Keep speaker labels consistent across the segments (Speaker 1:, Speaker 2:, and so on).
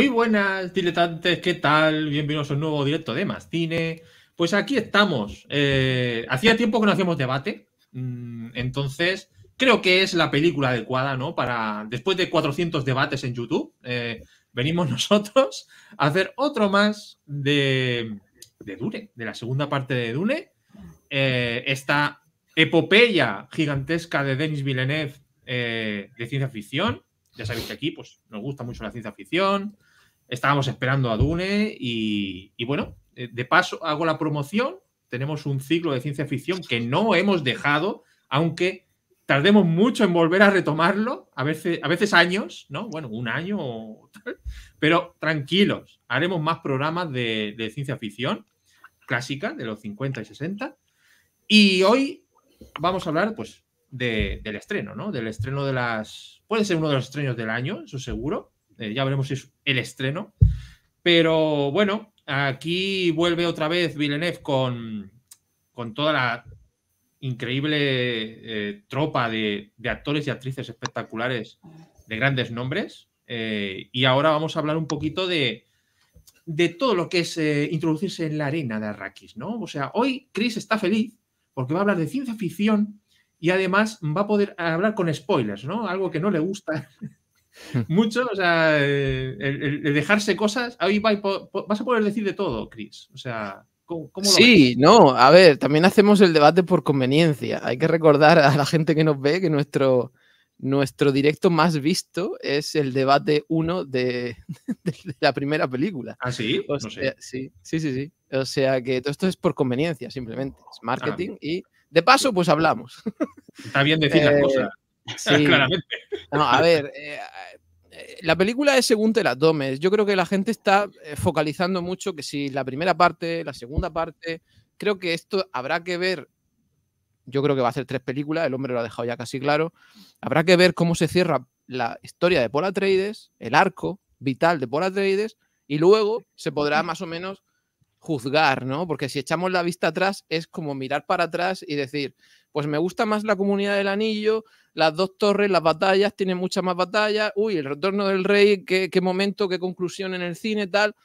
Speaker 1: Muy buenas, diletantes, ¿qué tal? Bienvenidos a un nuevo directo de Más Cine. Pues aquí estamos. Eh, hacía tiempo que no hacíamos debate, mm, entonces creo que es la película adecuada, ¿no? Para, después de 400 debates en YouTube, eh, venimos nosotros a hacer otro más de, Dune, de la segunda parte de Dune. Eh, esta epopeya gigantesca de Denis Villeneuve de ciencia ficción. Ya sabéis que aquí pues, nos gusta mucho la ciencia ficción, estábamos esperando a Dune y, bueno, eh, de paso hago la promoción. Tenemos un ciclo de ciencia ficción que no hemos dejado, aunque tardemos mucho en volver a retomarlo, a veces, a veces años, ¿no? Bueno, un año o tal, pero tranquilos, haremos más programas de, ciencia ficción clásica de los 50 y 60. Y hoy vamos a hablar, pues, del estreno, ¿no? Del estreno de las... Puede ser uno de los estrenos del año, eso seguro, eh, ya veremos si el estreno. Pero bueno, aquí vuelve otra vez Villeneuve con, toda la increíble eh, tropa de, actores y actrices espectaculares de grandes nombres. Eh, y ahora vamos a hablar un poquito de, todo lo que es introducirse en la arena de Arrakis, ¿no? O sea, hoy Chris está feliz porque va a hablar de ciencia ficción y además va a poder hablar con spoilers, ¿no? Algo que no le gusta mucho, o sea, eh, el, dejarse cosas, ahí vas a poder decir de todo, Chris. O sea, ¿cómo, lo Sí,
Speaker 2: no, a ver, también hacemos el debate por conveniencia. Hay que recordar a la gente que nos ve que nuestro, nuestro directo más visto es el debate 1 de, la primera película. Ah, sí, sí, sí, sí, O sea que todo esto es por conveniencia, simplemente. Es ah. marketing y de paso, pues hablamos.
Speaker 1: Está bien decir las eh, cosas. Ah, sí. Claramente.
Speaker 2: a ver, eh, eh, la película es según te la tomes. Yo creo que la gente está eh, focalizando mucho que si la primera parte, la segunda parte, creo que esto habrá que ver. Yo creo que va a ser tres películas, el hombre lo ha dejado ya casi claro. Habrá que ver cómo se cierra la historia de Paul Atreides, el arco vital de Paul Atreides, y luego se podrá más o menos juzgar, ¿no? Porque si echamos la vista atrás es como mirar para atrás y decir, pues me gusta más la comunidad del anillo, las dos torres, las batallas, tiene mucha más batalla uy, el retorno del rey, qué, qué momento, qué conclusión en el cine, tal.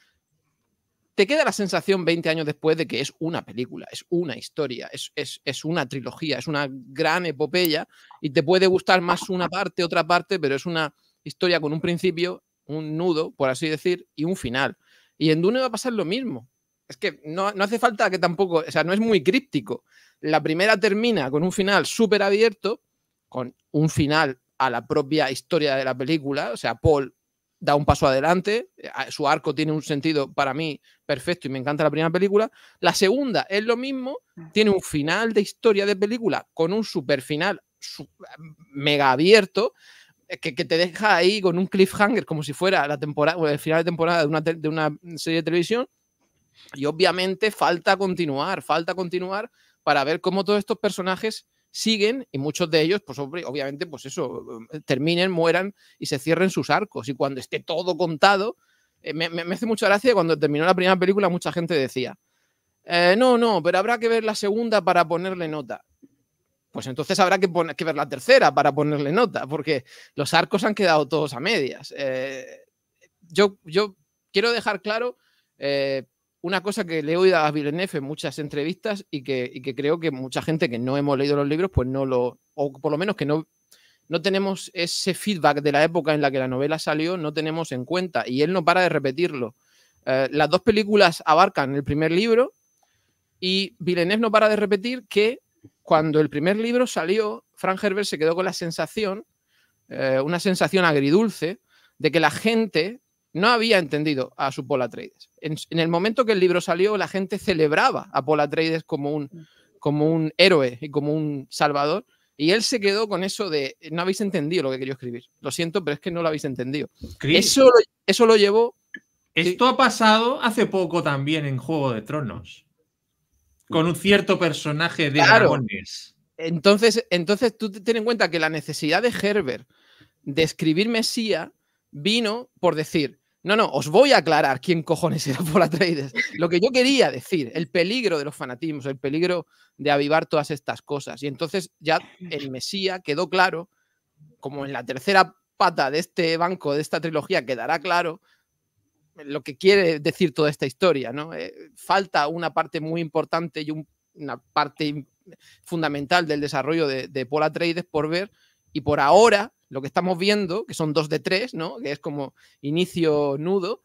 Speaker 2: Te queda la sensación 20 años después de que es una película, es una historia, es, es una trilogía, es una gran epopeya y te puede gustar más una parte, otra parte, pero es una historia con un principio, un nudo, por así decir, y un final. Y en Dune va a pasar lo mismo es que no, hace falta que tampoco, o sea, no es muy críptico. La primera termina con un final súper abierto, con un final a la propia historia de la película, o sea, Paul da un paso adelante, su arco tiene un sentido para mí perfecto y me encanta la primera película. La segunda es lo mismo, ah. tiene un final de historia de película con un super final mega abierto, eh, que, te deja ahí con un cliffhanger como si fuera la temporada, el final de temporada de una serie de televisión. Y obviamente falta continuar, falta continuar para ver cómo todos estos personajes siguen y muchos de ellos, pues obviamente, pues eso, eh, terminen, mueran y se cierren sus arcos. Y cuando esté todo contado, eh, me, hace mucha gracia cuando terminó la primera película mucha gente decía, eh, no, no, pero habrá que ver la segunda para ponerle nota. Pues entonces habrá que, ver la tercera para ponerle nota, porque los arcos han quedado todos a medias. yo, yo quiero dejar claro una cosa que le he oído a Villeneuve en muchas entrevistas y que, creo que mucha gente que no hemos leído los libros, pues no lo, o por lo menos que no, no tenemos ese feedback de la época en la que la novela salió, no tenemos en cuenta. Y él no para de repetirlo. Eh, las dos películas abarcan el primer libro y Villeneuve no para de repetir que cuando el primer libro salió, Frank Herbert se quedó con la sensación, eh, una sensación agridulce, de que la gente no había entendido a su Pola Traders. En, el momento que el libro salió, la gente celebraba a Pola como un, mm. como un héroe y como un salvador. Y él se quedó con eso de no habéis entendido lo que quería
Speaker 1: escribir. Lo siento, pero es que no lo habéis entendido. eso, lo, eso lo llevó. Esto ha pasado hace poco también en Juego de Tronos. Con un cierto personaje de
Speaker 2: Entonces, entonces tú ten en cuenta que la necesidad de Herbert de escribir Mesía vino por decir, no, no, os voy a aclarar quién cojones era Paul Atreides. Lo que yo quería decir, el peligro de los fanatismos, el peligro de avivar todas estas cosas. Y entonces ya el Mesía quedó claro, como en la tercera pata de este banco, de esta trilogía, quedará claro lo que quiere decir toda esta historia, ¿no? Eh, falta una parte muy importante y una parte fundamental del desarrollo de, de Paul por ver y por ahora lo que estamos viendo, que son dos de tres, ¿no? Que es como inicio nudo,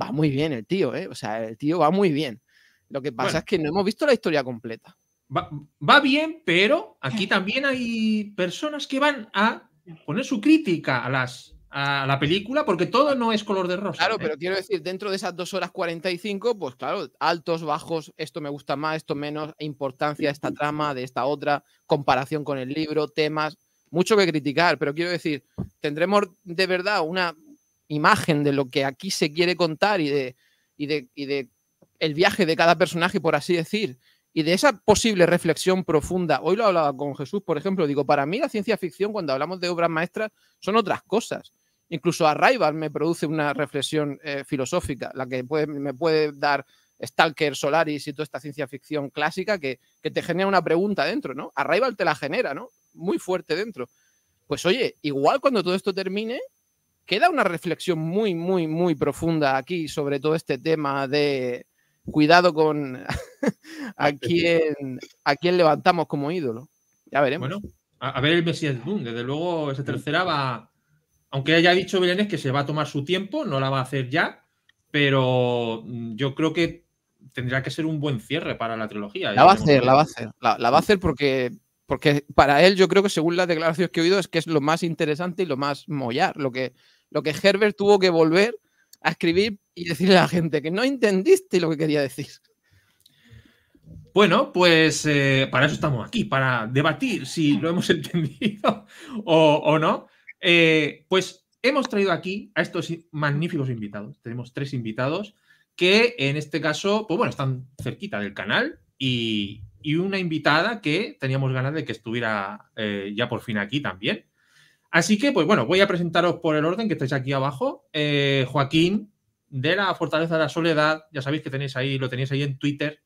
Speaker 2: va muy bien el tío, ¿eh? O sea, el tío va muy bien. Lo que pasa es que no hemos visto la historia completa.
Speaker 1: Va, bien, pero aquí también hay personas que van a poner su crítica a las a la película porque todo no es color de rosa. Claro, ¿eh? pero quiero
Speaker 2: decir, dentro de esas dos horas 45, pues claro, altos, bajos, esto me gusta más, esto menos, importancia de esta trama, de esta otra, comparación con el libro, temas, mucho que criticar, pero quiero decir, tendremos de verdad una imagen de lo que aquí se quiere contar y de, de, el viaje de cada personaje, por así decir, y de esa posible reflexión profunda. Hoy lo hablaba con Jesús, por ejemplo, digo, para mí la ciencia ficción, cuando hablamos de obras maestras, son otras cosas. Incluso Arrival me produce una reflexión eh, filosófica, la que me puede dar Stalker, Solaris y toda esta ciencia ficción clásica que, te genera una pregunta dentro, ¿no? Arrival te la genera, ¿no? Muy fuerte dentro. Pues oye, igual cuando todo esto termine, queda una reflexión muy, muy, muy profunda aquí sobre todo este tema de cuidado con a, quién, a quién levantamos como ídolo.
Speaker 1: Ya veremos. Bueno, a, ver el Messias Boom. Desde luego, esa tercera va. Aunque haya dicho Belénes que se va a tomar su tiempo, no la va a hacer ya, pero mm, yo creo que Tendría que ser un buen cierre para la trilogía. La va a hacer, la va a
Speaker 2: hacer. La, va a hacer porque, porque para él yo creo que según las declaraciones que he oído es que es lo más interesante y lo más mollar, lo que, lo que Herbert tuvo que volver a escribir y decirle a la gente que no entendiste lo que quería decir.
Speaker 1: Bueno, pues eh, para eso estamos aquí, para debatir si lo hemos entendido o, no. Eh, pues hemos traído aquí a estos magníficos invitados. Tenemos tres invitados que en este caso, pues bueno, están cerquita del canal y, una invitada que teníamos ganas de que estuviera eh, ya por fin aquí también. Así que, pues bueno, voy a presentaros por el orden que estáis aquí abajo. Eh, Joaquín, de la Fortaleza de la Soledad, ya sabéis que tenéis ahí, lo tenéis ahí en Twitter.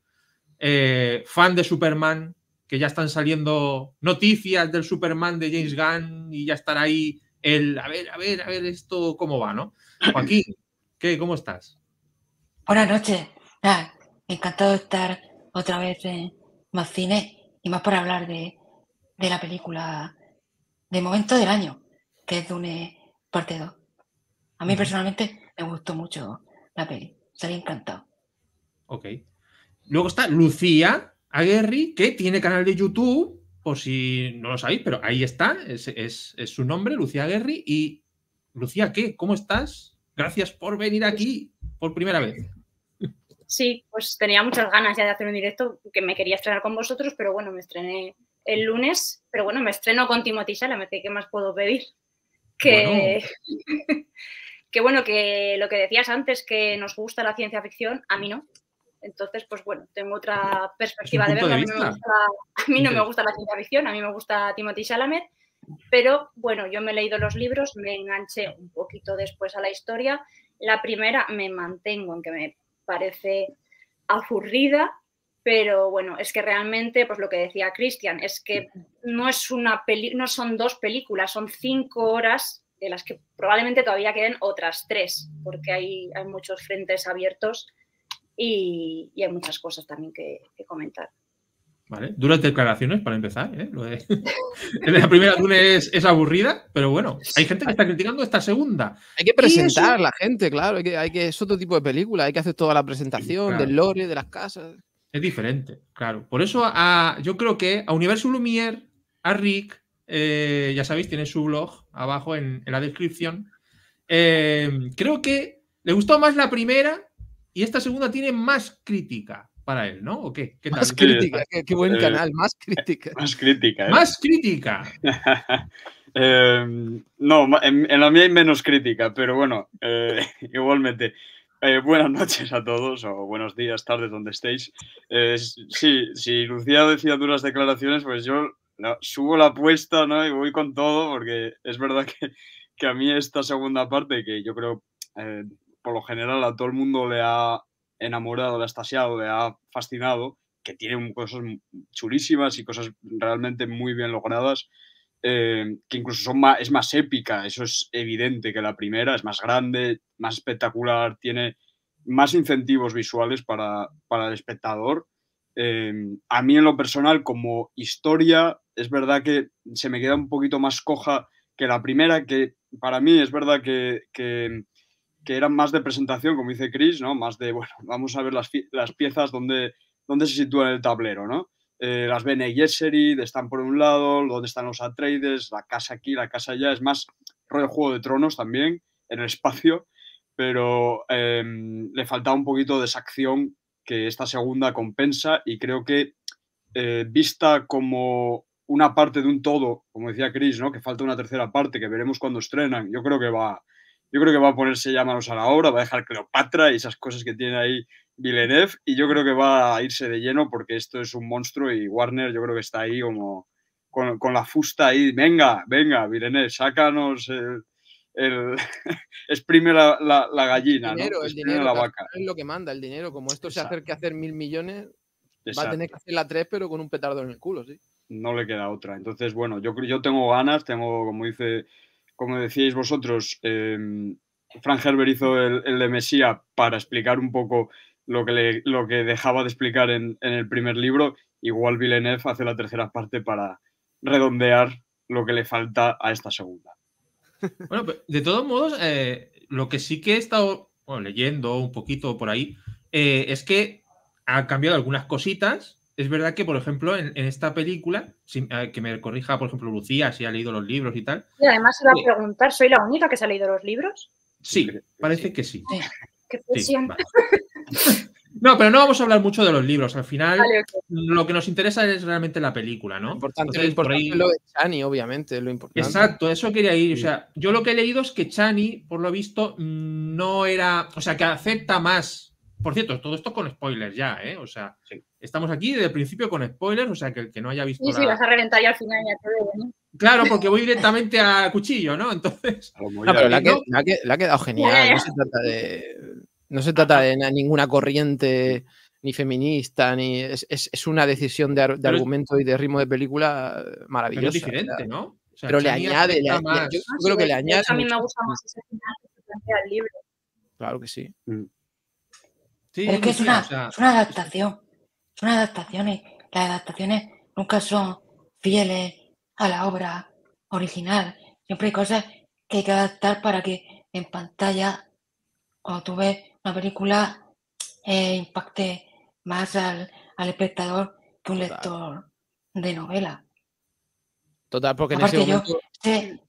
Speaker 1: Eh, fan de Superman, que ya están saliendo noticias del Superman de James Gunn y ya estará ahí el, a ver, a ver, a ver esto cómo va, ¿no? Joaquín, ¿qué, ¿cómo estás?
Speaker 3: Buenas noches. encantado de estar otra vez en más cine y más para hablar de, la película de momento del año, que es Dune parte 2. A mí personalmente me gustó mucho la peli. Salí encantado.
Speaker 1: Ok. Luego está Lucía Aguerri, que tiene canal de YouTube, por si no lo sabéis, pero ahí está, es, es, es su nombre, Lucía Aguerri. Y Lucía, ¿qué? ¿Cómo estás? Gracias por venir aquí por primera vez.
Speaker 4: Sí, pues tenía muchas ganas ya de hacer un directo que me quería estrenar con vosotros, pero bueno, me estrené el lunes, pero bueno, me estreno con Timothy Chalamet, ¿qué más puedo pedir? Que bueno. que bueno, que lo que decías antes, que nos gusta la ciencia ficción, a mí no. Entonces, pues bueno, tengo otra perspectiva de verlo. a, mí no me gusta la ciencia ficción, a mí me gusta Timothy Chalamet, pero bueno, yo me he leído los libros, me enganché un poquito después a la historia. La primera me mantengo en que me parece aburrida, pero bueno, es que realmente, pues lo que decía Cristian, es que no, es una peli no son dos películas, son cinco horas de las que probablemente todavía queden otras tres, porque hay, hay muchos frentes abiertos y, hay muchas cosas también que comentar.
Speaker 1: ¿Vale? Duras declaraciones para empezar. ¿eh? la primera Dune es, aburrida, pero bueno, hay gente que está criticando esta segunda.
Speaker 2: Hay que presentar a la gente, claro. Hay que, es otro tipo de película. Hay que hacer toda la presentación del lore, de las casas.
Speaker 1: Es diferente, claro. Por eso yo creo que a Universo Lumière, a Rick, eh, ya sabéis, tiene su blog abajo en, la descripción. Eh, creo que le gustó más la primera y esta segunda tiene más crítica para él, ¿no? ¿O qué? ¿Qué tal? Más crítica, qué, buen eh, canal, más crítica. Más crítica. ¿eh? Más
Speaker 5: crítica. Em, no, en, la mía hay menos crítica, pero bueno, eh, igualmente. Eh, buenas noches a todos, o buenos días, tardes, donde estéis. sí, si Lucía decía duras declaraciones, pues yo subo la apuesta ¿no? y voy con todo, porque es verdad que, que a mí esta segunda parte, que yo creo por lo general a todo el mundo le ha, enamorado, de ha estasiado, ha fascinado, que tiene cosas chulísimas y cosas realmente muy bien logradas, eh, que incluso son es más épica, eso es evidente que la primera, es más grande, más espectacular, tiene más incentivos visuales para, el espectador. Eh, a mí en lo personal, como historia, es verdad que se me queda un poquito más coja que la primera, que para mí es verdad que que eran más de presentación, como dice Chris, ¿no? Más de, bueno, vamos a ver las, piezas donde, se sitúa el tablero, ¿no? Eh, las Bene están por un lado, donde están los Atreides, la casa aquí, la casa allá, es más rollo Juego de Tronos también, en el espacio, pero em, le faltaba un poquito de esa acción que esta segunda compensa y creo que eh, vista como una parte de un todo, como decía Chris, ¿no? que falta una tercera parte que veremos cuando estrenan, yo creo que va, yo creo que va a ponerse ya manos a la obra, va a dejar Cleopatra y esas cosas que tiene ahí Villeneuve y yo creo que va a irse de lleno porque esto es un monstruo y Warner yo creo que está ahí como con, la fusta ahí, venga, venga, Villeneuve, sácanos el... exprime la, gallina, el dinero, el la vaca.
Speaker 2: Es lo que manda, el dinero. Como esto se acerca a hacer mil millones, va a tener que hacer la tres, pero con un petardo en el culo, sí.
Speaker 5: No le queda otra. Entonces, bueno, yo, yo tengo ganas, tengo, como dice como decíais vosotros, eh, Frank Herbert hizo el, de Mesía para explicar un poco lo que, lo que dejaba de explicar en, el primer libro. Igual Villeneuve hace la tercera parte para redondear lo que le falta a esta segunda.
Speaker 1: Bueno, de todos modos, eh, lo que sí que he estado leyendo un poquito por ahí eh, es que ha cambiado algunas cositas es verdad que, por ejemplo, en, esta película, que me corrija, por ejemplo, Lucía, si ha leído los libros y tal.
Speaker 4: Y además va a preguntar, ¿soy la única que se ha leído los libros?
Speaker 1: Sí, parece que sí. No, pero no vamos a hablar mucho de los libros. Al final, lo que nos interesa es realmente la película, ¿no? Lo importante, Entonces, lo, de Chani, obviamente, lo importante. Exacto, eso quería ir. O sea, yo lo que he leído es que Chani, por lo visto, mm, no era. O sea, que acepta más por cierto, todo esto con spoilers ya, ¿eh? O sea, estamos aquí desde el principio con spoilers, o sea, que el que no haya visto. Sí, Sí, vas
Speaker 4: a reventar ya al final ya te veo, ¿no?
Speaker 1: Claro, porque voy directamente a cuchillo, ¿no? Entonces. No, pero la, que,
Speaker 2: ha quedado genial. No se trata de, no se trata de ninguna corriente ni feminista, ni. Es, una decisión de, argumento y de ritmo de película maravillosa. Pero es diferente, ¿no? pero le añade. Le, yo creo que le ah, añade. A mí me
Speaker 3: gusta más ese final que se plantea el libro.
Speaker 2: Claro que sí. Mm
Speaker 3: es que es, una, una, adaptación. Son adaptaciones. Las adaptaciones nunca son fieles a la obra original. Siempre hay cosas que hay que adaptar para que en pantalla, cuando tú ves una película, eh, impacte más al, espectador que un lector de novela.
Speaker 2: Total, porque Aparte en ese
Speaker 3: yo sé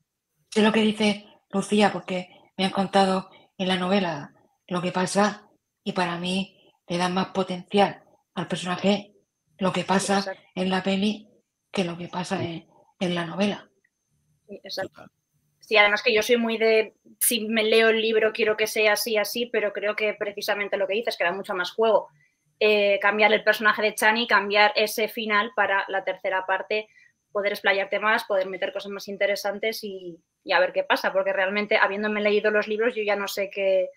Speaker 3: lo que dice Lucía, porque me han contado en la novela lo que pasa y para mí le da más potencial al personaje lo que pasa en la peli que lo que pasa en, la novela.
Speaker 4: Exacto. Sí, además que yo soy muy de, si me leo el libro quiero que sea así, así, pero creo que precisamente lo que dices, que da mucho más juego, eh, cambiar el personaje de Chani, cambiar ese final para la tercera parte, poder explayarte más, poder meter cosas más interesantes y, y a ver qué pasa, porque realmente habiéndome leído los libros yo ya no sé qué,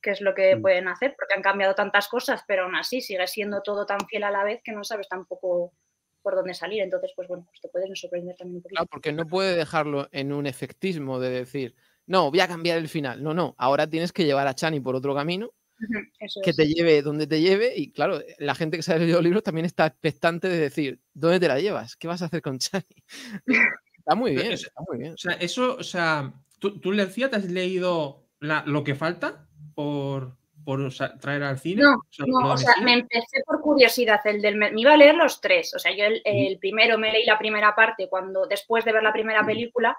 Speaker 4: qué es lo que mm. pueden hacer, porque han cambiado tantas cosas, pero aún así sigue siendo todo tan fiel a la vez que no sabes tampoco por dónde salir. Entonces, pues bueno, esto pues te sorprender también un
Speaker 2: poquito. Claro, porque no puede dejarlo en un efectismo de decir, no, voy a cambiar el final. No, no, ahora tienes que llevar a Chani por otro camino. que te lleve donde te lleve y claro, la gente que sabe ha leído libros también está expectante de decir, ¿dónde te la llevas? ¿Qué vas a hacer con Chani?
Speaker 1: está muy bien, está muy bien. O sea, eso, o sea, ¿tú, le decías te has leído lo que falta? por, por traer al cine? No, me
Speaker 4: empecé por curiosidad. El del, me iba a leer los tres. O sea, yo el, el, primero me leí la primera parte cuando después de ver la primera película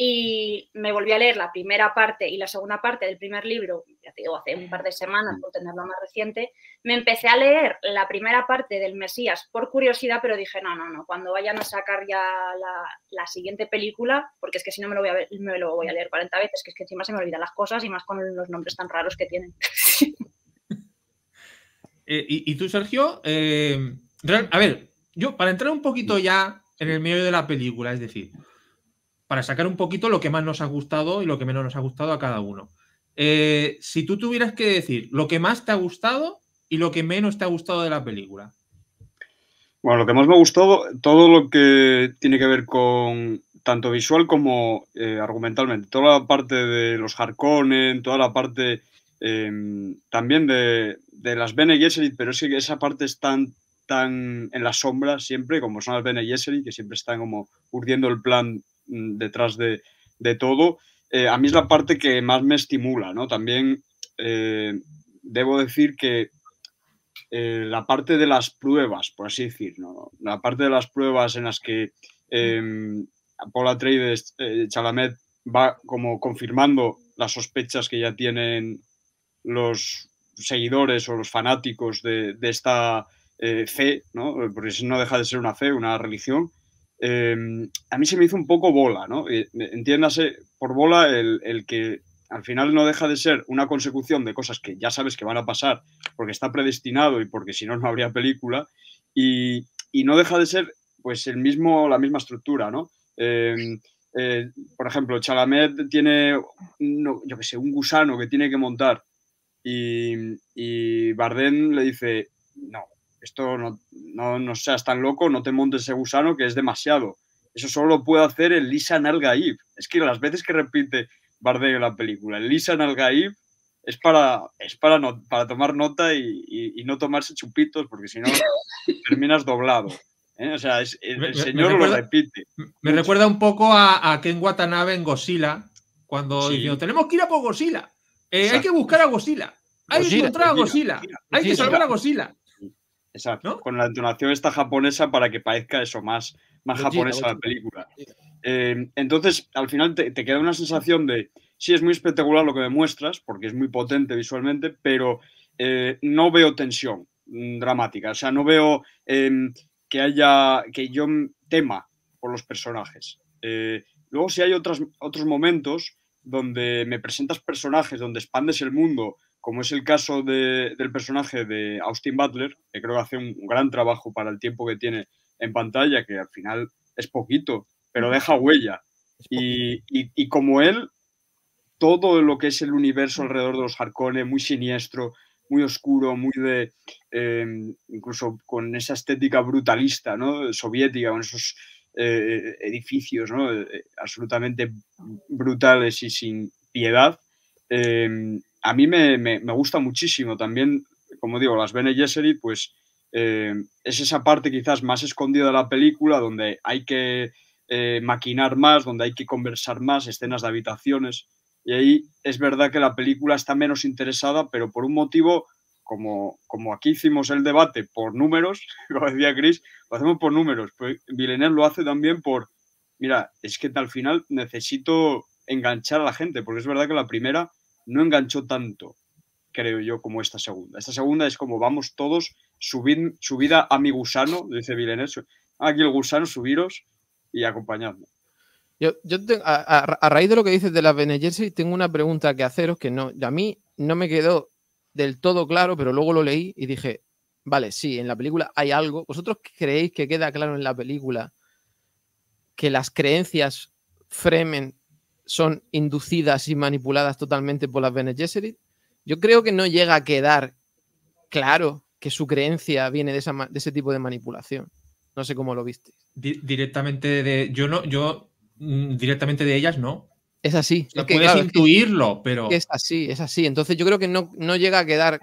Speaker 4: y me volví a leer la primera parte y la segunda parte del primer libro, ya te digo, hace un par de semanas, mm. por tenerlo más reciente, me empecé a leer la primera parte del Mesías por curiosidad, pero dije, no, no, no, cuando vayan a sacar ya la, siguiente película, porque es que si no me lo, voy a ver, me lo voy a leer 40 veces, que es que encima se me olvidan las cosas y más con los nombres tan raros que tienen.
Speaker 1: Eh, ¿Y, tú, Sergio? Eh, a ver, yo para entrar un poquito ya en el medio de la película, es decir, para sacar un poquito lo que más nos ha gustado y lo que menos nos ha gustado a cada uno. Eh, si tú tuvieras que decir lo que más te ha gustado y lo que menos te ha gustado de la película.
Speaker 5: Bueno, lo que más me ha gustado, todo lo que tiene que ver con tanto visual como eh, argumentalmente. Toda la parte de los Harkonnen, toda la parte em, también de, de, las Bene Gesserit, pero es que esa parte es tan, tan en la sombra siempre, como son las Bene Gesserit, que siempre están como urdiendo el plan Mm, detrás de, todo, eh, a mí es la parte que más me estimula, ¿no? También eh, debo decir que eh, la parte de las pruebas, por así decirlo, la parte de las pruebas en las que em, Paula de Chalamet va como confirmando las sospechas que ya tienen los seguidores o los fanáticos de, esta fe, ¿no? porque no deja de ser una fe, una religión, Em, a mí se me hizo un poco bola, ¿no? Eh, entiéndase por bola el, que al final no deja de ser una consecución de cosas que ya sabes que van a pasar porque está predestinado y porque si no, no habría película y, no deja de ser pues el mismo, la misma estructura, ¿no? Em, eh, por ejemplo, Chalamet tiene, yo que sé, un gusano que tiene que montar y, y le dice, no, esto no, no, seas tan loco, no te montes ese gusano que es demasiado. Eso solo lo puede hacer el Lisa Al Es que las veces que repite Bardem la película, el Lisa es para, es para, para tomar nota y, no tomarse chupitos, porque si no terminas doblado. ¿eh? O sea, el, señor lo repite.
Speaker 1: Me recuerda un poco a, Ken Watanabe en Godzilla,
Speaker 5: cuando yo
Speaker 1: tenemos que ir a por Godzilla. Eh, hay que buscar a Godzilla. Hay que encontrar a Godzilla. Hay que salvar a Godzilla.
Speaker 5: Con la entonación esta japonesa para que parezca eso, más, más japonesa la película. Eh, entonces, al final te, queda una sensación de, sí, es muy espectacular lo que me muestras, porque es muy potente visualmente, pero eh, no veo tensión mm, dramática, o sea, no veo em, que haya, que yo tema por los personajes. Eh, luego, si hay otros momentos donde me presentas personajes, donde expandes el mundo, como es el caso del personaje de Austin Butler, que creo que hace un, gran trabajo para el tiempo que tiene en pantalla, que al final es poquito, pero deja huella. Y, como él, todo lo que es el universo alrededor de los jarcones, muy siniestro, muy oscuro, muy de. Em, incluso con esa estética brutalista, Soviética, con esos eh, eh, edificios, eh, absolutamente brutales y sin piedad. Em, a mí me, gusta muchísimo también, como digo, las Bene Gesserit, pues eh, es esa parte quizás más escondida de la película donde hay que eh, maquinar más, donde hay que conversar más, escenas de habitaciones. Y ahí es verdad que la película está menos interesada, pero por un motivo, como, como aquí hicimos el debate por números, como decía Chris, lo hacemos por números. Pues Villeneuve lo hace también por, mira, es que al final necesito enganchar a la gente, porque es verdad que la primera no enganchó tanto, creo yo, como esta segunda. Esta segunda es como vamos todos, subid, subida a mi gusano, dice Villeneuve, aquí el gusano, subiros y acompañadme.
Speaker 2: Yo, yo a, raíz de lo que dices de la Bene Jersey, tengo una pregunta que haceros que no, a mí no me quedó del todo claro, pero luego lo leí y dije, vale, sí, en la película hay algo. ¿Vosotros creéis que queda claro en la película que las creencias fremen son inducidas y manipuladas totalmente por las Bene Gesserit. Yo creo que no llega a quedar claro que su creencia viene de, esa, de ese tipo de manipulación. No sé cómo lo
Speaker 1: viste. directamente de. Yo no, yo mm, directamente de ellas no. Es así. Lo puedes intuirlo, pero. Es
Speaker 2: así, es así. Entonces yo creo que no, no llega a quedar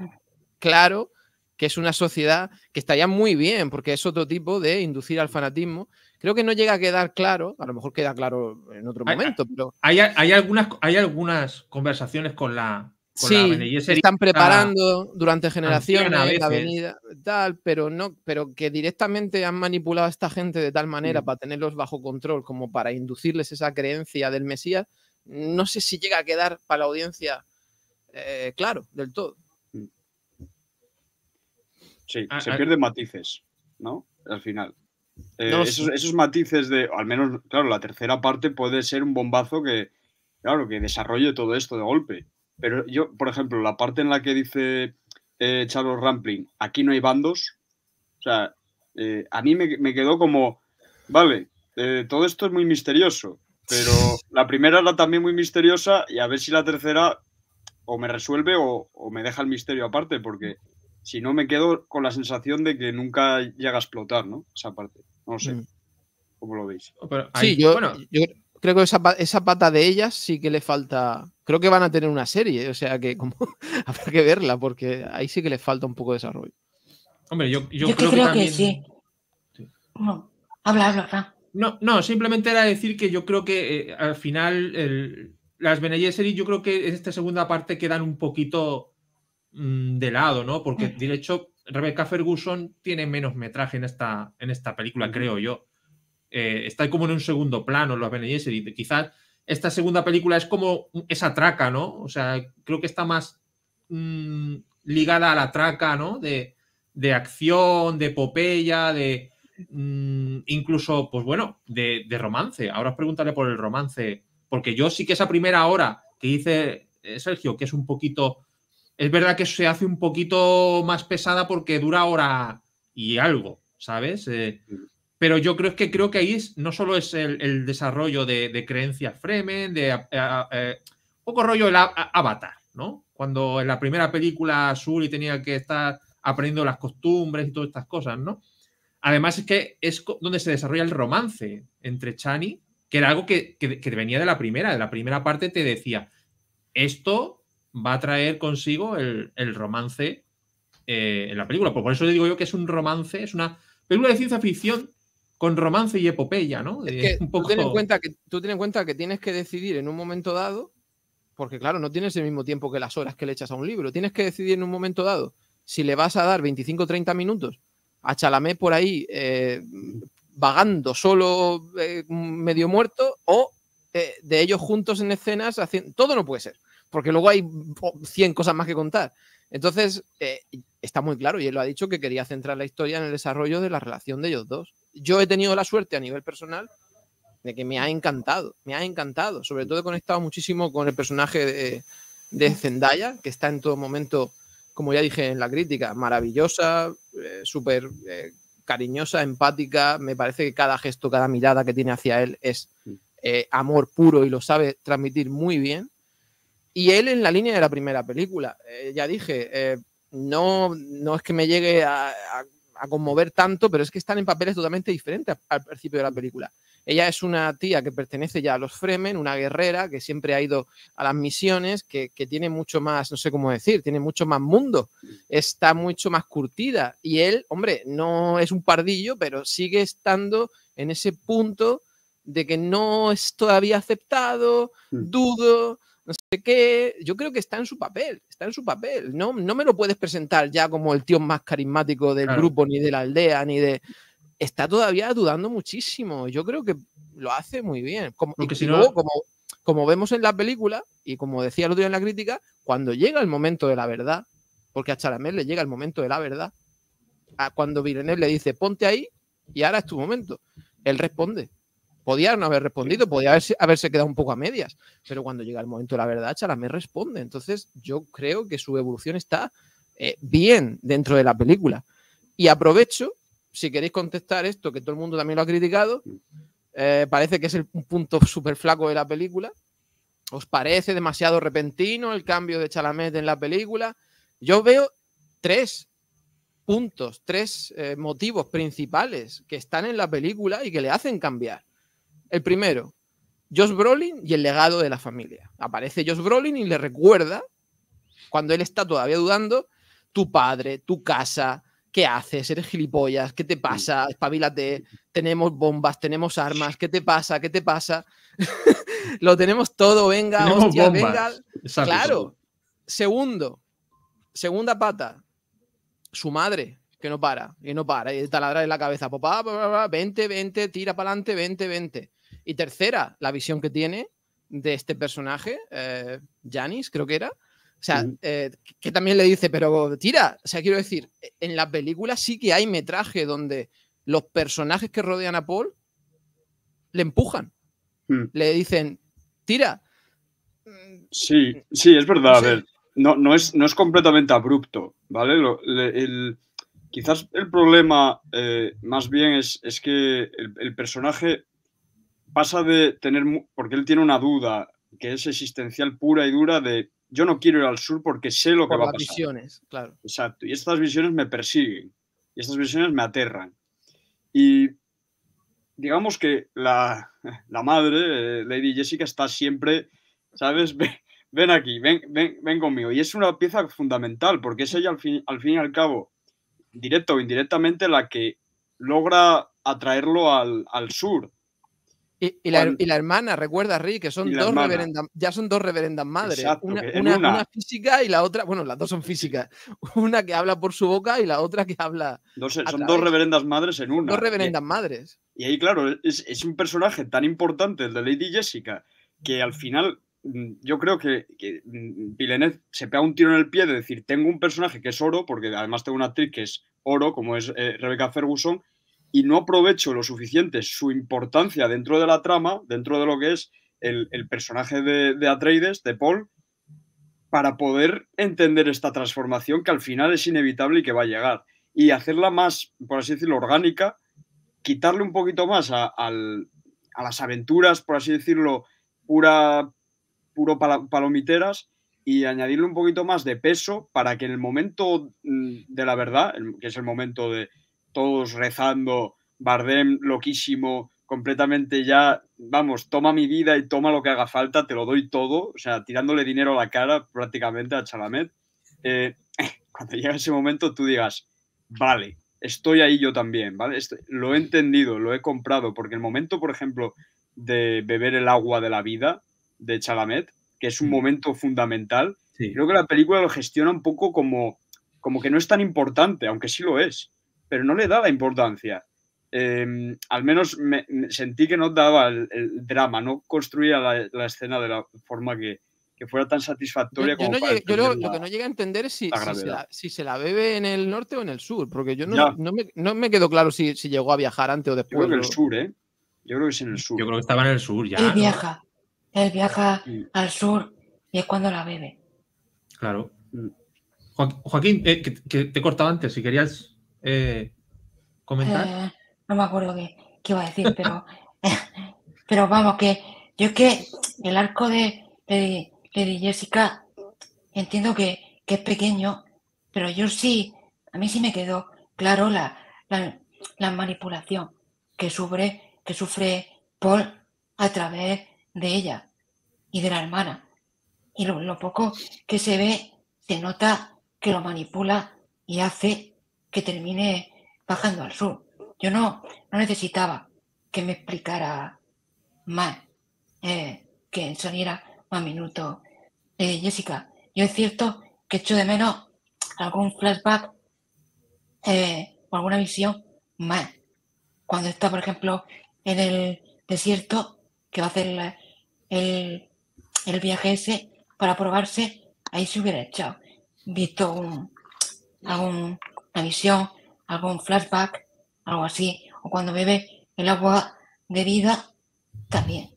Speaker 2: claro que es una sociedad que estaría muy bien, porque es otro tipo de inducir al fanatismo, Creo que no llega a quedar claro, a lo mejor queda claro en otro momento,
Speaker 1: Hay, algunas, conversaciones con la... Con sí, están preparando durante generaciones la avenida,
Speaker 2: tal, pero, no, pero que directamente han manipulado a esta gente de tal manera mm. para tenerlos bajo control, como para inducirles esa creencia del Mesías, no sé si llega a quedar para la audiencia eh, claro del todo.
Speaker 5: Mm. Sí, se pierden matices, ¿no? Al final. Eh, esos, matices de, al menos, claro, la tercera parte puede ser un bombazo que, claro, que desarrolle todo esto de golpe. Pero yo, por ejemplo, la parte en la que dice eh, Charles Rampling, aquí no hay bandos, o sea, eh, a mí me, quedó como, vale, todo esto es muy misterioso, pero la primera era también muy misteriosa y a ver si la tercera o me resuelve o me deja el misterio aparte, porque si no me quedo con la sensación de que nunca llega a explotar, ¿no? Esa parte. No sé. Mm. ¿Cómo lo veis? Oh, sí, yo,
Speaker 2: creo que esa, pata de ellas sí que le falta. Creo que van a tener una serie, o sea que como habrá que verla, porque ahí sí que le falta un poco de desarrollo.
Speaker 1: Hombre, yo, yo, creo, que, sí.
Speaker 3: No. Habla, habla,
Speaker 1: No, no, simplemente era decir que yo creo que eh, al final las BNJ Series, yo creo que en esta segunda parte quedan un poquito Mm, de lado, ¿no? Porque de hecho Rebecca Ferguson tiene menos metraje en esta, en esta película, creo yo. Eh, está como en un segundo plano los Bene y Quizás esta segunda película es como esa traca, ¿no? O sea, creo que está más mm, ligada a la traca, ¿no? De, acción, de epopeya, de mm, incluso, pues bueno, de, de, romance. Ahora os preguntaré por el romance, porque yo sí que esa primera hora que dice eh, Sergio, que es un poquito es verdad que se hace un poquito más pesada porque dura hora y algo, ¿sabes? Eh, pero yo creo que creo que ahí no solo es el, desarrollo de, creencias Fremen, de eh, poco rollo el Avatar, ¿no? Cuando en la primera película Sully tenía que estar aprendiendo las costumbres y todas estas cosas, ¿no? Además es que es donde se desarrolla el romance entre Chani, que era algo que, que, que venía de la primera, de la primera parte te decía, esto va a traer consigo el, romance eh, en la película. Por eso le digo yo que es un romance, es una película de ciencia ficción con romance y epopeya, ¿no? Eh, tú, ten en cuenta
Speaker 2: que, en cuenta que tienes que decidir en un momento dado, porque claro, no tienes el mismo tiempo que las horas que le echas a un libro, tienes que decidir en un momento dado si le vas a dar 25 o 30 minutos a Chalamet por ahí eh, vagando solo medio muerto o de ellos juntos en escenas haciendo... Todo no puede ser porque luego hay 100 cosas más que contar. Entonces, eh, está muy claro, y él lo ha dicho, que quería centrar la historia en el desarrollo de la relación de ellos dos. Yo he tenido la suerte a nivel personal de que me ha encantado, me ha encantado. Sobre todo he conectado muchísimo con el personaje de, Zendaya, que está en todo momento, como ya dije en la crítica, maravillosa, eh, súper eh, cariñosa, empática. Me parece que cada gesto, cada mirada que tiene hacia él es mm. amor puro y lo sabe transmitir muy bien. Y él en la línea de la primera película, eh, ya dije, eh, no, no es que me llegue a, conmover tanto, pero es que están en papeles totalmente diferentes al principio de la película. Ella es una tía que pertenece ya a los Fremen, una guerrera que siempre ha ido a las misiones, que, que tiene mucho más, no sé cómo decir, tiene mucho más mundo, está mucho más curtida. Y él, hombre, no es un pardillo, pero sigue estando en ese punto de que no es todavía aceptado, mm. dudo, que yo creo que está en su papel, está en su papel. No, no me lo puedes presentar ya como el tío más carismático del grupo, ni de la aldea, ni de. Está todavía dudando muchísimo. Yo creo que lo hace muy bien. Como, y luego, como, vemos en la película, y como decía el otro día en la crítica, cuando llega el momento de la verdad, porque a Charamel le llega el momento de la verdad, a cuando Villeneuve le dice ponte ahí y ahora es tu momento, él responde. Podía no haber respondido, podía haberse, quedado un poco a medias, pero cuando llega el momento de la verdad, Chalamet responde. Entonces, yo creo que su evolución está eh, bien dentro de la película. Y aprovecho, si queréis contestar esto, que todo el mundo también lo ha criticado, eh, parece que es el, punto súper flaco de la película. ¿Os parece demasiado repentino el cambio de Chalamet en la película? Yo veo tres puntos, tres eh, motivos principales que están en la película y que le hacen cambiar. El primero, Josh Brolin y el legado de la familia. Aparece Josh Brolin y le recuerda, cuando él está todavía dudando, tu padre, tu casa, ¿qué haces? ¿Eres gilipollas? ¿Qué te pasa? Espabilate, tenemos bombas, tenemos armas, ¿qué te pasa? ¿Qué te pasa? Lo tenemos todo, venga, hostia, venga. Claro. Segundo, segunda pata, su madre, que no para, que no para, y taladra en la cabeza, papá, vente, vente, tira para adelante, vente, vente. Y tercera, la visión que tiene de este personaje, eh, Janis, creo que era. O sea, eh, que también le dice, pero tira, o sea, quiero decir, en la película sí que hay metraje donde los personajes que rodean a Paul le empujan, hmm. le dicen, tira.
Speaker 5: Sí, mm, sí, es verdad. No A ver, no, es, no es completamente abrupto, ¿vale? quizás el problema eh, más bien es, que el personaje pasa de tener, porque él tiene una duda que es existencial pura y dura de yo no quiero ir al sur porque sé lo que va a pasar.
Speaker 2: visiones, claro.
Speaker 5: Exacto. Y estas visiones me persiguen. Y estas visiones me aterran. Y digamos que la, madre, eh, Lady Jessica, está siempre, ¿sabes? Ven, aquí, ven, ven, conmigo. Y es una pieza fundamental porque es ella, al fin, al fin y al cabo, directa o indirectamente, la que logra atraerlo al, al sur.
Speaker 2: Y, la, hermana, recuerda, Rick, que son dos reverendas, ya son dos reverendas madres. una, física y la otra, bueno, las dos son físicas. Una que habla por su boca y la otra que habla.
Speaker 5: Eh, son dos reverendas madres en una. Dos e reverendas madres. Y ahí, claro, es, un personaje tan importante, el de Lady Jessica, que al final mm, yo creo que, que mm, se pega un tiro en el pie de decir: Tengo un personaje que es oro, porque además tengo una actriz que es oro, como es eh, Rebecca Ferguson, y no aprovecho lo suficiente su importancia dentro de la trama, dentro de lo que es el, personaje de, Atreides, de Paul, para poder entender esta transformación que al final es inevitable y que va a llegar. Y hacerla más, por así decirlo, orgánica, quitarle un poquito más a, las aventuras, por así decirlo, pura, puro palomiteras y añadirle un poquito más de peso para que en el momento mm, de la verdad, que es el momento de, todos rezando, Bardem loquísimo, completamente ya, vamos, toma mi vida y toma lo que haga falta, te lo doy todo, o sea, tirándole dinero a la cara prácticamente a Chalamet, eh, cuando llega ese momento tú digas, vale, estoy ahí yo también, ¿vale? lo he entendido, lo he comprado, porque el momento, por ejemplo, de beber el agua de la vida de Chalamet, que es un mm. momento fundamental, creo que la película lo gestiona un poco como, como que no es tan importante, aunque sí lo es pero no le daba importancia. Em, al menos sentí que no daba el, drama, no construía la, escena de la forma que, fuera tan satisfactoria como yo lo, lo, que no llega a entender es si,
Speaker 2: se la, bebe en el norte o en el sur, porque yo no, me, no quedó claro si, llegó a viajar antes o después. Yo creo que el
Speaker 5: sur, ¿eh? Yo creo que es en el sur. Yo creo que estaba en el sur ya. Él
Speaker 3: viaja, él viaja al sur y es cuando la bebe.
Speaker 1: Claro. Mm. Joaquín, eh, te he cortado antes, si querías eh, comentar?
Speaker 3: Eh, no me acuerdo qué, iba a decir, pero, pero vamos, que yo es que el arco de, de, Jessica entiendo que, es pequeño, pero yo sí, a mí sí me quedó claro la, manipulación que sufre, que sufre Paul a través de ella y de la hermana. Y lo poco que se ve, se nota que lo manipula y hace que termine bajando al sur. Yo no, necesitaba que me explicara más, eh, que soniera más minutos. Eh, Jessica, yo es cierto que echo de menos algún flashback eh, o alguna visión más. Cuando está, por ejemplo, en el desierto, que va a hacer el, el, viaje ese para probarse, ahí se hubiera echado. Visto un, algún la visión, algún flashback, algo así, o cuando bebe el agua de vida, también.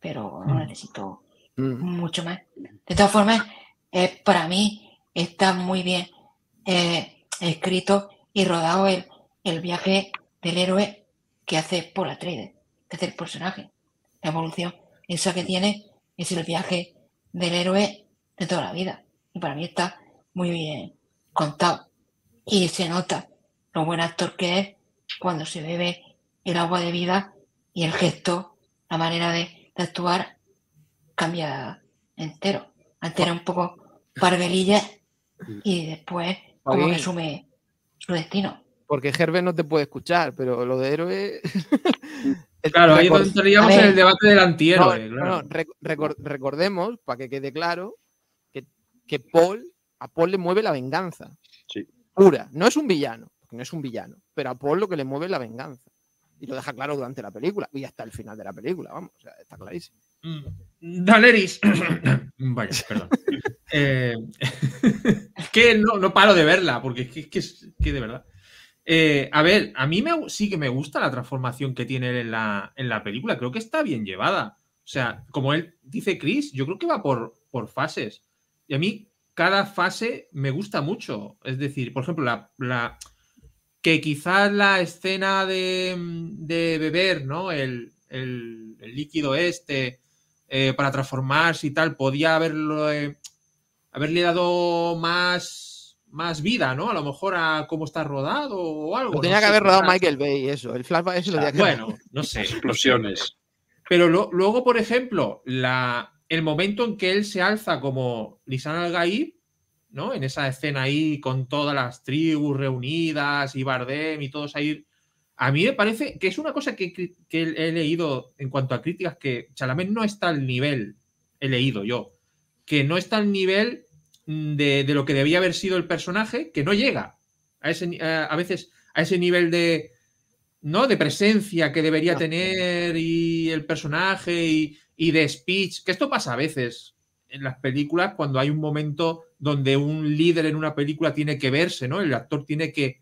Speaker 3: Pero no mm. necesito mm. mucho más. De todas formas, eh, para mí está muy bien eh, escrito y rodado el, el, viaje del héroe que hace por la trade, que hace el personaje. La evolución, esa que tiene, es el viaje del héroe de toda la vida. Y para mí está muy bien contado y se nota lo buen actor que es cuando se bebe el agua de vida y el gesto, la manera de, actuar cambia entero. Antes era un poco parvelilla y después como que asume su destino.
Speaker 2: Porque Gerber no te puede escuchar, pero lo de héroe... claro, ahí estaríamos en el debate del antihéroe.
Speaker 3: recordemos,
Speaker 2: para que quede claro, que, que Paul, a Paul le mueve la venganza pura. No es un villano, no es un villano, pero a Paul lo que le mueve es la venganza. Y lo deja claro durante la película y hasta el final de la película, vamos, está clarísimo.
Speaker 1: Mm. Daleris. Vaya, perdón. Eh, es que no, paro de verla, porque es que, de verdad. Eh, a ver, a mí me, sí que me gusta la transformación que tiene él en la, película. Creo que está bien llevada. O sea, como él dice Chris, yo creo que va por, por fases. Y a mí cada fase me gusta mucho. Es decir, por ejemplo, la, que quizás la escena de, beber, ¿no? El, el, líquido este eh, para transformarse y tal, podía haberlo, eh, haberle dado más, más vida, ¿no? A lo mejor a cómo está rodado o algo. tenía que haber rodado Michael
Speaker 2: Bay, eso. El flashback, eso lo tenía Bueno,
Speaker 1: no sé. Explosiones. Pero luego, por ejemplo, la, el momento en que él se alza como Lisan al-Gaib, ¿no? En esa escena ahí con todas las tribus reunidas y Bardem y todos ahí. A mí me parece que es una cosa que, he leído en cuanto a críticas que Chalamet no está al nivel, he leído yo, que no está al nivel de, lo que debía haber sido el personaje, que no llega a, ese, a veces a ese nivel de, ¿no? de presencia que debería tener y el personaje y y de speech, que esto pasa a veces en las películas cuando hay un momento donde un líder en una película tiene que verse, ¿no? El actor tiene que,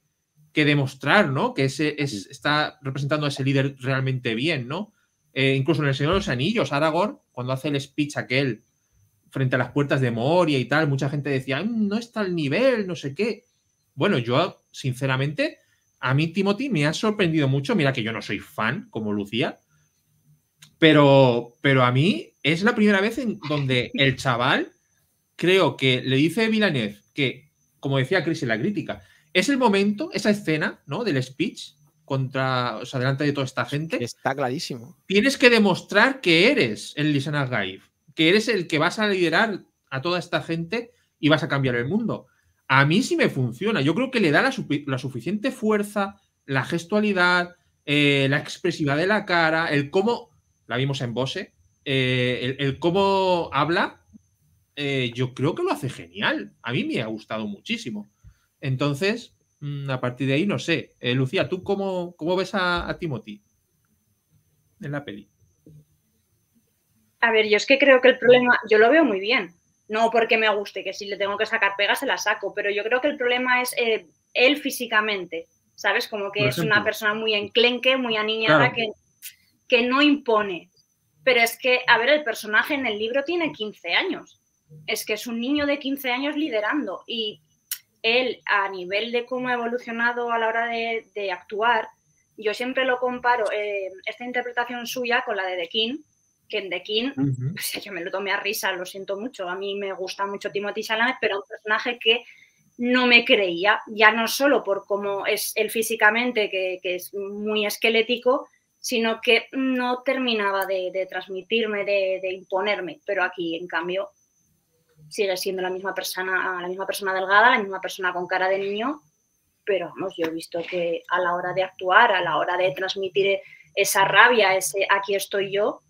Speaker 1: que demostrar, ¿no? Que ese es, está representando a ese líder realmente bien, ¿no? Eh, incluso en El Señor de los Anillos, Aragorn, cuando hace el speech aquel frente a las puertas de Moria y tal, mucha gente decía, no está al nivel, no sé qué. Bueno, yo, sinceramente, a mí Timothy me ha sorprendido mucho. Mira que yo no soy fan, como Lucía, pero, pero a mí es la primera vez en donde el chaval, creo que le dice Villanueva que, como decía Chris en la crítica, es el momento, esa escena, ¿no? Del speech contra, o sea, delante de toda esta gente. Está clarísimo. Tienes que demostrar que eres el Lisana Gaif, que eres el que vas a liderar a toda esta gente y vas a cambiar el mundo. A mí sí me funciona. Yo creo que le da la, suficiente fuerza, la gestualidad, eh, la expresividad de la cara, el cómo la vimos en Bose. Eh, el, cómo habla, eh, yo creo que lo hace genial. A mí me ha gustado muchísimo. Entonces, mm, a partir de ahí, no sé. Eh, Lucía, ¿tú cómo, cómo ves a, a, Timothy en la peli?
Speaker 4: A ver, yo es que creo que el problema, yo lo veo muy bien. No porque me guste, que si le tengo que sacar pegas se la saco, pero yo creo que el problema es él físicamente, ¿sabes? Como que es una persona muy enclenque, muy aniñada, que que no impone. Pero es que, a ver, el personaje en el libro tiene 15 años. Es que es un niño de 15 años liderando y él, a nivel de cómo ha evolucionado a la hora de, actuar, yo siempre lo comparo, eh, esta interpretación suya con la de de King, que en The King, yo pues, me lo tomé a risa, lo siento mucho, a mí me gusta mucho Timothy Chalamet, pero un personaje que no me creía, ya no solo por cómo es él físicamente, que, que es muy esquelético, sino que no terminaba de, transmitirme, de, imponerme, pero aquí en cambio sigue siendo la misma persona, la misma persona delgada, la misma persona con cara de niño, pero vamos, yo he visto que a la hora de actuar, a la hora de transmitir esa rabia, ese aquí estoy yo,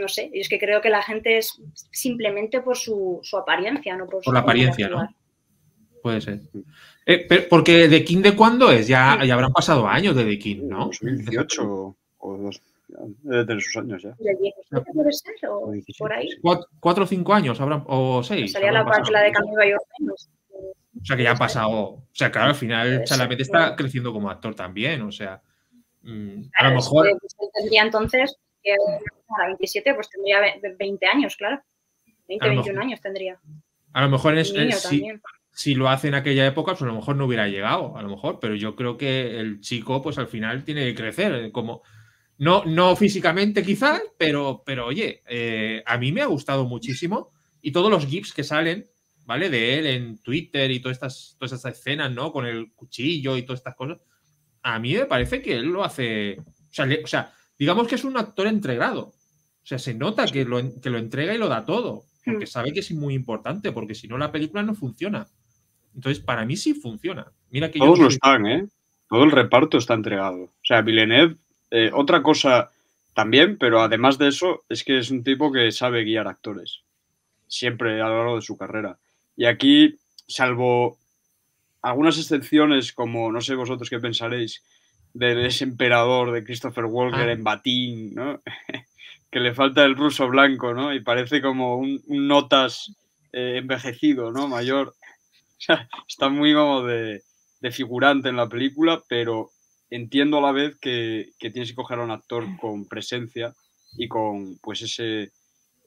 Speaker 4: no sé, y es que creo que la gente es simplemente por su, apariencia, no por, la apariencia, ¿no?
Speaker 1: Puede ser. Eh, porque The King de cuándo es? Ya, ya habrán pasado años de The King, ¿no? 2018 o, De esos sus años ya.
Speaker 4: ¿De 17 puede ser? ¿O, por ahí?
Speaker 1: Cuatro o cinco años habrán, o seis. Pues sería la, parte de
Speaker 4: Camilo Bayo O
Speaker 1: sea que ya ha pasado. O sea, claro, al final Chalamet está creciendo como actor también. O sea, mm, a lo mejor.
Speaker 4: Pues, pues, tendría entonces, a 27, pues tendría 20 años, claro. 20, 21 años tendría.
Speaker 1: A lo mejor es. Niño sí, si lo hace en aquella época, pues a lo mejor no hubiera llegado, a lo mejor, pero yo creo que el chico, pues al final tiene que crecer, eh, como no, no físicamente quizás, pero, pero oye, eh, a mí me ha gustado muchísimo y todos los gifs que salen, ¿vale? De él en Twitter y todas estas, todas estas escenas, ¿no? Con el cuchillo y todas estas cosas, a mí me parece que él lo hace, o sea, digamos que es un actor entregado, o sea, se nota que lo, que lo entrega y lo da todo, porque hmm. sabe que es muy importante, porque si no la película no funciona. Entonces, para mí sí funciona. Mira que Todos lo están, ¿eh?
Speaker 5: Todo el reparto está entregado. O sea, Villeneuve, eh, otra cosa también, pero además de eso, es que es un tipo que sabe guiar actores. Siempre a lo largo de su carrera. Y aquí, salvo algunas excepciones, como no sé vosotros qué pensaréis, del ese emperador de Christopher Walker ah. en batín, ¿no? que le falta el ruso blanco, ¿no? Y parece como un, notas eh, envejecido, ¿no? Mayor. está muy como de, figurante en la película, pero entiendo a la vez que, tienes que coger a un actor con presencia y con pues ese,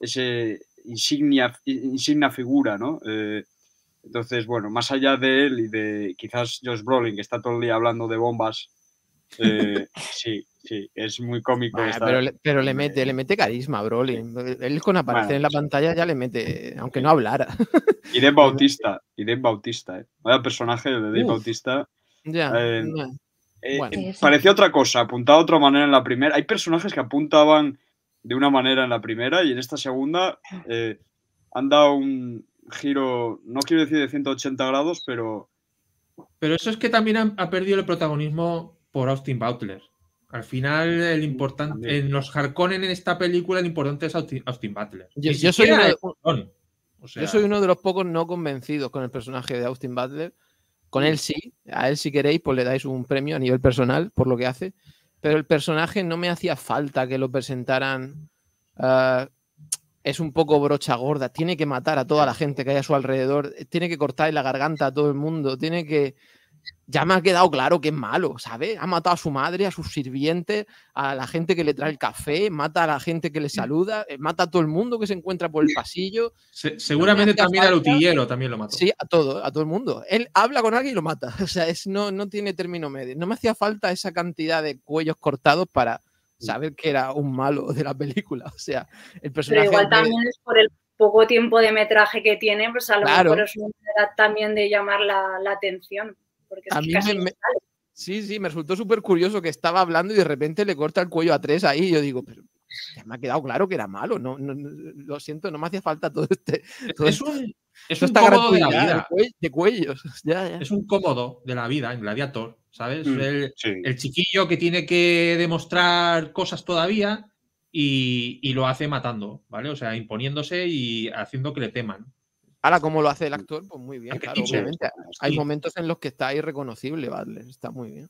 Speaker 5: ese insignia, insignia figura, ¿no? Eh, entonces, bueno, más allá de él y de quizás Josh Brolin, que está todo el día hablando de bombas eh, sí, sí, es muy cómico. pero, le, mete,
Speaker 2: le eh, mete carisma, Brolin. Eh, él con aparecer en la pantalla ya le mete, aunque no hablara.
Speaker 5: Y de Bautista, y de Bautista, eh. personaje de Dave Bautista. Parecía otra cosa, apuntaba de otra manera en la primera. Hay personajes que apuntaban de una manera en la primera y en esta segunda han dado un giro, no quiero decir de 180 grados, pero.
Speaker 1: Pero eso es que también ha perdido el protagonismo por Austin Butler. Al final, el importante en los en esta película, el importante es Austin, Butler. Yo, soy
Speaker 2: uno de, los pocos no convencidos con el personaje de Austin Butler. Con él sí, a él si queréis, pues le dais un premio a nivel personal por lo que hace. Pero el personaje no me hacía falta que lo presentaran. Eh, es un poco brocha gorda. Tiene que matar a toda la gente que hay a su alrededor. Tiene que cortar la garganta a todo el mundo. Tiene que ya me ha quedado claro que es malo, ¿sabes? Ha matado a su madre, a sus sirvientes, a la gente que le trae el café, mata a la gente que le saluda, eh, mata a todo el mundo que se encuentra por el pasillo.
Speaker 1: seguramente también al
Speaker 2: también lo mató. Sí, a todo, a todo el mundo. Él habla con alguien y lo mata. O sea, es, no, no tiene término medio. No me hacía falta esa cantidad de cuellos cortados para saber que era un malo de la película. O sea, el personaje... Pero igual también
Speaker 4: es por el poco tiempo de metraje que tiene, pues a lo mejor es una también de llamar la atención.
Speaker 2: Sí, sí, me resultó súper curioso que estaba hablando y de repente le corta el cuello a tres ahí. yo digo, pero ya me ha quedado claro que era malo. No, lo siento, no me hacía
Speaker 1: falta todo este. es, un,
Speaker 2: cómodo de la vida.
Speaker 1: De, cuellos. Es un cómodo de la vida en Gladiator, ¿sabes? Mm, el, chiquillo que tiene que demostrar cosas todavía y, lo hace matando, ¿vale? O sea, imponiéndose y haciendo que le teman.
Speaker 2: Ahora, como lo hace el mm, actor, pues muy bien, claro, obviamente. Hay momentos en los que está irreconocible, Badler, está muy bien.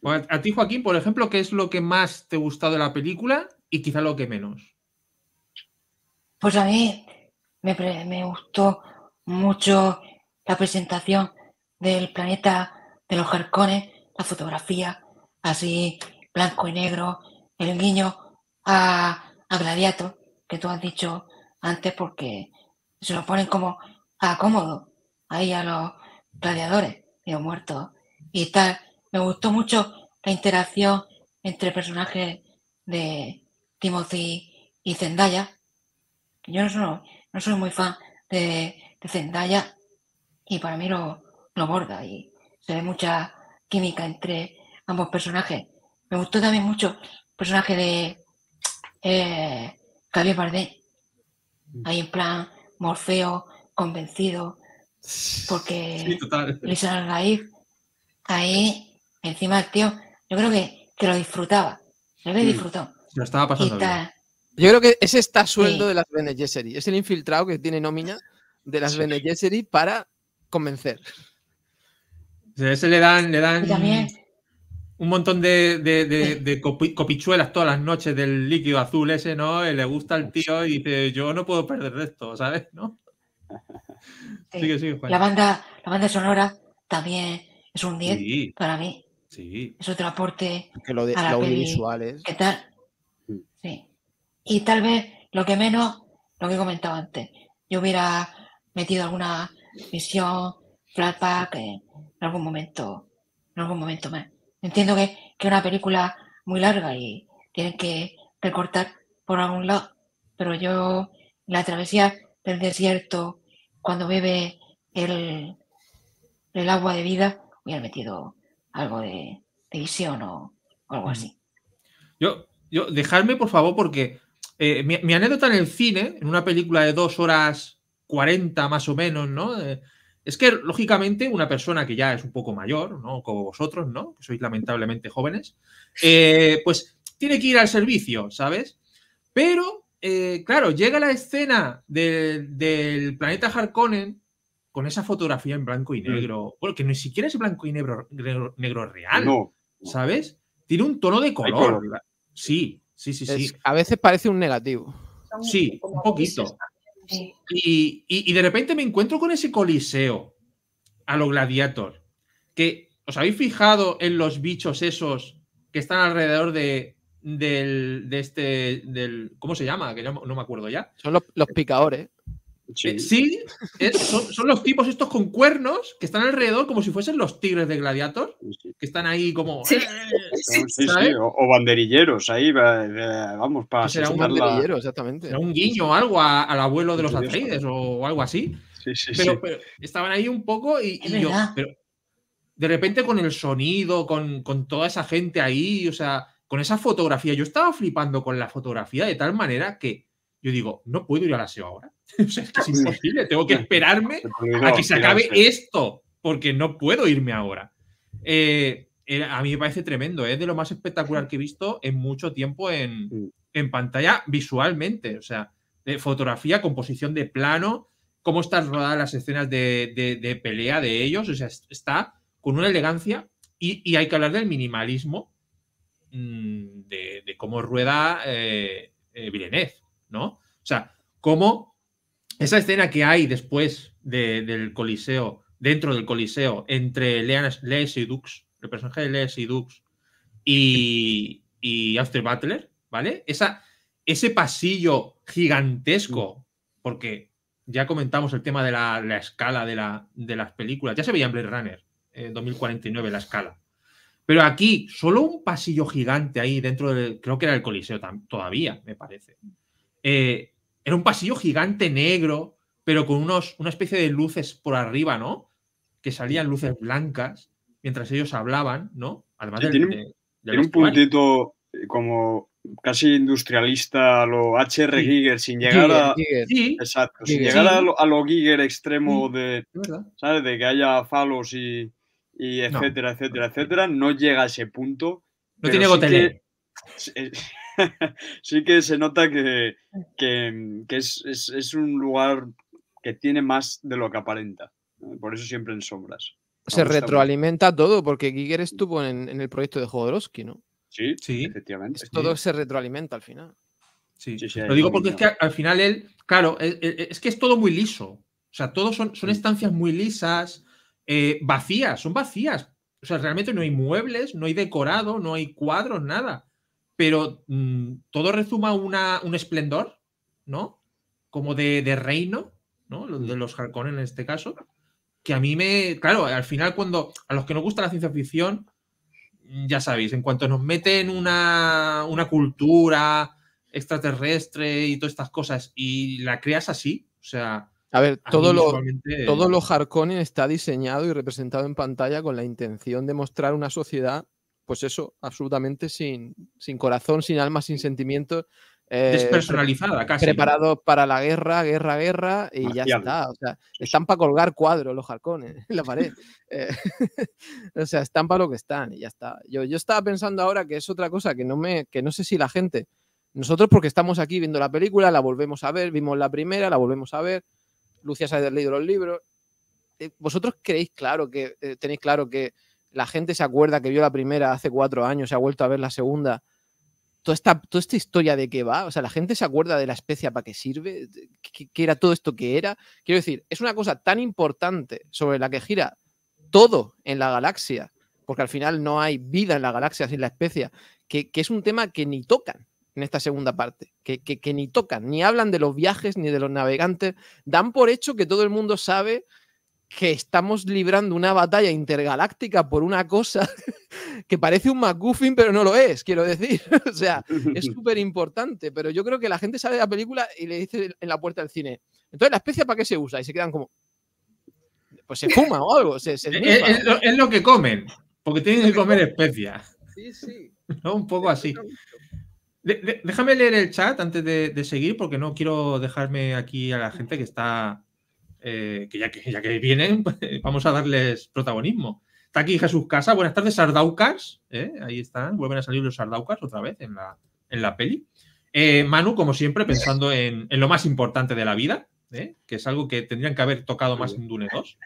Speaker 1: Pues a ti, Joaquín, por ejemplo, ¿qué es lo que más te ha gustado de la película y quizá lo que menos?
Speaker 3: Pues a mí me, gustó mucho la presentación del planeta de los jarcones, la fotografía, así blanco y negro, el guiño a, a Gladiato, que tú has dicho antes, porque se lo ponen como a ah, Cómodo, ahí a los gladiadores, los muertos y tal. Me gustó mucho la interacción entre personajes de Timothy y Zendaya. Yo no soy, muy fan de, Zendaya y para mí lo, borda y se ve mucha química entre ambos personajes. Me gustó también mucho el personaje de eh, Javier Bardem, mm. ahí en plan Morfeo convencido porque sí, ahí encima el tío, yo creo que, te lo disfrutaba, yo mm. disfrutó. estaba pasando
Speaker 2: Yo creo que ese está sueldo de las Bene es el infiltrado que tiene nómina de las Bene para convencer.
Speaker 1: se ese le dan, le dan un montón de, copichuelas todas las noches del líquido azul ese, ¿no? le gusta al tío y dice, yo no puedo perder esto, ¿sabes? ¿No? La banda,
Speaker 3: la banda sonora también es un 10 para mí.
Speaker 1: Sí.
Speaker 2: Es un
Speaker 3: transporte.
Speaker 1: a
Speaker 3: ¿Qué tal? Mm. Y tal vez lo que menos, lo que he comentado antes, yo hubiera metido alguna misión, flashback en algún momento, en algún momento más. Entiendo que es una película muy larga y tienen que recortar por algún lado, pero yo la travesía del desierto, cuando bebe el, el agua de vida, hubiera metido algo de, visión o,
Speaker 1: algo mm. así. Yo, yo, dejadme por favor, porque eh, mi, anécdota en el cine, en una película de dos horas 40 más o menos, ¿no? Eh, es que, lógicamente, una persona que ya es un poco mayor, ¿no? Como vosotros, ¿no? Que sois lamentablemente jóvenes, eh, pues tiene que ir al servicio, ¿sabes? Pero eh, claro, llega la escena del, planeta Harkonnen con esa fotografía en blanco y mm. negro, Bueno, porque ni siquiera es blanco y negro, negro, real, ¿sabes? Tiene un tono de color. Sí, sí, sí, sí. a veces parece un negativo. Sí, un poquito. Y, de repente me encuentro con ese coliseo a los gladiator. que os habéis fijado en los bichos esos que están alrededor de, del, de este, del, ¿cómo se llama? Que no me acuerdo ya. Son los, picadores.
Speaker 5: Sí,
Speaker 1: eh, son, los tipos estos con cuernos que están alrededor como si fuesen los tigres de gladiator, que están ahí como... Sí,
Speaker 5: eh, sí, o, banderilleros, ahí eh, vamos para... Será un banderillero, exactamente. un guiño o algo al abuelo de los Atreides o algo así. sí sí sí
Speaker 1: pero, estaban ahí un poco y, Pero de repente con el sonido, con, con toda esa gente ahí, o sea con esa fotografía, yo estaba flipando con la fotografía de tal manera que yo digo, no puedo ir la SEO ahora. es imposible, tengo que esperarme a que se acabe esto, porque no puedo irme ahora. Eh, a mí me parece tremendo, ¿eh? es de lo más espectacular que he visto en mucho tiempo mm. en, pantalla visualmente, o sea, de fotografía, composición de plano, cómo están rodadas las escenas de, pelea de ellos, o sea, está con una elegancia y hay que hablar del minimalismo Mm, de, cómo rueda eh, eh ¿no? O sea, cómo esa escena que hay después del Coliseo, dentro del Coliseo, entre Lea y Dux, el personaje de Lea y Dux y, y Butler, ¿vale? Esa, ese pasillo gigantesco, porque ya comentamos el tema de la, escala de, las películas, ya se veía en Blade Runner eh, en 2049 la escala, pero aquí, solo un pasillo gigante ahí dentro del. Creo que era el Coliseo todavía, me parece. Eh, era un pasillo gigante negro, pero con unos, una especie de luces por arriba, ¿no? Que salían luces blancas mientras ellos hablaban, ¿no? Además tiene, de, un
Speaker 5: puntito como casi industrialista lo HR Giger, sin llegar a. Exacto, sin llegar a lo, Giger extremo de. ¿Sabes? De que haya falos y y etcétera, etcétera, etcétera. No llega a ese punto. No tiene que Sí, que se nota que, es, un lugar que tiene más de lo que aparenta. Por eso siempre en sombras. Se
Speaker 2: retroalimenta todo, porque Giger estuvo en, el proyecto de Jodorowsky, ¿no?
Speaker 5: Sí, sí. efectivamente. todo se
Speaker 2: retroalimenta al
Speaker 5: final. Sí, lo digo porque es que
Speaker 1: al final él, claro, e, e, es, que es todo muy liso. O sea, todos son estancias muy lisas, eh, vacías, son vacías. O sea, realmente no hay muebles, no hay decorado, no hay cuadros, nada. Pero mm, todo rezuma una, un esplendor, ¿no? Como de, de reino, ¿no? De los jarcones en este caso. Que a mí me. Claro, al final, cuando. A los que nos gusta la ciencia ficción, mm, ya sabéis, en cuanto nos meten una, una cultura extraterrestre y todas estas cosas y la creas así, o sea, a ver, todo, lo,
Speaker 2: los todo está diseñado y representado en pantalla con la intención de mostrar una sociedad, pues eso, absolutamente sin, sin corazón, sin alma, sin sentimientos. Eh, Despersonalizada, casi. Preparado para la guerra, guerra, guerra, y ya está. O sea, están para colgar cuadros los jarcones en la pared. Eh, o sea, están para lo que están y ya está. Yo, yo estaba pensando ahora que es otra cosa que no, me, que no sé si la gente. Nosotros, porque estamos aquí viendo la película, la volvemos a ver, vimos la primera, la volvemos a ver Lucia se ha leído los libros. Eh, ¿Vosotros creéis claro que eh, tenéis claro que la gente se acuerda que vio la primera hace cuatro años, se ha vuelto a ver la segunda? Toda esta, toda esta historia de qué va, o sea, la gente se acuerda de la especie para qué sirve, qué, era todo esto que era. Quiero decir, es una cosa tan importante sobre la que gira todo en la galaxia, porque al final no hay vida en la galaxia sin la especie, que, que es un tema que ni tocan en esta segunda parte, que, que, ni tocan, ni hablan de los viajes, ni de los navegantes, dan por hecho que todo el mundo sabe que estamos librando una batalla intergaláctica por una cosa que parece un McGuffin, pero no lo es, quiero decir. o sea, es súper importante, pero yo creo que la gente sale de la película y le dice en la puerta del cine, entonces la especia para qué se usa y se quedan como...
Speaker 1: Pues se fuma o algo. es, lo, que comen, porque tienen que comer especias. Sí, sí. un poco así déjame leer el chat antes de, seguir, porque no quiero dejarme aquí a la gente que está. Eh, que, ya que ya que vienen, pues, vamos a darles protagonismo. Está aquí Jesús Casa. Buenas tardes, Sardaucas. Eh, ahí están. Vuelven a salir los Sardaucas otra vez en la, en la peli. Eh, Manu, como siempre, pensando en, lo más importante de la vida, que es algo que tendrían que haber tocado más en Dune 2,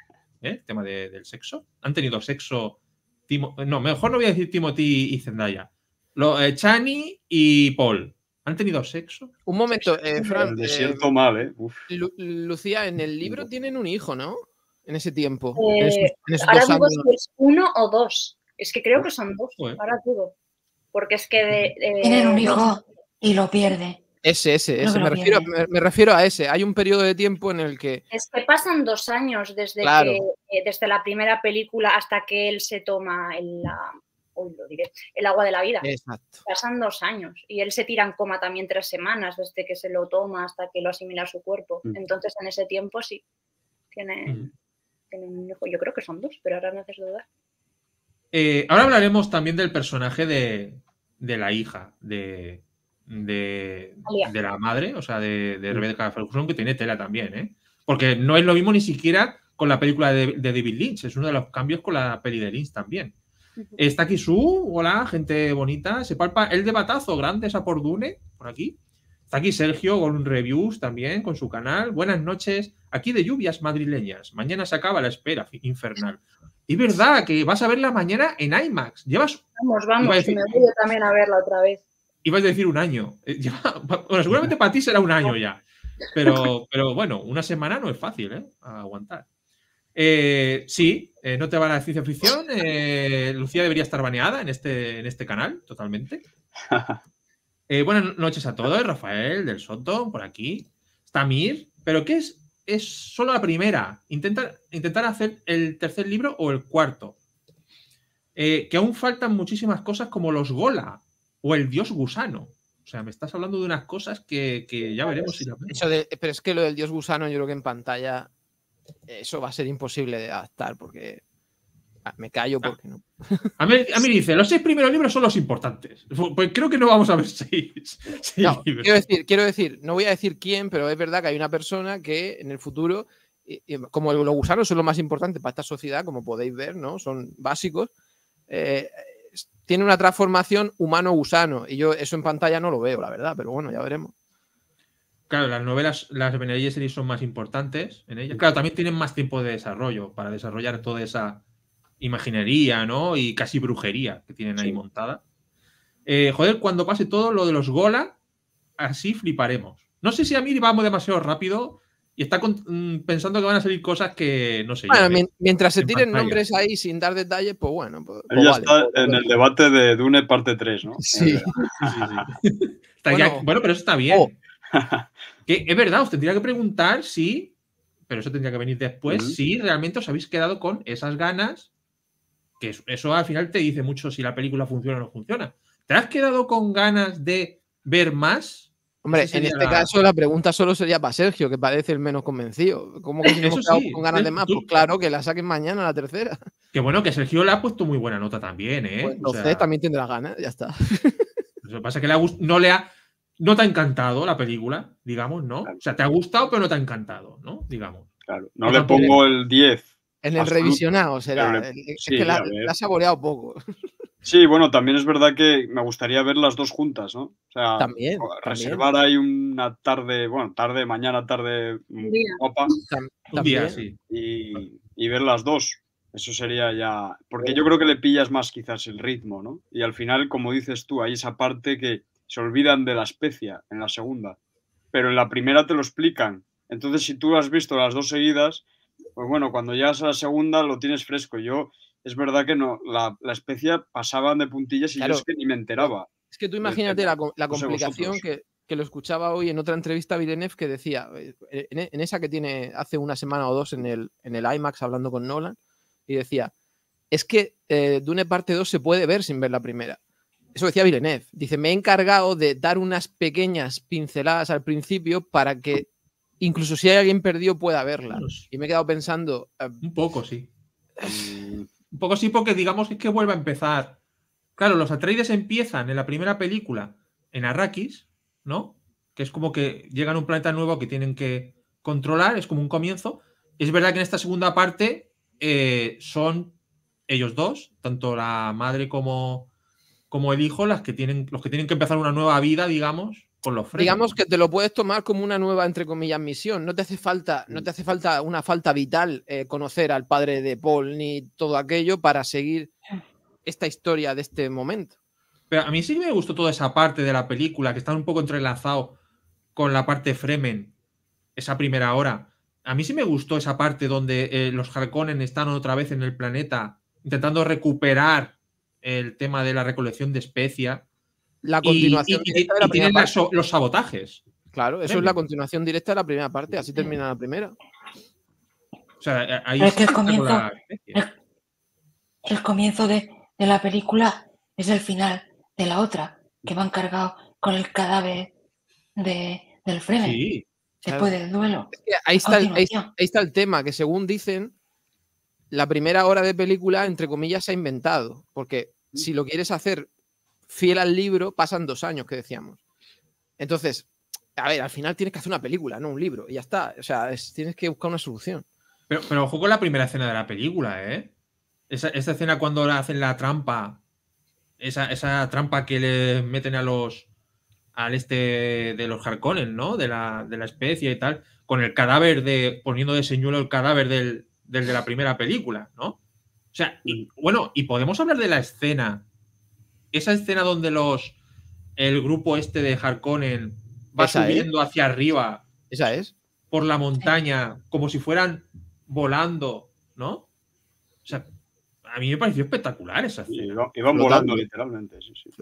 Speaker 1: el tema del sexo. Han tenido sexo. no, mejor no voy a decir Timothy y Zendaya lo, eh, Chani y Paul. ¿Han tenido sexo? Un momento, eh, Fran. Eh, mal, ¿eh?
Speaker 2: Lucía, en el libro tienen un hijo, ¿no? En ese tiempo. ahora
Speaker 3: es
Speaker 4: uno o dos. Es que creo que son dos. Ahora todo. Porque es que. Tienen un
Speaker 3: hijo y lo pierde.
Speaker 2: Ese, ese, ese. me, refiero, a ese. Hay un periodo de tiempo en el que.
Speaker 4: Es que pasan dos años desde, desde la primera película hasta que él se toma el, la, el agua de la vida. Pasan dos años y él se tira en coma también tres semanas desde que se lo toma hasta que lo asimila su cuerpo. Mm. Entonces, en ese tiempo sí, mm. tiene, un hijo. Yo creo que son dos, pero ahora no haces dudar.
Speaker 1: Eh, ahora hablaremos también del personaje de, la hija, de, de, la madre, o sea, de, de mm. Rebecca Ferguson, que tiene tela también, ¿eh? Porque no es lo mismo ni siquiera con la película de, de, David Lynch, es uno de los cambios con la peli de Lynch también. Está aquí Su, hola, gente bonita. Se palpa el de batazo, grande esa por Dune, por aquí. Está aquí Sergio con reviews también, con su canal. Buenas noches. Aquí de lluvias madrileñas. Mañana se acaba la espera infernal. Y verdad que vas a verla mañana en IMAX. Llevas.
Speaker 4: Vamos, vamos, me voy también a verla otra vez.
Speaker 1: Ibas a decir un año. Eh, bueno, seguramente para ti será un año ya. Pero, pero bueno, una semana no es fácil, ¿eh? aguantar. Eh, sí, eh, no te va la ciencia ficción. Eh, Lucía debería estar baneada en este, en este canal, totalmente. buenas noches a todos, Rafael del Soto, por aquí. Está Mir, pero ¿qué es? Es solo la primera. Intentar, intentar hacer el tercer libro o el cuarto. que aún faltan muchísimas cosas como los Gola o el dios gusano. O sea, me estás hablando de unas cosas que, ya veremos si la pero es que lo del dios gusano, yo
Speaker 2: creo que en pantalla eso va a ser imposible de adaptar porque ah, me
Speaker 1: callo ah. porque no. A mí, dice, los seis primeros libros son los importantes. Pues creo que no vamos a ver seis. libros. quiero, decir, quiero decir,
Speaker 2: no voy a decir quién, pero es verdad que hay una persona que en el futuro, como los gusanos son lo más importante para esta sociedad, como podéis ver, ¿no? Son básicos. Eh, tiene una transformación humano-gusano. Y yo eso en pantalla no lo veo, la verdad, pero bueno, ya veremos.
Speaker 1: Claro, las novelas, las venerillas Series son más importantes en ellas. Claro, también tienen más tiempo de desarrollo para desarrollar toda esa imaginería, ¿no? Y casi brujería que tienen ahí montada. Eh, joder, cuando pase todo lo de los Gola, así fliparemos. No sé si a mí vamos demasiado rápido y está mm, pensando que van a salir cosas que no sé. mientras se tiren nombres
Speaker 2: ahí sin dar detalles,
Speaker 1: pues bueno. Pues, pues está pues en el
Speaker 5: debate de Dune parte 3, ¿no? Sí. sí, sí,
Speaker 1: Bueno, pero eso está bien. Oh, que es verdad, os tendría que preguntar si, pero eso tendría que venir después, si realmente os habéis quedado con esas ganas, que eso, al final te dice mucho si la película funciona o no funciona. ¿Te has quedado con ganas de ver más? Hombre, en este caso
Speaker 2: la pregunta solo sería para Sergio, que parece el menos convencido. ¿Cómo que si con ganas de ¿eh? más? Pues claro, que la saquen mañana la tercera.
Speaker 1: Que bueno, que Sergio le ha puesto muy buena nota también, ¿eh? Pues
Speaker 2: también tendrá ganas, ya está.
Speaker 1: Lo que pasa es que no le ha, no te ha encantado la película, digamos, ¿no? O sea, te ha gustado, pero no te ha encantado, ¿no?
Speaker 5: Digamos. Claro, no, le pongo el 10. En el revisionado será. sea, es que la, ha
Speaker 2: saboreado poco.
Speaker 5: Sí, bueno, también es verdad que me gustaría ver las dos juntas, ¿no? O sea, reservar ahí una tarde, bueno, tarde, mañana, tarde, Un mm, día, sí. Y, y, ver las dos. Eso sería ya. Porque yo creo que le pillas más quizás el ritmo, ¿no? Y al final, como dices tú, hay esa parte que se olvidan de la especia en la segunda, pero en la primera te lo explican. Entonces, si tú has visto las dos seguidas, pues bueno, cuando llegas a la segunda lo tienes fresco. Yo, es verdad que no, la, la especia pasaban de puntillas y yo es que ni me enteraba.
Speaker 2: Es que tú eh, imagínate eh, la, la complicación que, que, lo escuchaba hoy en otra entrevista a Villeneuve que decía, eh, en, esa que tiene hace una semana o dos en el, en el IMAX hablando con Nolan, y decía, es que Dune parte 2 se puede ver sin ver la primera. Eso decía Villeneuve. Dice, me he encargado de dar unas pequeñas pinceladas al principio para que incluso si hay alguien perdido pueda verlas. Y me he quedado pensando... Eh, un poco, sí.
Speaker 1: Mm. un poco sí porque digamos que que vuelve a empezar. Claro, los Atreides empiezan en la primera película en Arrakis, ¿no? Que es como que llegan a un planeta nuevo que tienen que controlar, es como un comienzo. Es verdad que en esta segunda parte eh, son ellos dos, tanto la madre como como el hijo las que tienen, los que tienen que empezar una nueva vida, digamos, con los Fremen. Digamos
Speaker 2: que te lo puedes tomar como una nueva, entre comillas, misión. No te hace falta, no mm. te hace falta una falta vital eh, conocer al padre de Paul ni todo aquello para seguir esta historia de este momento.
Speaker 1: Pero a mí sí me gustó toda esa parte de la película, que está un poco entrelazado con la parte Fremen, esa primera hora. A mí sí me gustó esa parte donde eh, los Harkonnen están otra vez en el planeta intentando recuperar el tema de la recolección de especia. La continuación de la primera los sabotajes. Claro, eso es la
Speaker 2: continuación directa de la primera parte, así termina la primera.
Speaker 1: O sea, eh, ahí el comienzo,
Speaker 3: el, comienzo de, la película es el final de la otra, que van cargados con el cadáver de, del Fremen. Después del duelo. ahí
Speaker 2: está el tema, que según dicen, la primera hora de película, entre comillas, se ha inventado, porque mm. si lo quieres hacer fiel al libro, pasan dos años que decíamos. Entonces, a ver, al final tienes que hacer una película, no un libro, y ya está. O sea,
Speaker 1: tienes que buscar una solución. Pero, pero ojo con la primera escena de la película, ¿eh? Esa, escena cuando hacen la trampa, esa, esa, trampa que le meten a los. al este de los jarcones, ¿no? De la, de la especie y tal, con el cadáver de. poniendo de señuelo el cadáver del, desde la primera película, ¿no? O sea, mm. bueno, y podemos hablar de la escena. Esa escena donde los el grupo este de Harkonnen va ¿eh? subiendo hacia arriba. Esa es. Por la montaña, como si fueran volando, ¿no? O sea, a mí me pareció espectacular esa escena.
Speaker 5: Iban volando, literalmente.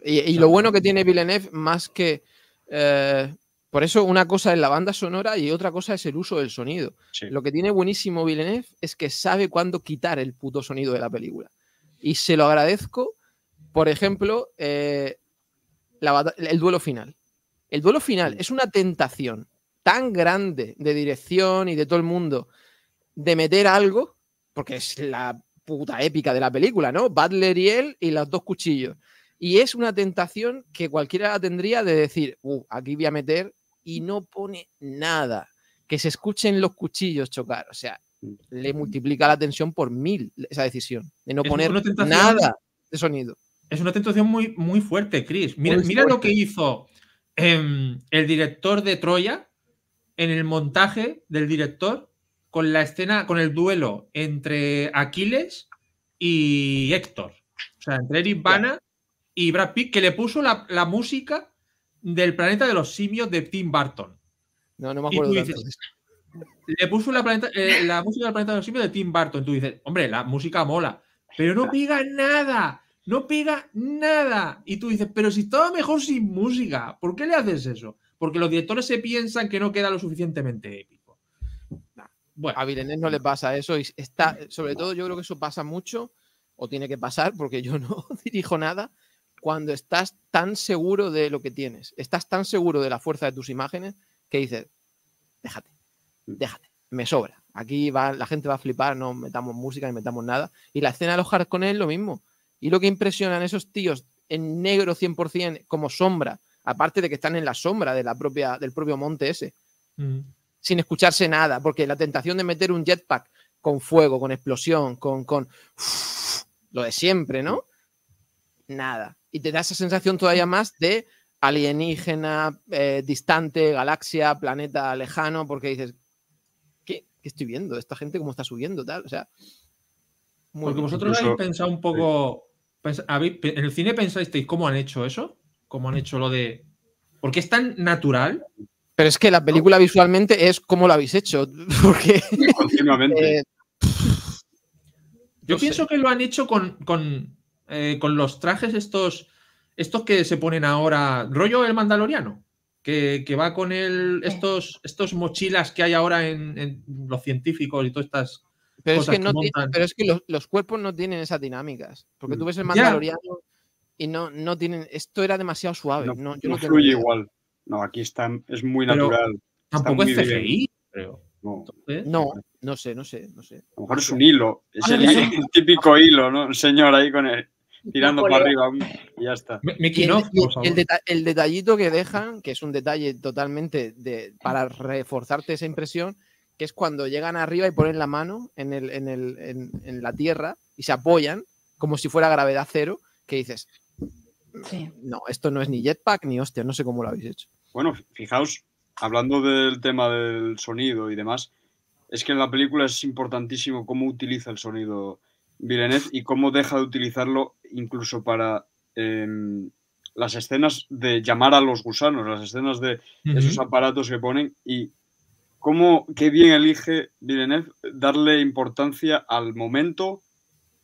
Speaker 2: Y, lo bueno que tiene Villeneuve, más que eh, por eso una cosa es la banda sonora y otra cosa es el uso del sonido. Lo que tiene buenísimo Villeneuve es que sabe cuándo quitar el puto sonido de la película. Y se lo agradezco, por ejemplo, eh, el duelo final. El duelo final es una tentación tan grande de dirección y de todo el mundo de meter algo, porque es la puta épica de la película, ¿no? Butler y él y los dos cuchillos. Y es una tentación que cualquiera tendría de decir, uh, aquí voy a meter y no pone nada. Que se escuchen los cuchillos chocar. O sea, mm. le multiplica la tensión por mil esa decisión de no poner nada
Speaker 1: de sonido. Es una tentación muy, muy fuerte, Chris. Mira, mira lo que hizo em, el director de Troya en el montaje del director con la escena, con el duelo entre Aquiles y Héctor. O sea, entre Eric Bana y Brad Pitt, que le puso la, la música del planeta de los simios de Tim Burton. No, no me acuerdo. le puso eh, la, música del planeta de los simios de Tim Burton. Tú dices, hombre, la música mola, pero no pega nada. No pega nada. Y tú dices, pero si estaba mejor sin música, ¿por qué le haces eso? Porque los directores se piensan que no queda lo suficientemente épico.
Speaker 2: bueno. A Virenés no le pasa eso. Y está, sobre todo, yo creo que eso pasa mucho, o tiene que pasar, porque yo no dirijo nada cuando estás tan seguro de lo que tienes, estás tan seguro de la fuerza de tus imágenes que dices, déjate, mm. déjate, me sobra. Aquí va, la gente va a flipar, no metamos música ni metamos nada. Y la escena de los jarcones es lo mismo. Y lo que impresionan esos tíos en negro 100% como sombra, aparte de que están en la sombra de la del propio monte ese, mm. sin escucharse nada, porque la tentación de meter un jetpack con fuego, con explosión, con, lo de siempre, ¿no? Mm. Nada y te da esa sensación todavía más de alienígena, eh, distante, galaxia, planeta lejano, porque dices, ¿qué, estoy viendo? ¿Esta gente cómo está subiendo? Tal, o sea.
Speaker 1: porque vosotros habéis pensado un poco. en el cine pensáis, cómo han hecho eso, cómo han hecho lo de. Porque es tan natural.
Speaker 2: Pero es que la película visualmente es como lo habéis hecho. Porque.
Speaker 1: Eh, Yo pienso que lo han hecho con eh, con los trajes estos, estos que se ponen ahora, rollo el mandaloriano, que, va con el, estos, estos mochilas que hay ahora en, los científicos y todas estas pero es que, no pero es que
Speaker 2: los, cuerpos no tienen esas dinámicas.
Speaker 5: Porque mm. tú ves el Mandaloriano
Speaker 2: y no, no tienen. Esto era demasiado suave. No, fluye
Speaker 5: igual. No, aquí está, es muy natural.
Speaker 2: Tampoco es CGI,
Speaker 5: creo. no.
Speaker 2: no, sé, no sé, no sé. A
Speaker 5: lo mejor es un hilo. Es ah, el, típico hilo, ¿no? Un señor ahí con el tirando para arriba y ya está.
Speaker 2: el, detallito que dejan, que es un detalle totalmente de, para reforzarte esa impresión, que es cuando llegan arriba y ponen la mano en, en, la tierra y se apoyan como si fuera gravedad cero, que dices, no, esto no es ni jetpack ni hostia, no sé cómo
Speaker 5: lo habéis hecho. Bueno, fijaos, hablando del tema del sonido y demás, es que en la película es importantísimo cómo utiliza el sonido y cómo deja de utilizarlo incluso para em, las escenas de llamar a los gusanos, las escenas de esos aparatos que ponen y cómo, qué bien elige Villeneuve darle importancia al momento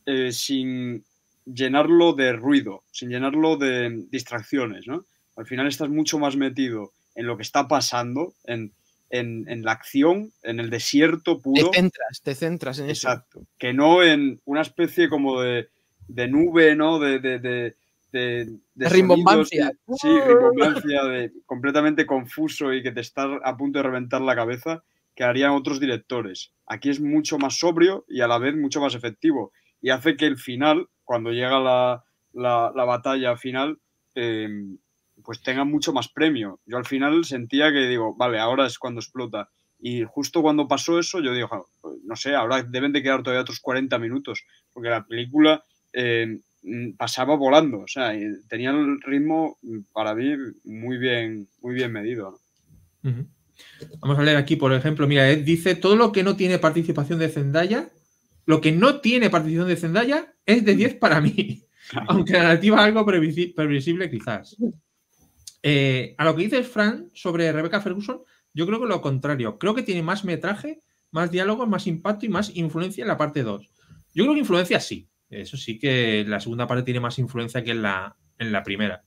Speaker 5: eh, sin llenarlo de ruido, sin llenarlo de distracciones, ¿no? Al final estás mucho más metido en lo que está pasando, en en, la acción, en el desierto puro. Te centras, te centras en Exacto. Que no en una especie como de, de nube, ¿no? De, de, de, de rimbombancia. sí, rimbombancia, de, completamente confuso y que te está a punto de reventar la cabeza, que harían otros directores. Aquí es mucho más sobrio y a la vez mucho más efectivo. Y hace que el final, cuando llega la, la, batalla final, em, pues tenga mucho más premio. Yo al final sentía que digo, vale, ahora es cuando explota. Y justo cuando pasó eso, yo digo, pues no sé, ahora deben de quedar todavía otros 40 minutos, porque la película eh, mm, pasaba volando, o sea, tenía el ritmo mm, para mí muy bien, muy bien medido.
Speaker 1: Vamos a leer aquí, por ejemplo, mira, eh, dice, todo lo que no tiene participación de Zendaya, lo que no tiene participación de Zendaya es de 10 para mí, aunque la narrativa algo previsible quizás. Eh, a lo que dices, Fran, sobre Rebecca Ferguson, yo creo que lo contrario. Creo que tiene más metraje, más diálogo, más impacto y más influencia en la parte 2. Yo creo que influencia sí. Eso sí que la segunda parte tiene más influencia que en la, en la primera.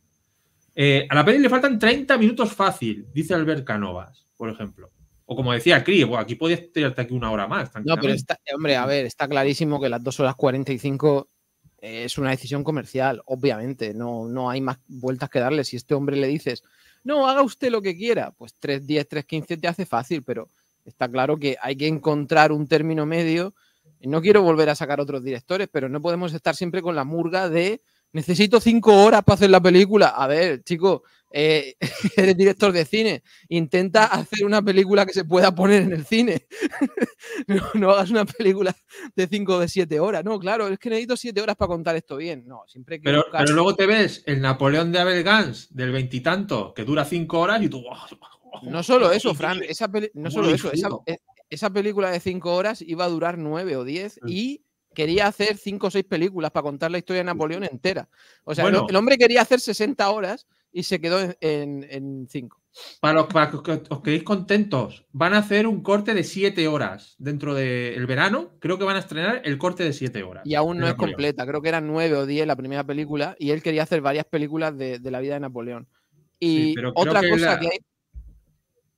Speaker 1: Eh, a la peli le faltan 30 minutos fácil, dice Albert Canovas, por ejemplo. O como decía Cri, aquí podías tirarte aquí una hora más. No, pero está, hombre, a ver,
Speaker 2: está clarísimo que las 2 horas 45 es una decisión comercial, obviamente, no, no hay más vueltas que darle. Si este hombre le dices, no, haga usted lo que quiera, pues 3.10, 3.15 te hace fácil, pero está claro que hay que encontrar un término medio. No quiero volver a sacar otros directores, pero no podemos estar siempre con la murga de necesito cinco horas para hacer la película. A ver, chico, eh, eres director de cine, intenta mm. hacer una película que se pueda poner en el cine. no, hagas una película de 5 o de 7 horas. No, claro, es que necesito 7 horas para contar esto bien. No, siempre pero, luego
Speaker 1: te ves el Napoleón de Abel Gans del veintitanto, que dura 5 horas y tú. No solo eso, Fran, esa no solo eso, esa, e, película
Speaker 2: de 5 horas iba a durar 9 o 10 mm. y quería hacer cinco o seis películas para contar la historia de Napoleón entera. O sea, el hombre quería hacer 60 horas y se quedó en
Speaker 1: cinco. Para, los, que os quedéis contentos, van a hacer un corte de siete horas dentro del verano. Creo que van a estrenar el corte de siete horas. Y aún no es completa, creo que eran nueve
Speaker 2: o diez la primera película. Y él quería hacer varias películas de, la vida de Napoleón. Y otra cosa que hay.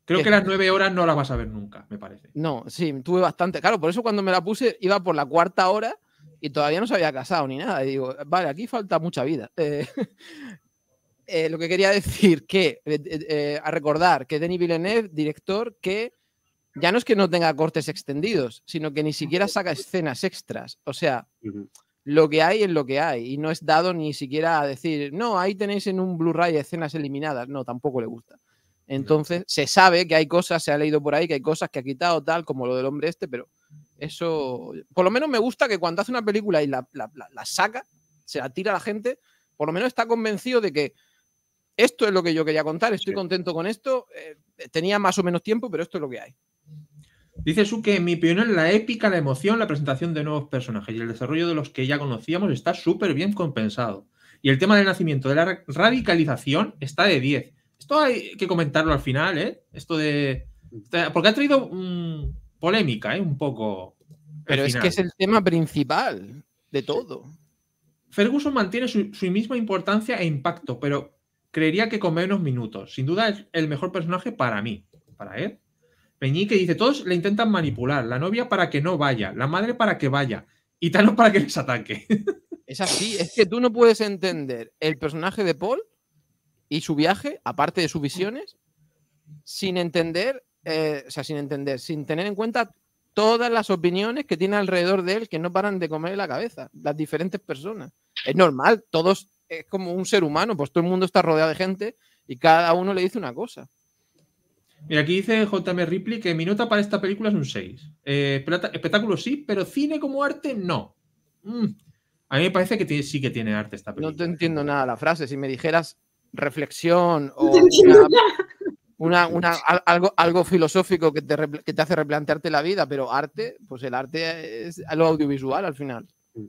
Speaker 1: Creo que las nueve horas no las vas a ver nunca, me parece. No, sí,
Speaker 2: tuve bastante. Claro, por eso cuando me la puse iba por la cuarta hora y todavía no se había casado ni nada. Y digo, vale, aquí falta mucha vida. Eh, eh, lo que quería decir, que eh, eh, a recordar que Denis Villeneuve, director, que ya no es que no tenga cortes extendidos, sino que ni siquiera saca escenas extras. O sea, lo que hay es lo que hay. Y no es dado ni siquiera a decir, no, ahí tenéis en un Blu-ray escenas eliminadas. No, tampoco le gusta. Entonces, se sabe que hay cosas, se ha leído por ahí que hay cosas que ha quitado, tal, como lo del hombre este, pero eso. Por lo menos me gusta que cuando hace una película y la, la saca, se la tira a la gente, por lo menos está convencido de que esto es lo que yo quería contar, estoy contento con esto. Eh,
Speaker 1: tenía más o menos tiempo, pero esto es lo que hay. Dice Su que en mi opinión la épica, la emoción, la presentación de nuevos personajes y el desarrollo de los que ya conocíamos está súper bien compensado. Y el tema del nacimiento, de la radicalización, está de 10. Esto hay que comentarlo al final, ¿eh? Esto de... Porque ha traído mm, polémica, ¿eh? Un poco. Pero es que es el tema principal de todo. Ferguson mantiene su misma importancia e impacto, pero Creería que con menos minutos. Sin duda es el mejor personaje para mí, para él. Peñique dice, todos le intentan manipular, la novia para que no vaya, la madre para que vaya y Thanos para que les ataque. Es así,
Speaker 2: es que tú no puedes entender el personaje de Paul y su viaje, aparte de sus visiones, sin entender, eh, o sea, sin entender, sin tener en cuenta todas las opiniones que tiene alrededor de él que no paran de comer la cabeza, las diferentes personas. Es normal, todos es como un ser humano, pues todo el mundo está rodeado de gente y cada uno le dice una cosa.
Speaker 1: Mira, aquí dice JM Ripley que mi nota para esta película es un 6. Eh, espectáculo sí, pero cine como arte no. Mm. A mí me parece que sí que tiene arte esta película. No te entiendo
Speaker 2: nada la frase. Si me dijeras reflexión o algo, algo filosófico que te, que te hace replantearte la vida, pero arte, pues el arte es lo audiovisual al final.
Speaker 1: Mm.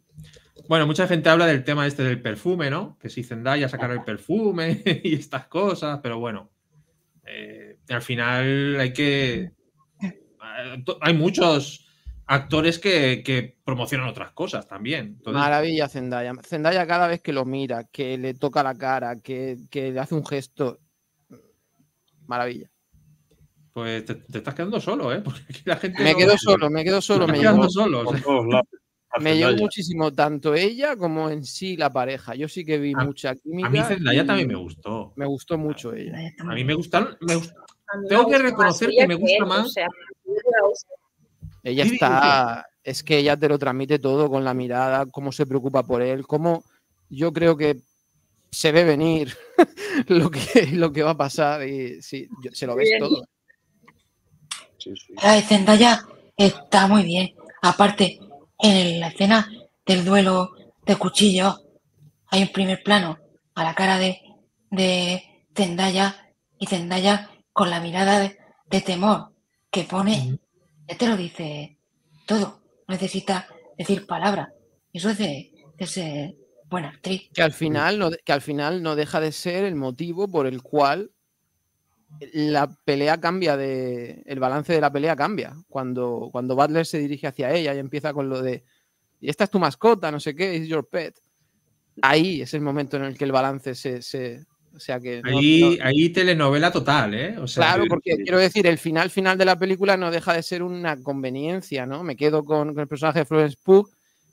Speaker 1: Bueno, mucha gente habla del tema este del perfume, ¿no? Que si Zendaya sacará el perfume y estas cosas, pero bueno, eh, al final hay que... Eh, hay muchos actores que, promocionan otras cosas también. Maravilla
Speaker 2: Zendaya. Zendaya cada vez que lo mira, que le toca la cara, que, le hace un gesto,
Speaker 1: maravilla. Pues te, estás quedando solo, ¿eh? Porque la gente me quedo solo, me quedo solo. Me, quedo solo me llevo
Speaker 2: muchísimo tanto ella como en sí la pareja. Yo sí que vi mucha química. A mí Zendaya también me gustó. Me gustó mucho ella. A mí me gustaron.
Speaker 4: Tengo que reconocer que me gusta más.
Speaker 2: ella está. Es que ella te lo transmite todo con la mirada, cómo se preocupa por él, cómo yo creo que se ve venir lo, que, lo que va a pasar y sí, se lo ves todo.
Speaker 3: La Zendaya está muy bien. Aparte, en la escena del duelo de cuchillo hay un primer plano a la cara de, de Zendaya y Zendaya con la mirada de, temor que pone, ya te lo dice todo, necesita decir palabras. Eso es de, de buena actriz.
Speaker 2: Que al, final que al final no deja de ser el motivo por el cual la pelea cambia de. El balance de la pelea cambia. Cuando, cuando Butler se dirige hacia ella y empieza con lo de. Y esta es tu mascota, no sé qué, es your pet. Ahí es el momento en el que el balance se. o sea que. Ahí,
Speaker 1: ahí telenovela total, ¿eh? claro, porque quiero
Speaker 2: decir, el final final de la película no deja de ser una conveniencia, ¿no? Me quedo con, el personaje de Florence Pugh.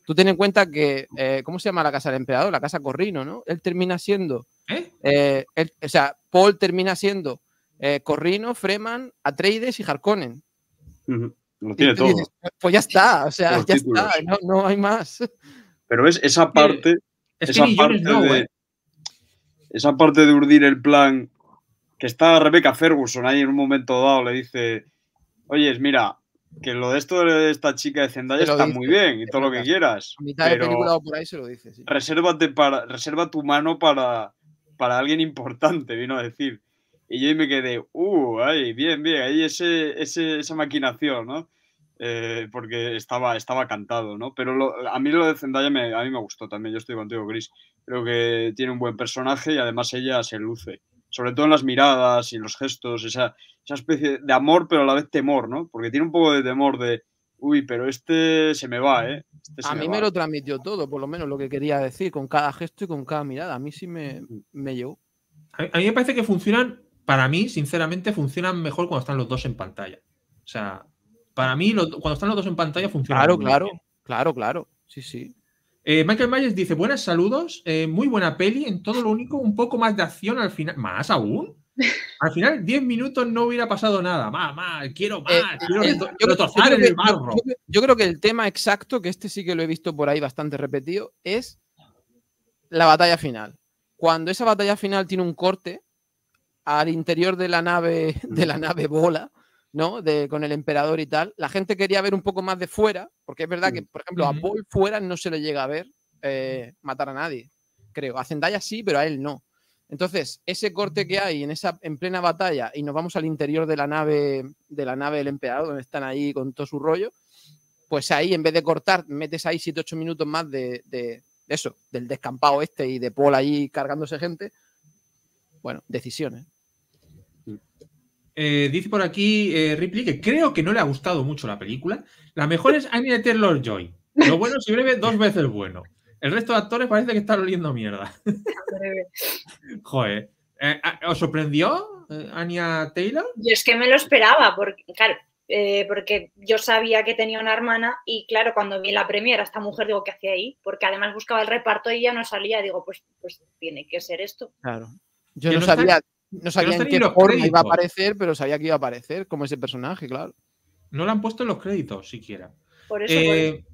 Speaker 2: Tú ten en cuenta que. Eh, ¿Cómo se llama la casa del emperador? La casa Corrino, ¿no? Él termina siendo. ¿Eh? Eh, o sea, Paul termina siendo eh, Corrino, Freeman, Atreides y Harkonnen.
Speaker 5: Lo tiene todo.
Speaker 2: pues ya está, o sea, ya está, no, hay más.
Speaker 5: Pero es esa parte, esa, parte de, ¿eh? esa parte de urdir el plan que está Rebeca Ferguson ahí en un momento dado, le dice, oye, mira, que lo de esto de esta chica de Zendaya está muy bien y todo lo que quieras. pero lo para, reserva tu mano para, para alguien importante, vino a decir. Y yo me quedé, uh, ay bien, bien, ahí ese, esa maquinación, ¿no? Eh, porque estaba, estaba cantado, ¿no? Pero a mí lo de Zendaya me, a mí me gustó también, yo estoy contigo, Gris, Creo que tiene un buen personaje y además ella se luce, sobre todo en las miradas y en los gestos, esa, especie de amor, pero a la vez temor, ¿no? Porque tiene un poco de temor de, uy, pero este se me va, ¿eh? Este a mí me lo
Speaker 2: transmitió todo, por lo menos lo que quería decir, con cada gesto y con cada mirada, a mí sí me, mm. me llegó.
Speaker 5: A mí me parece que funcionan para
Speaker 1: mí, sinceramente, funcionan mejor cuando están los dos en pantalla. O sea, para mí, cuando están los dos en pantalla funcionan. Claro, claro, claro, claro. Sí, sí. Eh, Michael Myers dice: Buenas saludos, eh, muy buena peli, en todo lo único, un poco más de acción al final. ¿Más aún? Al final, 10 minutos no hubiera pasado nada. Más, eh, más, quiero más, quiero, en el barro.
Speaker 2: yo, creo que el tema exacto, que este sí que lo he visto por ahí bastante repetido, es la batalla final. Cuando esa batalla final tiene un corte, al interior de la nave, de mm. la nave bola, ¿no? De, con el emperador y tal. La gente quería ver un poco más de fuera, porque es verdad que, mm. por ejemplo, a Paul fuera no se le llega a ver eh, matar a nadie, creo. A Zendaya sí, pero a él no. Entonces, ese corte que hay en, esa, en plena batalla y nos vamos al interior de la nave de la nave del emperador, donde están ahí con todo su rollo, pues ahí en vez de cortar, metes ahí 7-8 minutos más de, eso, del descampado este y de Paul ahí cargándose gente. Bueno, decisiones.
Speaker 1: Eh, dice por aquí eh, Ripley que creo que no le ha gustado mucho la película. La mejor es Annie Taylor Joy. Lo bueno es breve, dos veces bueno. El resto de actores parece que están oliendo mierda. Joder. Eh, ah, ¿Os sorprendió Anya Taylor?
Speaker 4: Yo es que me lo esperaba, porque, claro, porque yo sabía que tenía una hermana y claro, cuando vi la premiera esta mujer, digo, ¿qué hacía ahí? Porque además buscaba el reparto y ya no salía, digo, pues, pues tiene que ser esto.
Speaker 1: Claro. Yo no sabía, no sabía que en qué forma iba a aparecer,
Speaker 2: pero sabía que iba a aparecer como ese personaje, claro.
Speaker 1: No lo han puesto en los créditos siquiera. Por eso. Eh,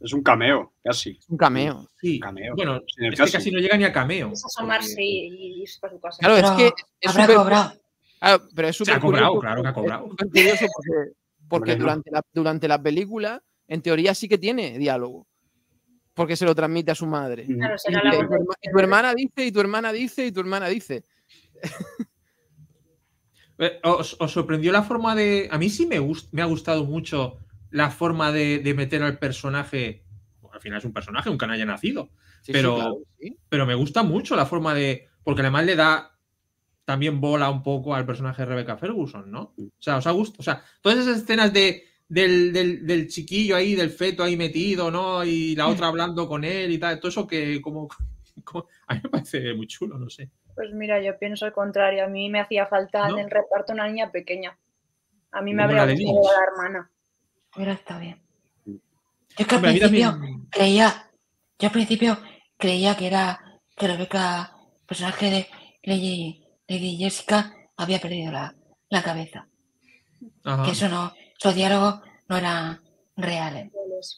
Speaker 1: es un cameo, casi. Un cameo. Sí. Un cameo. Bueno, es caso. que casi no llega ni a cameo. Es
Speaker 4: asomarse y, Claro, es que. Es Habrá cobrado. Claro,
Speaker 2: ah, pero es cobrado, claro que ha cobrado. porque, porque durante, la, película, en teoría, sí que tiene diálogo. Porque se lo transmite a su madre. Claro, y, tu hermana dice, y tu hermana dice, y tu hermana dice.
Speaker 1: Eh, ¿Os, sorprendió la forma de.? A mí sí me, me ha gustado mucho la forma de, meter al personaje. al final es un personaje, Un canalla nacido. pero, pero me gusta mucho la forma de. Porque además le da también bola un poco al personaje de Rebecca Ferguson, ¿no? O sea, os ha gustado. O sea, todas esas escenas de, del, chiquillo ahí, del feto ahí metido, ¿no? Y la otra hablando con él y tal. Todo eso que como a mí me parece muy chulo, no sé.
Speaker 4: Pues mira, yo pienso el contrario. A mí me hacía falta en el reparto una niña pequeña. A mí me habría gustado la hermana.
Speaker 3: Mira, está bien. Yo que al principio creía, yo al principio creía que era que Rebeca, personaje de Lady, Jessica, había perdido la, cabeza. Que eso no, esos diálogos no eran reales.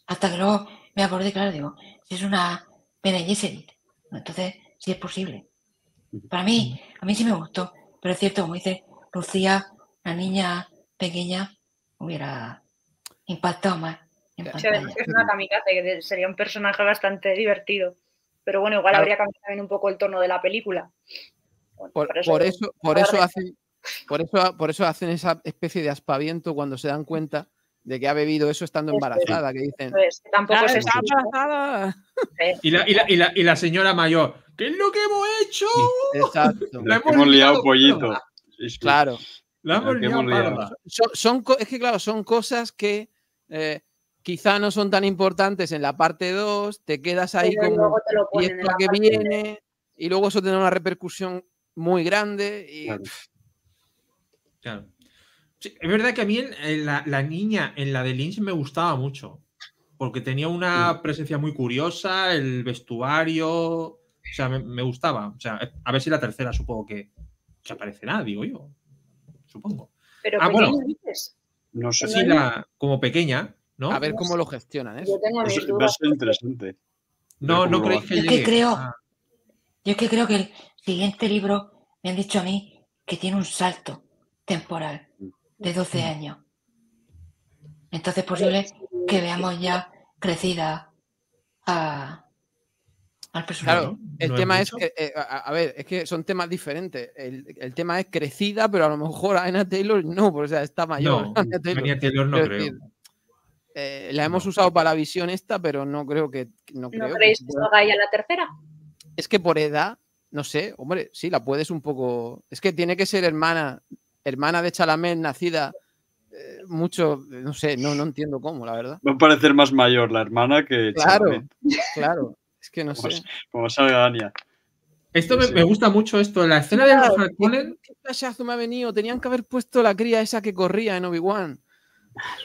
Speaker 3: Hasta que luego me acordé, claro, digo, si es una Bene entonces sí es posible. Para mí, a mí sí me gustó, pero es cierto, como dice Lucía, la niña pequeña hubiera impactado más. es
Speaker 4: una kamikaze, sería un personaje bastante divertido. Pero bueno, igual habría cambiado también un poco el tono de la película. por eso, por
Speaker 2: por eso, por eso hacen esa especie de aspaviento cuando se dan cuenta de que ha bebido eso
Speaker 1: estando embarazada, que dicen.
Speaker 4: tampoco se está embarazada.
Speaker 1: Y la, señora mayor,
Speaker 2: ¿qué es lo que hemos hecho?
Speaker 1: Exacto. La hemos, liado, pollito.
Speaker 5: claro.
Speaker 2: Son, es que, claro, son cosas que eh, quizá no son tan importantes en la parte 2, te quedas ahí con
Speaker 5: que viene,
Speaker 1: y luego eso tiene una repercusión muy grande. claro es verdad que a mí eh, la, niña en la de Lynch me gustaba mucho, porque tenía una presencia muy curiosa, el vestuario, o sea, me, gustaba. O sea, a ver si la tercera supongo que, se aparecerá, digo yo,
Speaker 2: supongo. Pero ah,
Speaker 1: No sé. la, como pequeña,
Speaker 5: ¿no? A ver cómo lo gestionan. ¿eh? interesante. No, no creéis que, creo, ah.
Speaker 3: Yo es que creo que el siguiente libro me han dicho a mí que tiene un salto temporal de 12 años. Entonces posible que veamos ya crecida al personaje.
Speaker 2: Claro, el tema es que, eh, a, ver, es que son temas diferentes. El, tema es crecida, pero a lo mejor a Anna Taylor no, porque está mayor. No, Taylor, no creo. Eh, la hemos usado para la visión esta, pero no creo que. ¿No, creo creéis que,
Speaker 4: que la tercera?
Speaker 2: Es que por edad, no sé, hombre, sí, la puedes un poco. Es que tiene que ser hermana hermana de Chalamet, nacida eh, mucho, no sé, no, no entiendo cómo, la
Speaker 5: verdad. Va a parecer más mayor la hermana que Claro,
Speaker 2: claro, es que no sé.
Speaker 5: Como salga Dania.
Speaker 1: Esto me, gusta mucho, esto. La escena de de Harkonnen.
Speaker 2: ¿Qué flashazo me ha venido? Tenían que haber puesto la cría esa que corría en Obi-Wan.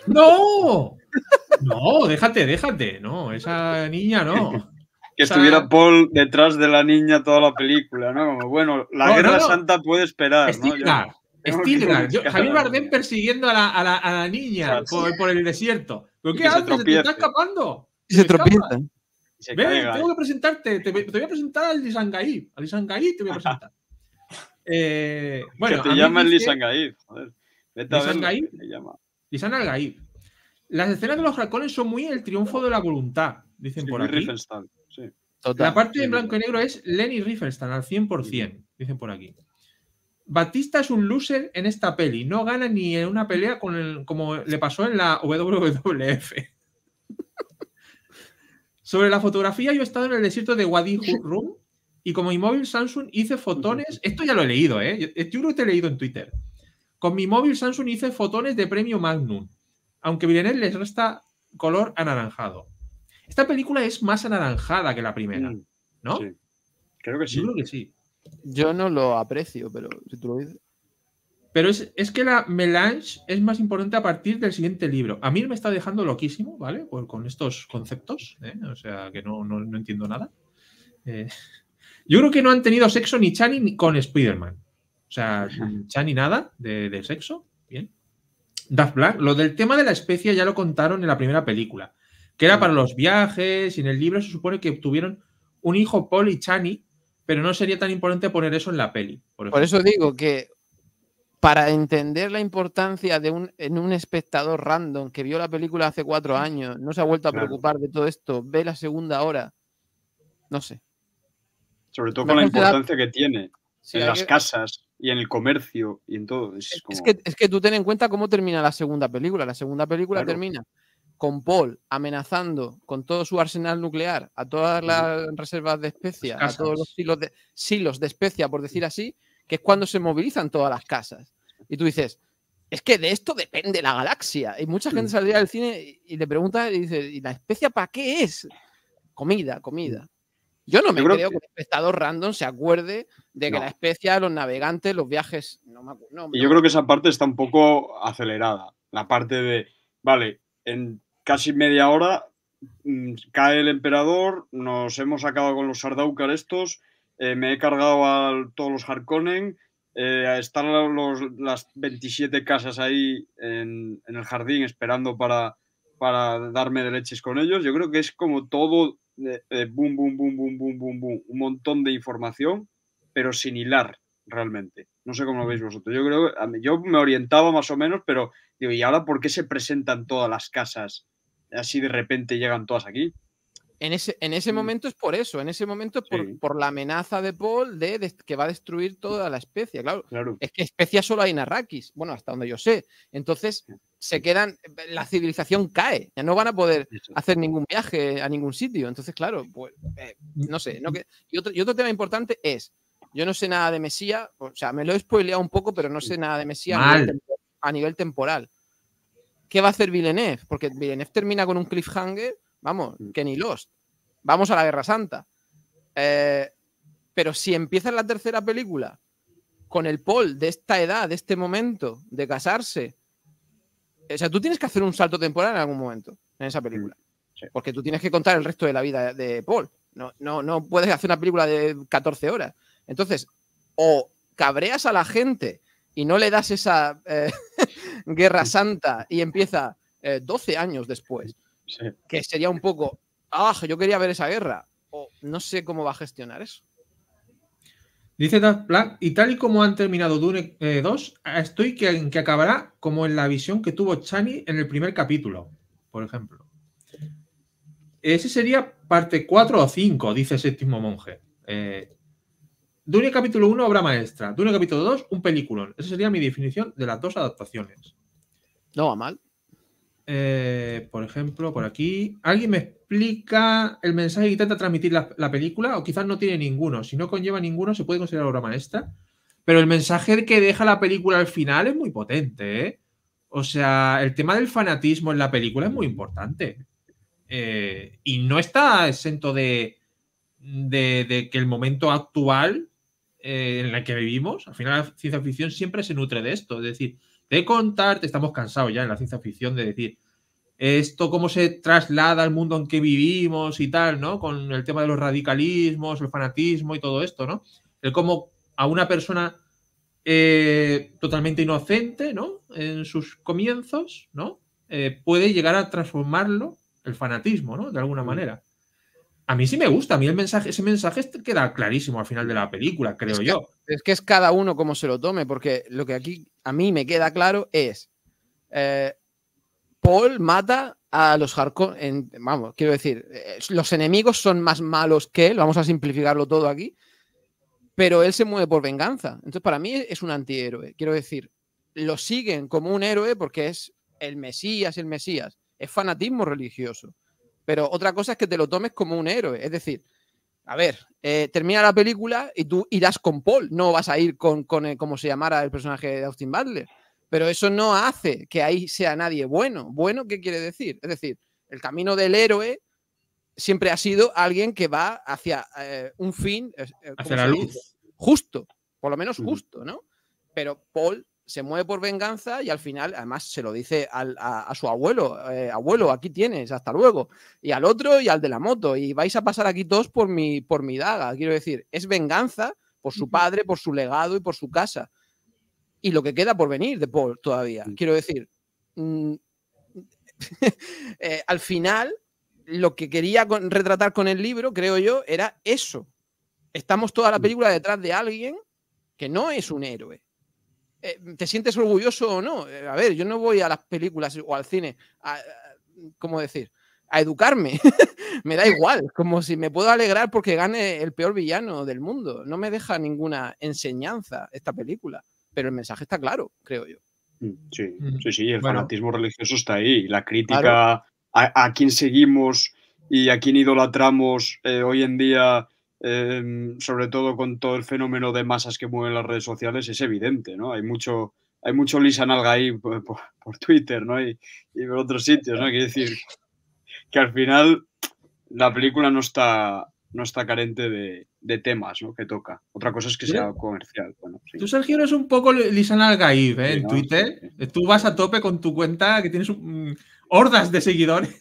Speaker 1: ¡No! No,
Speaker 5: déjate, déjate.
Speaker 1: No, esa niña no.
Speaker 5: Que estuviera Paul detrás de la niña toda la película, ¿no? Bueno, la Guerra Santa puede esperar, ¿no? Javier Bardem
Speaker 1: persiguiendo a la, niña por, el desierto. ¿Pero qué haces? te está escapando.
Speaker 5: Y se, tropiezan. tropieza. tengo que
Speaker 1: presentarte. Te, voy a presentar al Lisangaí. Al Lisangaí te voy a presentar.
Speaker 5: Eh, bueno, te llama el Lisangaí. Joder. a ver.
Speaker 1: Lisan Las escenas de los halcones son muy el triunfo de la voluntad, dicen por aquí.
Speaker 5: Sí. la parte
Speaker 1: en blanco y negro es Lenny Riefenstahl al 100%, dicen por aquí. Batista es un loser en esta peli, no gana ni en una pelea con como le pasó en la WWF. Sobre la fotografía, yo he estado en el desierto de Wadi Room y con mi móvil Samsung hice fotones. Esto ya lo he leído, ¿eh? Yo creo eh, te he leído en Twitter. Con mi móvil Samsung hice fotones de premio Magnum, aunque Villeneuve les resta color anaranjado. Esta película es más anaranjada que la primera, mm. ¿no? Creo que sí. Yo creo que sí. Yo no lo aprecio, pero si tú lo dices. Pero es, que la melange es más importante a partir del siguiente libro. A mí me está dejando loquísimo, ¿vale? con estos conceptos, ¿eh? o sea, que no, no, entiendo nada. Eh, yo creo que no han tenido sexo ni Chani ni con Spider-Man. O sea, Chani nada de, sexo, bien. Daft Black, lo del tema de la especie ya lo contaron en la primera película, que era mm. para los viajes y en el libro se supone que tuvieron un hijo Paul y Chani, pero no sería tan importante poner eso en la peli. Por, eso digo que
Speaker 2: para entender la importancia de un, en un espectador random que vio la película hace cuatro años, no se ha vuelto a preocupar de todo esto, ve la segunda hora, no sé.
Speaker 5: Sobre todo con la importancia que tiene en las casas y en el comercio y en todo. Es,
Speaker 2: que, tú ten en cuenta cómo termina la segunda película. La segunda película termina con Paul amenazando con todo su arsenal nuclear a todas las reservas de especia, a todos los silos de, especia, por decir así, que es cuando se movilizan todas las casas. Y tú dices, es que de esto depende la galaxia. Y mucha gente mm. saldría del cine y, le pregunta y dice, ¿y la especia para qué es? Comida, comida. Mm. Yo no me creo, que... el un espectador random se acuerde de que la especia, los navegantes, los viajes. Yo creo
Speaker 5: que esa parte está un poco acelerada. La parte de, vale, en casi media hora, mm, cae el emperador, nos hemos acabado con los Sardaukar estos, eh, me he cargado a todos los Harkonnen, eh, están las 27 casas ahí en, el jardín esperando para, para, darme de leches con ellos. Yo creo que es como todo, boom, boom, boom, boom, boom, boom, boom, un montón de información, pero sin hilar realmente. No sé cómo lo veis vosotros. Yo creo, yo me orientaba más o menos, pero digo, ¿y ahora por qué se presentan todas las casas? así de repente llegan todas aquí.
Speaker 2: En ese, en ese mm. momento es por eso, en ese momento por, por la amenaza de Paul de, que va a destruir toda la especie, claro. Es que especies solo hay en Arrakis, bueno, hasta donde yo sé. Entonces se quedan, la civilización cae, ya no van a poder hacer ningún viaje a ningún sitio. Entonces, claro, pues eh, no sé. y, otro, tema importante es, yo no sé nada de Mesía, o sea, me lo he spoileado un poco, pero no sé nada de Mesía a nivel, temporal. ¿Qué va a hacer Villeneuve? Porque Villeneuve termina con un cliffhanger, vamos, mm. que ni Lost. Vamos a la Guerra Santa. Eh, pero si empieza la tercera película con el Paul de esta edad, de este momento, de casarse, o sea, tú tienes que hacer un salto temporal en algún momento en esa película. Mm, Porque tú tienes que contar el resto de la vida de Paul. No, no, no puedes hacer una película de 14 horas. Entonces, o cabreas a la gente y no le das esa eh, guerra santa y empieza 12 eh, años después, que sería un poco, ah, yo quería ver esa guerra, o no sé cómo va a gestionar eso.
Speaker 1: Dice Plan, y tal y como han terminado Dune 2, eh, estoy que, que acabará como en la visión que tuvo Chani en el primer capítulo, por ejemplo. Ese sería parte 4 o 5, dice Séptimo Monje. Dune capítulo 1, obra maestra. Dune capítulo 2, un peliculón. Esa sería mi definición de las dos adaptaciones. No va mal. Eh, por ejemplo, por aquí. ¿Alguien me explica el mensaje que intenta transmitir la, película? O quizás no tiene ninguno. Si no conlleva ninguno, se puede considerar obra maestra. Pero el mensaje que deja la película al final es muy potente. ¿eh? O sea, el tema del fanatismo en la película es muy importante. Eh, y no está exento de que el momento actual eh, en la que vivimos, al final la ciencia ficción siempre se nutre de esto, es decir, de contarte, estamos cansados ya en la ciencia ficción de decir esto cómo se traslada al mundo en que vivimos y tal, ¿no? Con el tema de los radicalismos, el fanatismo y todo esto, ¿no? El cómo a una persona eh, totalmente inocente, ¿no? En sus comienzos, ¿no? Eh, puede llegar a transformarlo el fanatismo, ¿no? De alguna mm. manera. A mí sí me gusta, a mí el mensaje, ese mensaje queda clarísimo al final de la película, creo yo.
Speaker 2: Es que es cada uno como se lo tome, porque lo que aquí a mí me queda claro es, eh, Paul mata a los Harkonnen, vamos, quiero decir, eh, los enemigos son más malos que él, vamos a simplificarlo todo aquí, pero él se mueve por venganza. Entonces, para mí es un antihéroe, quiero decir, lo siguen como un héroe porque es el Mesías, el Mesías, es fanatismo religioso. Pero otra cosa es que te lo tomes como un héroe. Es decir, a ver, eh, termina la película y tú irás con Paul, no vas a ir con, eh, como se llamara el personaje de Austin Butler. Pero eso no hace que ahí sea nadie bueno. Bueno, ¿qué quiere decir? Es decir, el camino del héroe siempre ha sido alguien que va hacia eh, un fin. hacia la luz. Justo, por lo menos justo, ¿no? Pero Paul se mueve por venganza y al final, además, se lo dice a, su abuelo, eh, abuelo, aquí tienes, hasta luego, y al otro y al de la moto, y vais a pasar aquí todos por mi, por mi daga, quiero decir, es venganza por su padre, por su legado y por su casa. Y lo que queda por venir de Paul todavía, quiero decir, mm, eh, al final, lo que quería retratar con el libro, creo yo, era eso. Estamos toda la mm. película detrás de alguien que no es un héroe eh, te sientes orgulloso o no. Eh, a ver, yo no voy a las películas o al cine, a, ¿cómo decir? A educarme. me da igual, como si me puedo alegrar porque gane el peor villano del mundo. No me deja ninguna enseñanza esta película, pero el mensaje está claro,
Speaker 5: creo yo. Mm, sí, mm, sí, sí, el fanatismo religioso está ahí. La crítica a, quién seguimos y a quién idolatramos eh, hoy en día Em, sobre todo con todo el fenómeno de masas que mueven las redes sociales, es evidente, ¿no? Hay mucho, hay mucho Lisa por, Twitter, ¿no? Y, por otros sitios, ¿no? Quiere decir que al final la película no está, no está carente de, temas ¿no? que toca. Otra cosa es que sea comercial. Bueno,
Speaker 1: Tú, Sergio, eres un poco Lisan Algaib ¿eh? en Twitter. Tú vas a tope con tu cuenta que tienes mm, hordas de seguidores.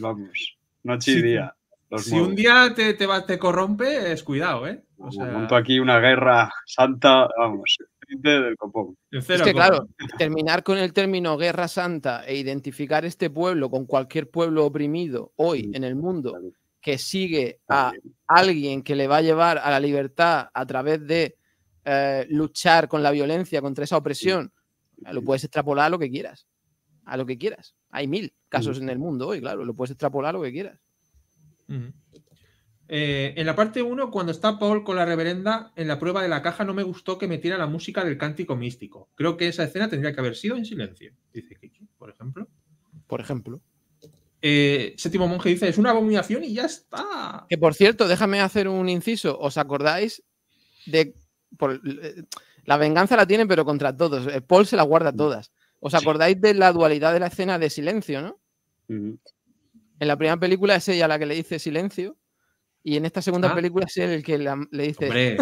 Speaker 5: vamos. Noche y día si un
Speaker 1: día te, te, corrompe, es cuidado, ¿eh?
Speaker 5: Monto aquí una guerra santa, vamos, del copón. Es que claro,
Speaker 2: terminar con el término guerra santa e identificar este pueblo con cualquier pueblo oprimido hoy mm, en el mundo que sigue a alguien que le va a llevar a la libertad a través de eh, luchar con la violencia, contra esa opresión, lo puedes extrapolar a lo que quieras, a lo que quieras. Hay mil casos mm. en el mundo hoy,
Speaker 1: claro, lo puedes extrapolar a lo que quieras. Eh, en la parte 1, cuando está Paul con la reverenda en la prueba de la caja, no me gustó que metiera la música del cántico místico. Creo que esa escena tendría que haber sido en silencio, dice Kiki, por ejemplo. Por ejemplo. Eh, séptimo Monje dice, es una abominación y ya está. Que por cierto, déjame hacer un inciso.
Speaker 2: ¿Os acordáis de... Eh, la venganza la tiene, pero contra todos. Paul se la guarda todas. ¿Os acordáis de la dualidad de la escena de silencio, no? En la primera película es ella la que le dice silencio. Y en esta segunda ah. película es el que le dice. Hombre,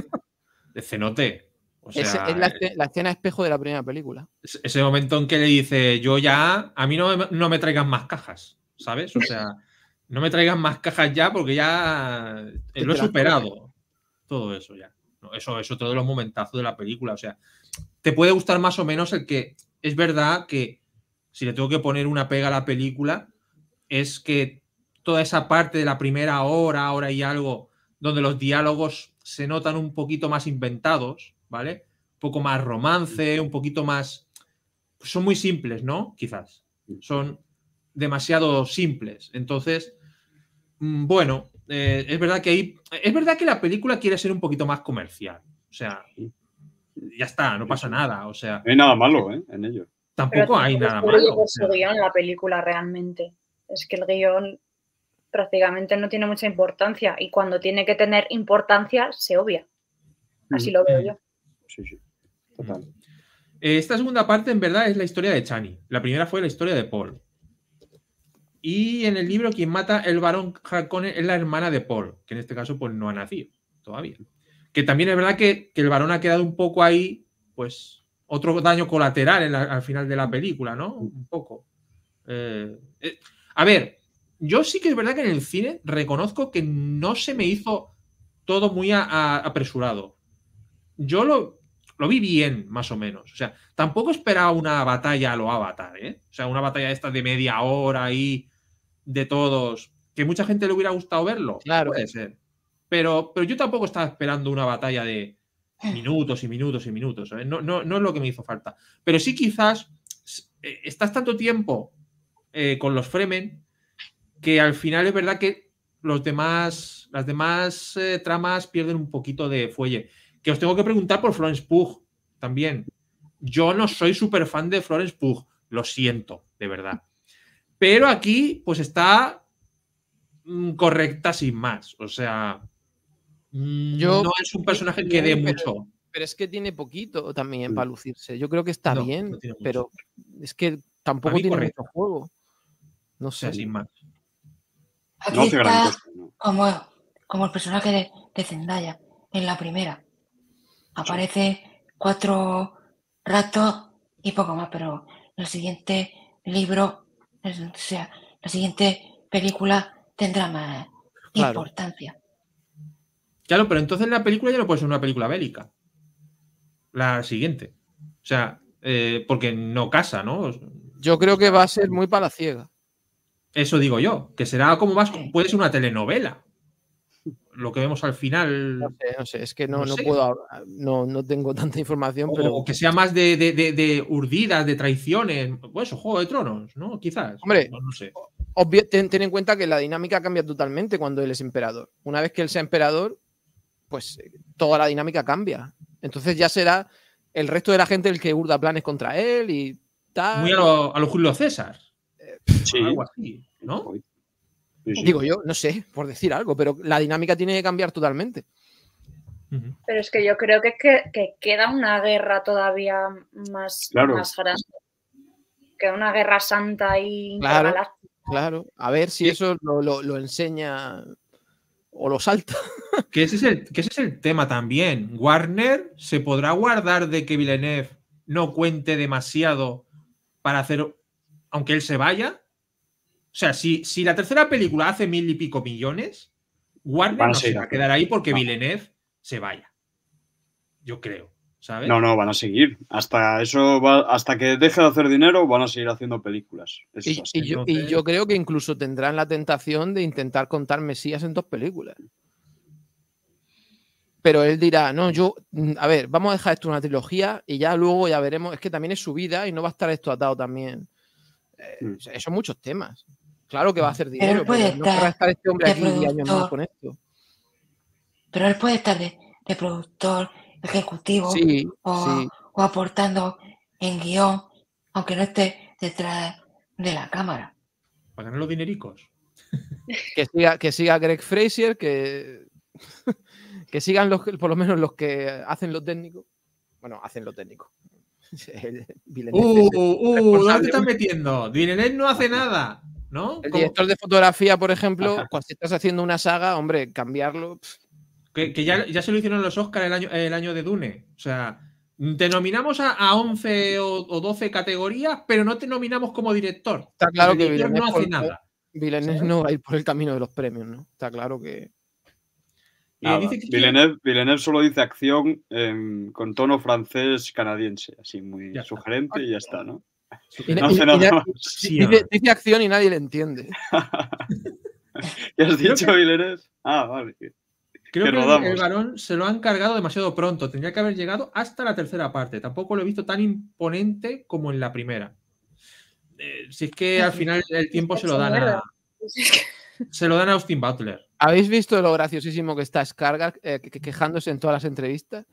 Speaker 1: de cenote. es, eh,
Speaker 2: la, escena espejo de la primera
Speaker 1: película. Ese momento en que le dice, yo ya, a mí no, no me traigan más cajas, ¿sabes? O sea, no me traigan más cajas ya porque ya eh, lo he superado. Todo eso ya. eso es otro de los momentazos de la película. O sea, te puede gustar más o menos el que es verdad que si le tengo que poner una pega a la película, es que toda esa parte de la primera hora, ahora hay algo, donde los diálogos se notan un poquito más inventados, ¿vale? Un poco más romance, un poquito más... Pues son muy simples, ¿no? Quizás. Son demasiado simples. Entonces, mm, bueno, eh, es verdad que ahí... Es verdad que la película quiere ser un poquito más comercial. O sea, ya está, no pasa nada. O sea...
Speaker 5: No hay nada malo, ¿eh? En ello. Tampoco hay nada malo. O
Speaker 4: la película realmente es que el guión prácticamente no tiene mucha importancia y cuando tiene que tener importancia se obvia. Así mm. lo veo yo.
Speaker 1: Sí, sí, mm. total. Eh, esta segunda parte, en verdad, es la historia de Chani. La primera fue la historia de Paul. Y en el libro, quien mata el varón Harkonnen es la hermana de Paul, que en este caso pues no ha nacido todavía. Que también es verdad que, el varón ha quedado un poco ahí, pues otro daño colateral al final de la película, ¿no? Mm. Un poco. Eh, eh, a ver, yo sí que es verdad que en el cine reconozco que no se me hizo todo muy apresurado. Yo lo, lo vi bien, más o menos. O sea, tampoco esperaba una batalla a lo avatar, ¿eh? O sea, una batalla esta de media hora y de todos. Que mucha gente le hubiera gustado verlo. Claro. Puede ser. Pero, pero yo tampoco estaba esperando una batalla de eh. minutos y minutos y minutos. No, no, no es lo que me hizo falta. Pero sí, quizás eh, estás tanto tiempo eh, con los Fremen, que al final es verdad que los demás, las demás eh, tramas pierden un poquito de fuelle. Que os tengo que preguntar por Florence Pugh también. Yo no soy súper fan de Florence Pugh, lo siento, de verdad. Pero aquí, pues está mm, correcta sin más. O sea, mm,
Speaker 2: Yo, no es un personaje que dé mucho. Pero es que tiene poquito también mm. para lucirse. Yo creo que está bien, pero es que tampoco tiene mucho juego. No sé. Sin más.
Speaker 3: no, está como, como, el personaje de, de, Zendaya en la primera. Aparece cuatro ratos y poco más, pero el siguiente libro, o sea, la siguiente película tendrá más importancia.
Speaker 1: Claro, pero entonces la película ya no puede ser una película bélica. La siguiente. O sea, eh, porque no casa, ¿no?
Speaker 2: Yo creo que va a ser muy ciega
Speaker 1: eso digo yo, que será como más, puede ser una telenovela. Lo que vemos al final. No sé, es que no, puedo,
Speaker 2: no, no tengo tanta información. O,
Speaker 1: que sea más de, urdidas, de traiciones, pues eso, Juego de Tronos, ¿no? Quizás. Hombre, no, sé.
Speaker 2: ten, en cuenta que la dinámica cambia totalmente cuando él es emperador. Una vez que él sea emperador, pues toda la dinámica cambia. Entonces ya será el resto de la gente el que urda planes contra él y tal. Muy a lo,
Speaker 1: a Julio César. ¿no? ¿eh?
Speaker 2: Digo yo, no sé, por decir algo, pero la dinámica tiene que cambiar totalmente.
Speaker 4: Pero es que yo creo que, queda una guerra todavía más, más grande. Queda una guerra santa y claro,
Speaker 2: claro. a ver si eso lo, enseña o lo salta.
Speaker 1: Que ese, es que ese es el tema también. Warner se podrá guardar de que Villeneuve no cuente demasiado para hacer aunque él se vaya, o sea, si, la tercera película hace mil y pico millones, Warner no va a quedar ahí porque Vilenez se vaya. Yo
Speaker 5: creo. ¿sabes? No, no, van a seguir. Hasta eso hasta que deje de hacer dinero, van a seguir haciendo películas. y, yo, y,
Speaker 2: yo, creo que incluso tendrán la tentación de intentar contar Mesías en dos películas. Pero él dirá, no, yo, mm, a ver, vamos a dejar esto una trilogía y ya luego ya veremos. Es que también es su vida y no va a estar esto atado también. Eh, mm. Son muchos temas. Claro que va a mm. hacer dinero. Este pero, él puede estar, este hombre aquí con esto.
Speaker 3: Pero él estar de, productor, ejecutivo o, aportando en guión, aunque no esté detrás de la cámara.
Speaker 1: Para ganar los dinericos.
Speaker 2: Que siga, que siga Greg Fraser, que, que sigan los, por lo menos los que hacen lo técnico.
Speaker 1: Bueno, hacen lo técnico.
Speaker 2: Uh,
Speaker 5: uh, ¿dónde te estás metiendo?
Speaker 1: Villeneuve no hace nada, ¿no?
Speaker 2: El director de fotografía, por ejemplo, cuando estás haciendo una saga, hombre, cambiarlo.
Speaker 1: Que, ya, se lo hicieron los Oscars el año, el año de Dune. O sea, te nominamos a, 11 o, 12 categorías, pero no te nominamos como director. Está claro que no hace nada.
Speaker 2: Villeneuve no va a ir por el camino de los premios, ¿no? Está claro que. Nada,
Speaker 5: solo dice acción em, con tono francés-canadiense, así muy sugerente y ya está, ¿no? Dice,
Speaker 2: acción y nadie le entiende.
Speaker 5: ¿Qué has dicho, Villeneuve? Ah, vale. Creo que, el varón
Speaker 1: se lo han cargado demasiado pronto. Tendría que haber llegado hasta la tercera parte. Tampoco lo he visto tan imponente como en la primera. Eh, si es que al final el tiempo se lo da. a, se lo dan a Austin Butler. ¿Habéis visto lo graciosísimo que está Skargar eh,
Speaker 2: quejándose en todas las entrevistas?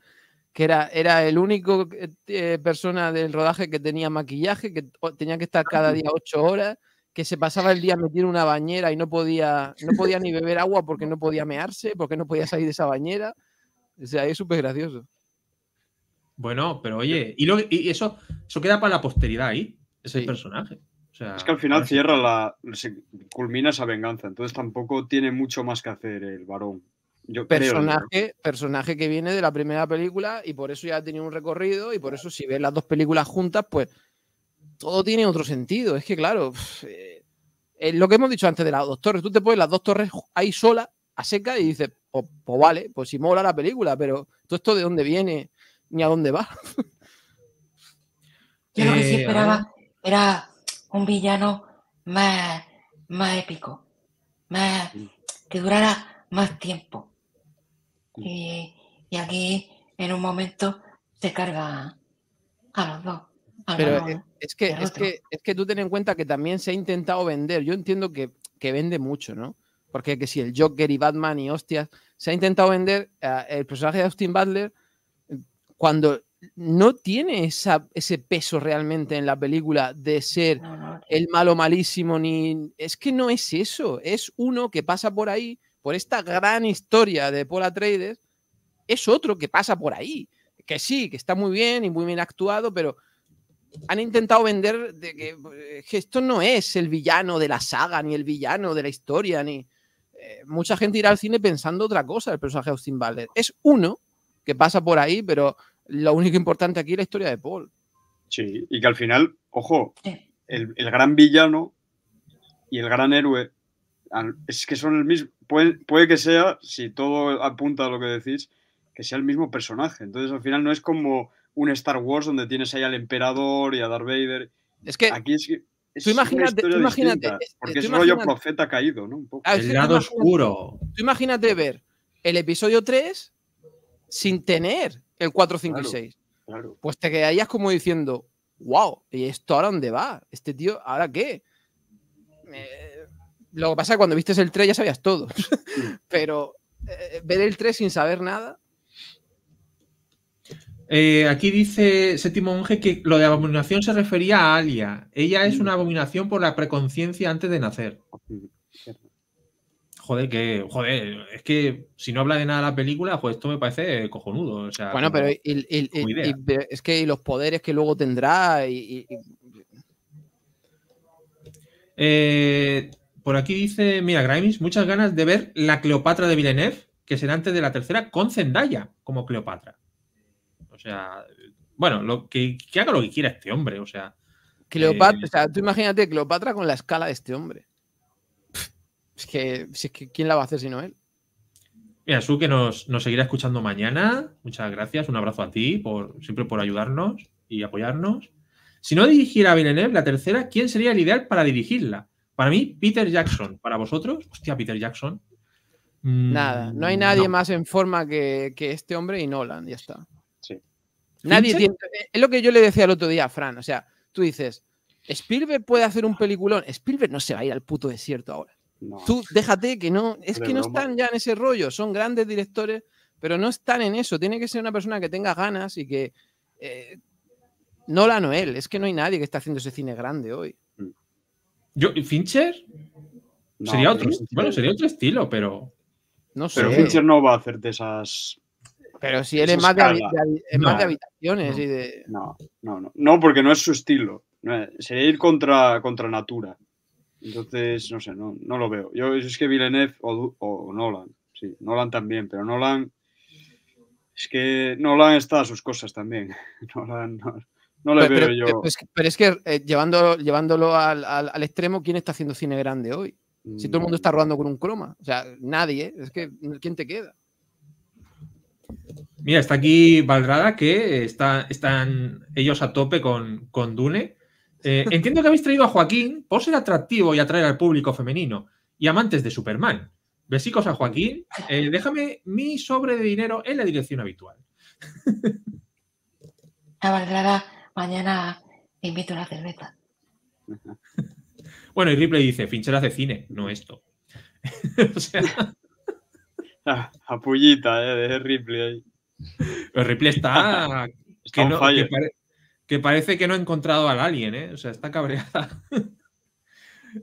Speaker 2: Que era, era el único eh, persona del rodaje que tenía maquillaje, que tenía que estar cada día ocho horas, que se pasaba el día metido en una bañera y no podía, no podía ni beber agua porque no podía mearse, porque no podía salir de esa bañera. O sea, es súper gracioso.
Speaker 1: Bueno, pero oye, y, eso, eso queda para la posteridad ahí, ese personaje es que al
Speaker 5: final cierra la. culmina esa venganza, entonces tampoco tiene mucho más que hacer el varón. Yo personaje,
Speaker 2: personaje que viene de la primera película y por eso ya ha tenido un recorrido y por eso si ves las dos películas juntas, pues todo tiene otro sentido. Es que claro, eh, lo que hemos dicho antes de las dos torres, tú te pones las dos torres ahí sola, a seca y dices, pues, pues vale, pues si mola la película, pero todo esto de dónde viene ni a dónde va.
Speaker 3: Yo lo que sí eh, esperaba era un villano más, épico, más que durara más tiempo. Y, aquí en un momento se carga a los dos.
Speaker 2: E, es, que, es, que, tú ten en cuenta que también se ha intentado vender. Yo entiendo que, vende mucho, ¿no? Porque si el Joker y Batman y hostias, se ha intentado vender eh, el personaje de Austin Butler cuando no tiene ese peso realmente en la película de ser el malo malísimo, ni... Es que no es eso, es uno que pasa por ahí, por esta gran historia de Paul Atreides, es otro que pasa por ahí, que sí, que está muy bien y muy bien actuado, pero han intentado vender de que, eh, esto no es el villano de la saga, ni el villano de la historia, ni... Eh, mucha gente irá al cine pensando otra cosa el personaje de Austin Butler. Es uno que pasa por ahí, pero lo único importante aquí es la historia de Paul.
Speaker 5: Sí, y que al final, ojo, el, gran villano y el gran héroe es que son el mismo. Puede, que sea, si todo apunta a lo que decís, que sea el mismo personaje. Entonces, al final, no es como un Star Wars donde tienes ahí al emperador y a Darth Vader. Es que. Aquí es, que. tú imagínate, porque es rollo profeta caído, ¿no? Un poco. Ah, el lado oscuro.
Speaker 2: Tú imagínate ver el episodio 3 sin tener el 4, 5 y 6. Pues te quedarías como diciendo, wow, ¿y esto ahora dónde va? ¿Este tío ahora qué? Eh, lo que pasa es que cuando viste el 3 ya sabías todo. Pero eh, ver el 3 sin saber nada.
Speaker 1: Eh, aquí dice Séptimo Monje que lo de abominación se refería a Alia. Ella es mm. una abominación por la preconciencia antes de nacer joder, que, joder, es que si no habla de nada la película, pues esto me parece cojonudo. O bueno, pero,
Speaker 2: es que los poderes que luego tendrá y...
Speaker 1: Eh, por aquí dice, mira, Grimes, muchas ganas de ver la Cleopatra de Villeneuve, que será antes de la tercera, con Zendaya como Cleopatra. O sea, bueno, lo, que, haga lo que quiera este hombre, o sea. Cleopatra, eh, o sea,
Speaker 2: tú imagínate Cleopatra con la escala de este hombre. Es que, si es ¿quién la va a hacer sino él?
Speaker 1: Mira, Su, que nos, seguirá escuchando mañana. Muchas gracias. Un abrazo a ti, por, siempre por ayudarnos y apoyarnos. Si no dirigiera a Villeneuve la tercera, ¿quién sería el ideal para dirigirla? Para mí, Peter Jackson. Para vosotros, hostia, Peter Jackson. Mm, Nada, no hay nadie
Speaker 2: más en forma que, este hombre y Nolan, ya está.
Speaker 1: Sí. Nadie eh,
Speaker 2: Es lo que yo le decía el otro día a Fran. O sea, tú dices, Spielberg puede hacer un peliculón. Spielberg no se va a ir al puto desierto ahora. Tú déjate que no, es que no están ya en ese rollo, son grandes directores, pero no están en eso. Tiene que ser una persona que tenga ganas y que... Eh, no la Noel, es que no hay nadie que está haciendo ese cine grande hoy. Mm.
Speaker 5: Yo, ¿Fincher? sería otro, sería otro estilo, pero... No sé. Pero Fincher no va a hacerte esas pero
Speaker 2: si él es más, de, más de, habitaciones no, y de.
Speaker 5: No, no, no. porque no es su estilo. Sería ir contra, contra natura. Entonces, no sé, no, lo veo. Yo es que Villeneuve o, Nolan, sí, Nolan también, pero Nolan es que Nolan está a sus cosas también. no, le veo yo.
Speaker 2: Pero es que, eh, llevándolo al, extremo, ¿quién está haciendo cine grande hoy? Si todo el mundo mm. está rodando con un croma, o sea, nadie, ¿eh? es que ¿quién te queda?
Speaker 1: Mira, está aquí Valdrada que está, están ellos a tope con, con Dune eh, entiendo que habéis traído a Joaquín por ser atractivo y atraer al público femenino y amantes de Superman. Besicos a Joaquín. Eh, déjame mi sobre de dinero en la dirección habitual.
Speaker 3: La Valgrada mañana invito a la cerveza.
Speaker 1: Bueno, y Ripley dice, fincheras de cine, no
Speaker 5: esto. o sea... apullita ah, eh, de Ripley ahí.
Speaker 1: Pero Ripley está... que, no, que parece que no ha encontrado al alien, ¿eh? O sea, está cabreada.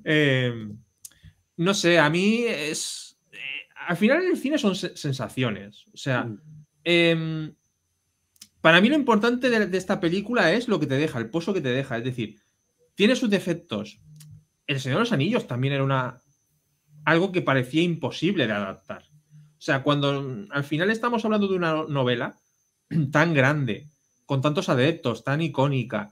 Speaker 1: Em, no sé, a mí es... Eh, al final en el cine son sensaciones. O sea, mm. em, para mí lo importante de, esta película es lo que te deja, el pozo que te deja. Es decir, tiene sus defectos. El Señor de los Anillos también era una... algo que parecía imposible de adaptar. O sea, cuando mm, al final estamos hablando de una novela tan grande, con tantos adeptos, tan icónica,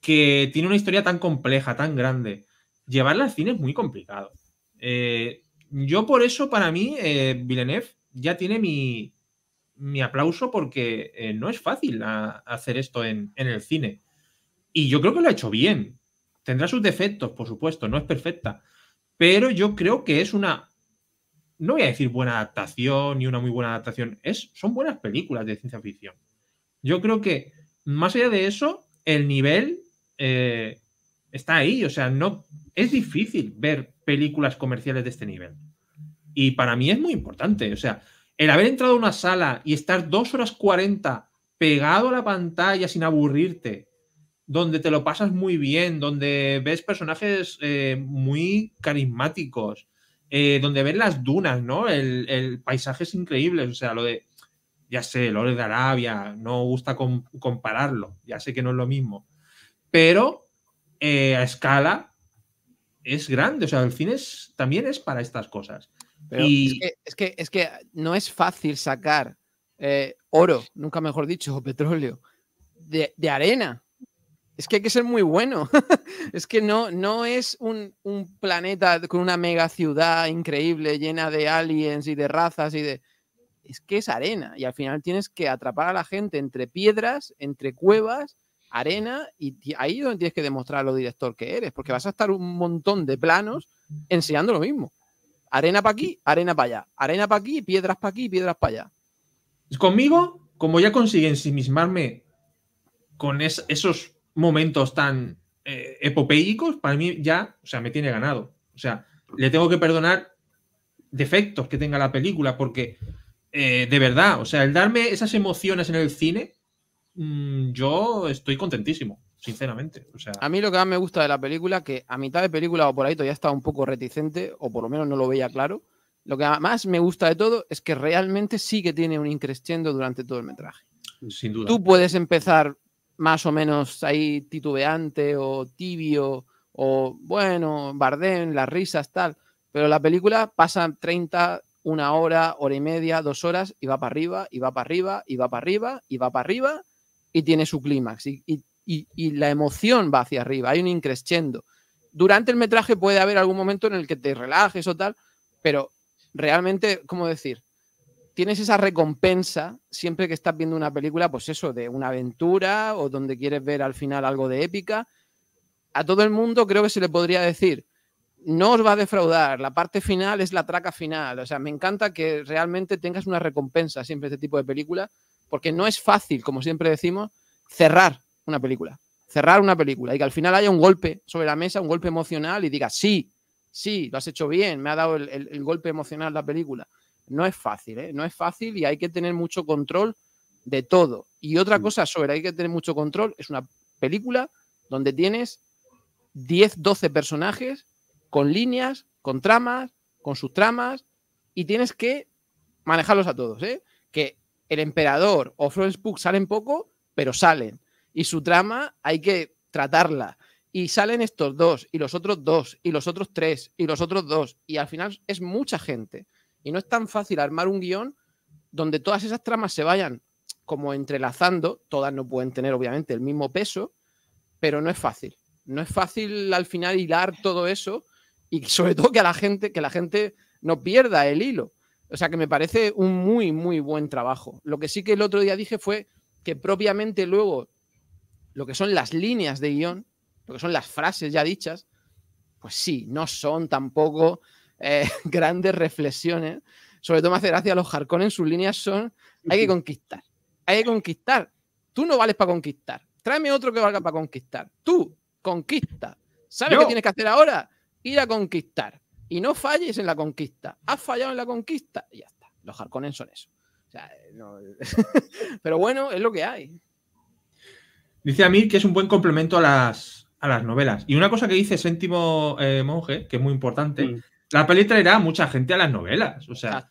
Speaker 1: que tiene una historia tan compleja, tan grande, llevarla al cine es muy complicado. Eh, yo por eso, para mí, eh, Villeneuve ya tiene mi, aplauso porque eh, no es fácil ah, hacer esto en, el cine. Y yo creo que lo ha hecho bien. Tendrá sus defectos, por supuesto, no es perfecta. Pero yo creo que es una, no voy a decir buena adaptación ni una muy buena adaptación, es, son buenas películas de ciencia ficción. Yo creo que más allá de eso, el nivel eh, está ahí. O sea, no es difícil ver películas comerciales de este nivel. Y para mí es muy importante. O sea, el haber entrado a una sala y estar dos horas 40 pegado a la pantalla sin aburrirte, donde te lo pasas muy bien, donde ves personajes eh, muy carismáticos, eh, donde ves las dunas, ¿no? el paisaje es increíble. O sea, lo de ya sé, oro de Arabia, no gusta compararlo, ya sé que no es lo mismo, pero eh, a escala es grande, o sea, el fin es, también es para estas cosas. es,
Speaker 2: que, es, que, no es fácil sacar eh, oro, nunca mejor dicho, petróleo, de, arena. Es que hay que ser muy bueno. es que no, no es un, planeta con una mega ciudad increíble, llena de aliens y de razas y de es que es arena y al final tienes que atrapar a la gente entre piedras, entre cuevas, arena y ahí es donde tienes que demostrar lo director que eres, porque vas a estar un montón de planos enseñando lo mismo.
Speaker 1: Arena para aquí, arena para allá, arena para aquí, piedras para aquí, piedras para allá. Pues conmigo, como ya consigue ensimismarme con esos momentos tan eh, para mí ya, o sea, me tiene ganado. O sea, le tengo que perdonar defectos que tenga la película, porque eh, de verdad, o sea, el darme esas emociones en el cine, mm, yo estoy contentísimo, sinceramente. sea...
Speaker 2: A mí lo que más me gusta de la película, que a mitad de película o por ahí todavía estaba un poco reticente, o por lo menos no lo veía claro, lo que más me gusta de todo es que realmente sí que tiene un increciendo durante todo el metraje. Sin duda. Tú puedes empezar más o menos ahí titubeante o tibio o bueno, bardén, las risas, tal. Pero la película pasa 30, una hora, hora y media, dos horas, y va para arriba, y va para arriba, y va para arriba, y va para arriba, y tiene su clímax. Y, y, la emoción va hacia arriba, hay un increscendo. Durante el metraje puede haber algún momento en el que te relajes o tal, pero realmente, ¿cómo decir? Tienes esa recompensa siempre que estás viendo una película, pues eso, de una aventura o donde quieres ver al final algo de épica. A todo el mundo creo que se le podría decir, no os va a defraudar. La parte final es la traca final. O sea, me encanta que realmente tengas una recompensa siempre este tipo de película, porque no es fácil, como siempre decimos, cerrar una película. Cerrar una película y que al final haya un golpe sobre la mesa, un golpe emocional y digas, sí, sí, lo has hecho bien, me ha dado el, golpe emocional la película. No es fácil, ¿eh? no es fácil y hay que tener mucho control de todo. Y otra mm. cosa sobre hay que tener mucho control es una película donde tienes 10, 12 personajes con líneas, con tramas, con sus tramas, y tienes que manejarlos a todos, ¿eh? Que el emperador o Spook salen poco, pero salen. Y su trama hay que tratarla. Y salen estos dos, y los otros dos, y los otros tres, y los otros dos. Y al final es mucha gente. Y no es tan fácil armar un guión donde todas esas tramas se vayan como entrelazando. Todas no pueden tener, obviamente, el mismo peso, pero no es fácil. No es fácil al final hilar todo eso y sobre todo que a la gente, que la gente no pierda el hilo. O sea que me parece un muy, muy buen trabajo. Lo que sí que el otro día dije fue que propiamente luego lo que son las líneas de guión, lo que son las frases ya dichas, pues sí, no son tampoco eh, grandes reflexiones. Sobre todo me hace gracia los jarcones, sus líneas son hay que conquistar, hay que conquistar. Tú no vales para conquistar. Tráeme otro que valga para conquistar. Tú, conquista. ¿Sabes qué tienes que hacer ahora? ir a conquistar. Y no falles en la conquista. Has fallado en la conquista y ya está. Los jarcones son eso. Eh, pero bueno, es lo que hay.
Speaker 1: Dice Amir que es un buen complemento a las, a las novelas. Y una cosa que dice Séptimo eh, Monje, que es muy importante, mm. la peli traerá mucha gente a las novelas. O sea,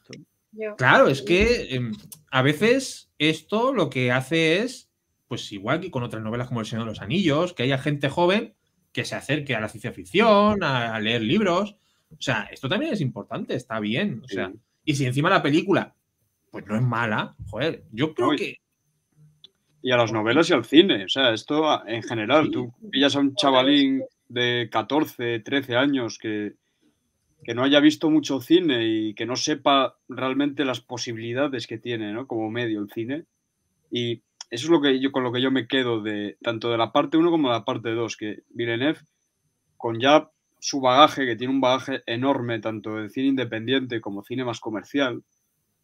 Speaker 1: claro, es que em, a veces esto lo que hace es, pues igual que con otras novelas como El Señor de los Anillos, que haya gente joven que se acerque a la ciencia ficción, a, leer libros. O sea, esto también es importante, está bien. y si encima la película, pues no es mala, joder,
Speaker 5: yo creo que. Y a las novelas y al cine. O sea, esto en general, tú pillas a un chavalín de 14, 13 años que, que no haya visto mucho cine y que no sepa realmente las posibilidades que tiene, ¿no? Como medio el cine. Y eso es lo que yo, con lo que yo me quedo de tanto de la parte 1 como de la parte 2, que Villeneuve, con ya su bagaje, que tiene un bagaje enorme, tanto de cine independiente como cine más comercial,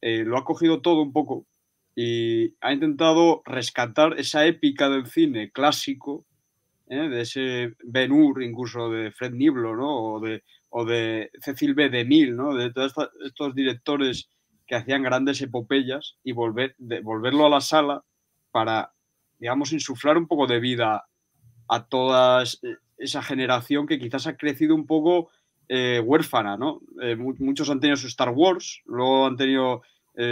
Speaker 5: eh, lo ha cogido todo un poco y ha intentado rescatar esa épica del cine clásico, ¿eh? de ese Ben Hur incluso de Fred Niblo, o, de, o de Cecil B. DeMille, ¿no? de todos estos directores que hacían grandes epopeyas y volver, volverlo a la sala para, digamos, insuflar un poco de vida a toda eh, esa generación que quizás ha crecido un poco eh, huérfana, ¿no? Eh, muchos han tenido su Star Wars, luego han tenido,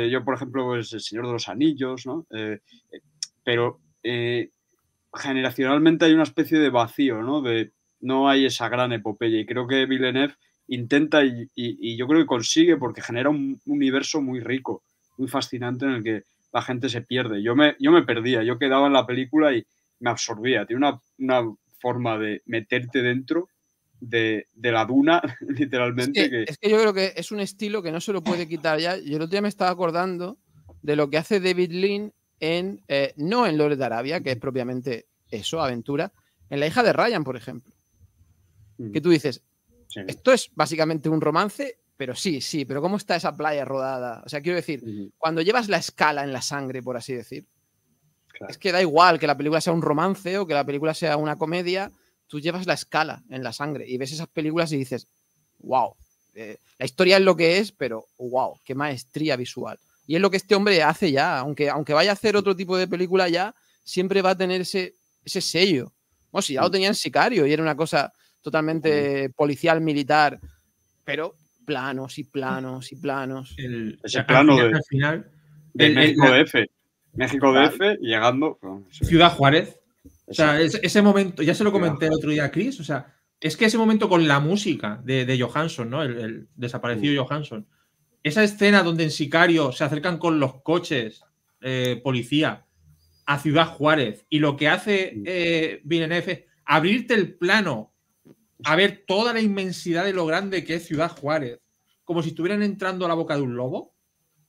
Speaker 5: yo por ejemplo, pues, El Señor de los Anillos, ¿no? pero generacionalmente hay una especie de vacío, ¿no? De no hay esa gran epopeya y creo que Villeneuve intenta y yo creo que consigue porque genera un universo muy rico, muy fascinante en el que la gente se pierde. Yo me, yo me perdía, yo quedaba en la película y me absorbía. Tiene una, forma de meterte dentro de, la duna, literalmente. Es que,
Speaker 2: yo creo que es un estilo que no se lo puede quitar ya. Yo el otro día me estaba acordando de lo que hace David Lynn en, eh, no en Lore de Arabia, que es propiamente eso, aventura, en La hija de Ryan, por ejemplo. Que tú dices, esto es básicamente un romance pero sí, sí, pero ¿cómo está esa playa rodada? O sea, quiero decir, cuando llevas la escala en la sangre, por así decir, es que da igual que la película sea un romance o que la película sea una comedia, tú llevas la escala en la sangre y ves esas películas y dices, wow, eh, la historia es lo que es, pero wow, qué maestría visual. Y es lo que este hombre hace ya, aunque, aunque vaya a hacer otro tipo de película ya, siempre va a tener ese, ese sello. Bueno, si ya lo tenían Sicario y era una cosa totalmente policial, militar, pero planos y planos y planos.
Speaker 1: El,
Speaker 5: plano final, de, final, de F México DF. México DF llegando.
Speaker 1: Ciudad Juárez. O sea, ese, momento, ya se lo comenté el otro día a Chris, o sea, es que ese momento con la música de, de Johansson, ¿no? El, desaparecido mm. Johansson. Esa escena donde en Sicario se acercan con los coches eh, policía a Ciudad Juárez y lo que hace mm. eh, es abrirte el plano a ver toda la inmensidad de lo grande que es Ciudad Juárez, como si estuvieran entrando a la boca de un lobo,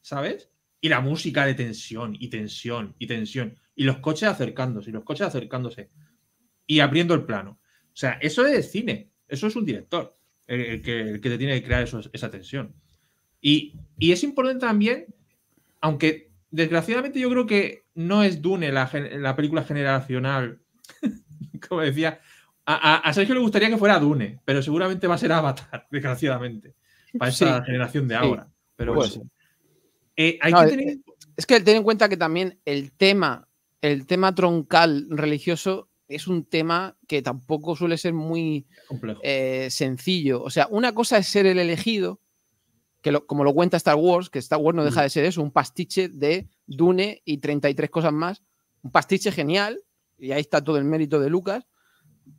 Speaker 1: ¿sabes? Y la música de tensión y tensión y tensión, y los coches acercándose, y los coches acercándose, y abriendo el plano. O sea, eso es cine, eso es un director, el, que, el que, te tiene que crear esa tensión. Y, es importante también, aunque desgraciadamente yo creo que no es Dune la, la película generacional, como decía, a, a, Sergio le gustaría que fuera Dune, pero seguramente va a ser Avatar, desgraciadamente, para esa generación de ahora. pero pues eh, hay que eh, tener...
Speaker 2: Es que ten en cuenta que también el tema, el tema troncal religioso es un tema que tampoco suele ser muy eh, sencillo. O sea, una cosa es ser el elegido, que como lo cuenta Star Wars, que Star Wars no deja mm. de ser eso, un pastiche de Dune y 33 cosas más, un pastiche genial, y ahí está todo el mérito de Lucas,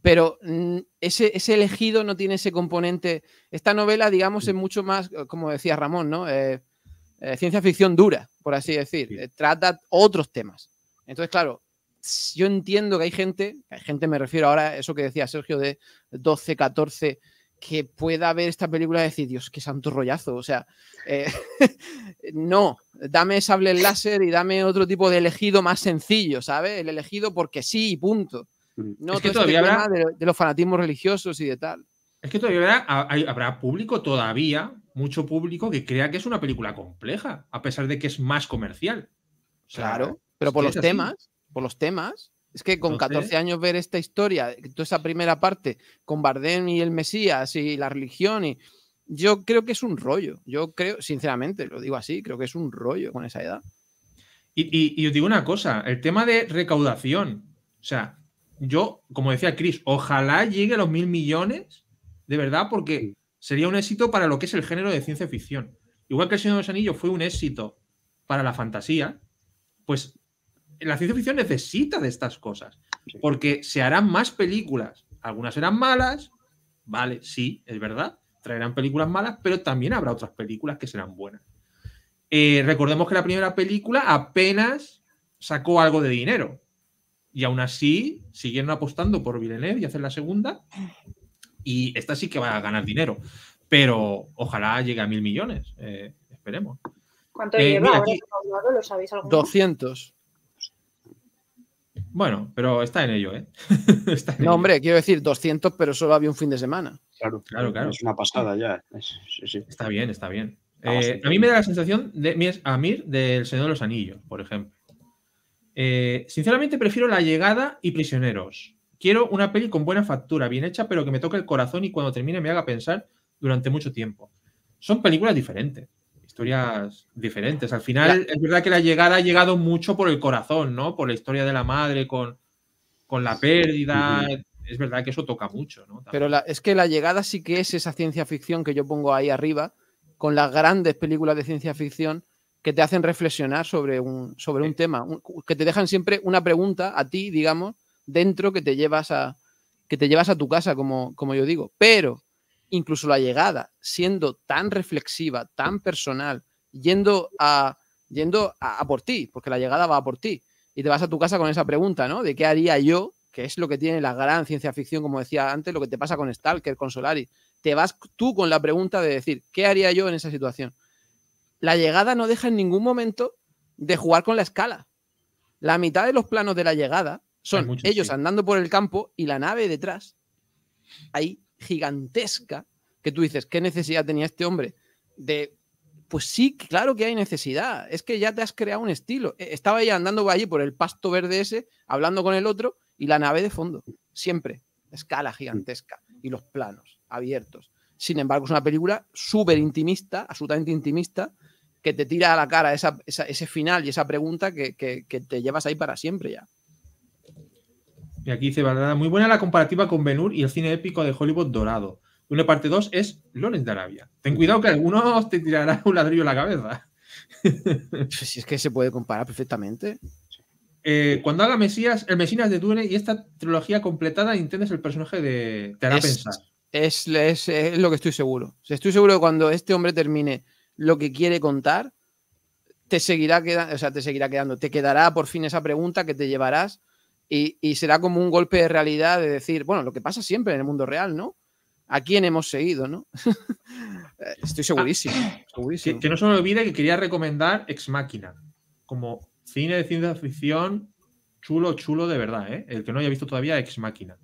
Speaker 2: pero mm, ese, elegido no tiene ese componente. Esta novela, digamos, es mucho más, eh, como decía Ramón, ¿no? Eh, eh, ciencia ficción dura, por así decir. trata otros temas. Entonces, claro, yo entiendo que hay gente, hay gente me refiero ahora a eso que decía Sergio de 12, 14, que pueda ver esta película y decir, Dios, qué santo rollazo. O sea, no, dame sable láser y dame otro tipo de elegido más sencillo, ¿sabes? El elegido porque sí y punto.
Speaker 1: Mm. No, es que este todavía habrá...
Speaker 2: De, los fanatismos religiosos y de tal.
Speaker 1: Es que todavía habrá, público, todavía, mucho público, que crea que es una película compleja, a pesar de que es más comercial. claro, pero por los temas, por los temas. Es que con 14
Speaker 2: años ver esta historia, toda esa primera parte con Bardem y el Mesías y la religión yo creo que es un rollo. Yo creo, sinceramente, lo digo así, creo que es un rollo con esa edad.
Speaker 1: Y, y os digo una cosa, el tema de recaudación, o sea, yo, como decía Chris, ojalá llegue a los mil millones, de verdad, porque sería un éxito para lo que es el género de ciencia ficción. Igual que El Señor de los Anillos fue un éxito para la fantasía, pues la ciencia ficción necesita de estas cosas, porque se harán más películas. Algunas serán malas, vale, sí, es verdad, traerán películas malas, pero también habrá otras películas que serán buenas. Eh, recordemos que la primera película apenas sacó algo de dinero y aún así siguiendo apostando por Villeneuve y hacer la segunda. Y esta sí que va a ganar dinero, pero ojalá llegue a mil millones. Eh, esperemos.
Speaker 4: ¿Cuánto eh, lleva ¿Lo sabéis
Speaker 1: 200. Bueno, pero está en ello, ¿eh? no, hombre,
Speaker 2: quiero decir 200, pero solo había un fin de semana.
Speaker 1: Claro, claro, claro. Es una pasada ya. Está bien, está bien. Eh, a mí me da la sensación de Amir del Señor de los Anillos, por ejemplo. Eh, sinceramente prefiero La llegada y Prisioneros. Quiero una peli con buena factura, bien hecha, pero que me toque el corazón y cuando termine me haga pensar durante mucho tiempo. Son películas diferentes, historias diferentes. Al final, es verdad que La llegada ha llegado mucho por el corazón, ¿no? Por la historia de la madre con, con la pérdida. Es verdad que eso toca mucho,
Speaker 2: Pero es que La llegada sí que es esa ciencia ficción que yo pongo ahí arriba, con las grandes películas de ciencia ficción que te hacen reflexionar sobre un, sobre un tema, que te dejan siempre una pregunta a ti, digamos, dentro que te llevas a, que te llevas a tu casa, como, como yo digo. Pero incluso la llegada, siendo tan reflexiva, tan personal, yendo a, yendo a, por ti, porque la llegada va a por ti, y te vas a tu casa con esa pregunta, ¿no? De qué haría yo, que es lo que tiene la gran ciencia ficción, como decía antes, lo que te pasa con Stalker, con Solaris. Te vas tú con la pregunta de decir, ¿qué haría yo en esa situación? la llegada no deja en ningún momento de jugar con la escala. La mitad de los planos de la llegada son ellos andando por el campo y la nave detrás, ahí gigantesca, que tú dices, ¿qué necesidad tenía este hombre? De, pues sí, claro que hay necesidad, es que ya te has creado un estilo. E, estaba ya andando allí por el pasto verde ese, hablando con el otro y la nave de fondo, siempre, escala gigantesca y los planos abiertos. Sin embargo, es una película súper intimista, absolutamente intimista, que te tira a la cara ese final y esa pregunta que, te llevas ahí para siempre ya.
Speaker 1: Y aquí dice ¿verdad? muy buena la comparativa con Benur y el cine épico de Hollywood dorado. Una parte 2 es Lones de Arabia. Ten cuidado que algunos te tirará un ladrillo a la cabeza.
Speaker 2: si es que se puede comparar perfectamente.
Speaker 1: Eh, cuando haga Mesías, el Mesías de Dune y esta trilogía completada, entiendes el personaje de. Te hará es, pensar. Es, lo que estoy seguro. Estoy seguro que cuando este hombre
Speaker 2: termine lo que quiere contar, te seguirá quedando, o sea, te seguirá quedando, te quedará por fin esa pregunta que te llevarás y, será como un golpe de realidad de decir, bueno, lo que pasa siempre en el mundo real, ¿no? ¿A quién hemos seguido, no? Eh, estoy ah, segurísimo,
Speaker 1: Que, no se me olvide que quería recomendar Ex Máquina, como cine de ciencia ficción chulo, chulo de verdad, ¿eh? El que no haya visto todavía Ex Máquina.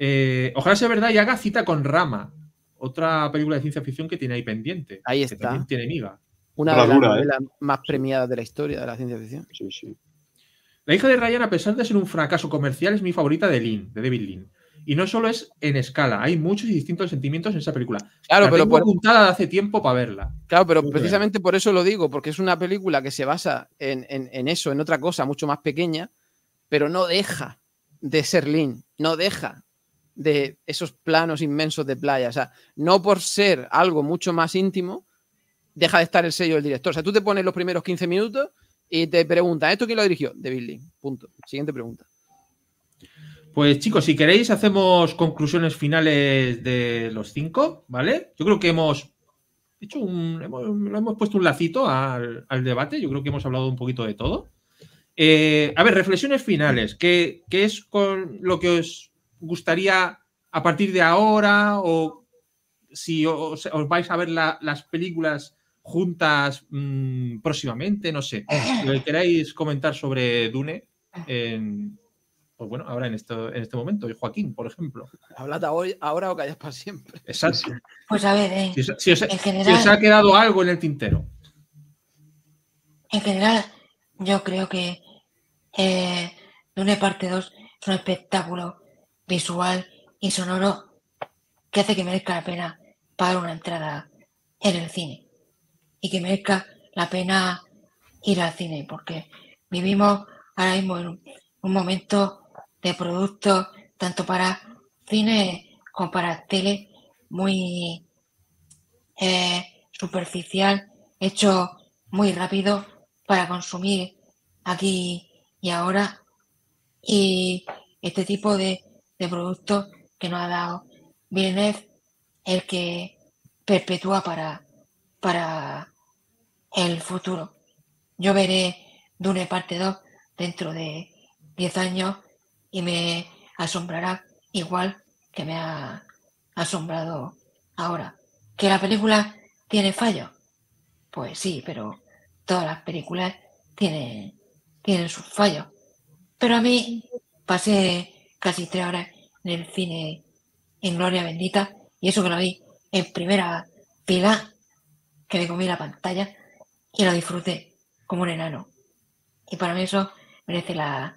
Speaker 1: Eh, ojalá sea verdad y haga cita con Rama, otra película de ciencia ficción que tiene ahí pendiente. Ahí está. Que también tiene miga. Una ¿eh? de, las,
Speaker 2: más premiadas de la historia de la ciencia ficción. Sí,
Speaker 1: sí. La hija de Ryan, a pesar de ser un fracaso comercial, es mi favorita de Lynn, de David Lynn. Y no solo es en escala, hay muchos y distintos sentimientos en esa película. Claro, pero tengo hace tiempo para verla. Claro, pero precisamente
Speaker 2: por eso lo digo, porque es una película que se basa en, en, eso, en otra cosa mucho más pequeña, pero no deja de ser Lynn, no deja de esos planos inmensos de playa. O sea, no por ser algo mucho más íntimo, deja de estar el sello del director. O sea, tú te pones los primeros 15 minutos y te preguntan, ¿esto quién lo dirigió? De Billy. Punto. Siguiente pregunta.
Speaker 1: Pues chicos, si queréis, hacemos conclusiones finales de los cinco, ¿vale? Yo creo que hemos hecho un. Hemos, puesto un lacito al, debate. Yo creo que hemos hablado un poquito de todo. Eh, a ver, reflexiones finales. ¿Qué, qué es con lo que os gustaría a partir de ahora o si os, vais a ver las películas juntas mm, próximamente, no sé. Eh. Lo que queráis comentar sobre Dune, en, pues bueno, ahora en, esto, en este momento, y Joaquín, por ejemplo.
Speaker 2: Hablad hoy, ahora o callas para siempre.
Speaker 1: Exacto.
Speaker 3: Pues a ver, eh,
Speaker 1: si, os, ha quedado algo en el tintero.
Speaker 3: En general, yo creo que eh, Dune Parte 2 es un espectáculo visual y sonoro que hace que merezca la pena pagar una entrada en el cine y que merezca la pena ir al cine, porque vivimos ahora mismo en un momento de productos tanto para cine como para tele muy eh, superficial, hecho muy rápido para consumir aquí y ahora. Y este tipo de de producto que nos ha dado Villeneuve, el que perpetúa para, para el futuro. Yo veré Dune parte 2 dentro de 10 años y me asombrará igual que me ha asombrado ahora. ¿Que la película tiene fallos? Pues sí, pero todas las películas tienen, tienen sus fallos. Pero a mí pasé casi tres horas en el cine en Gloria Bendita, y eso que lo vi en primera fila que me comí la pantalla y lo disfruté como un enano. Y para mí eso merece la,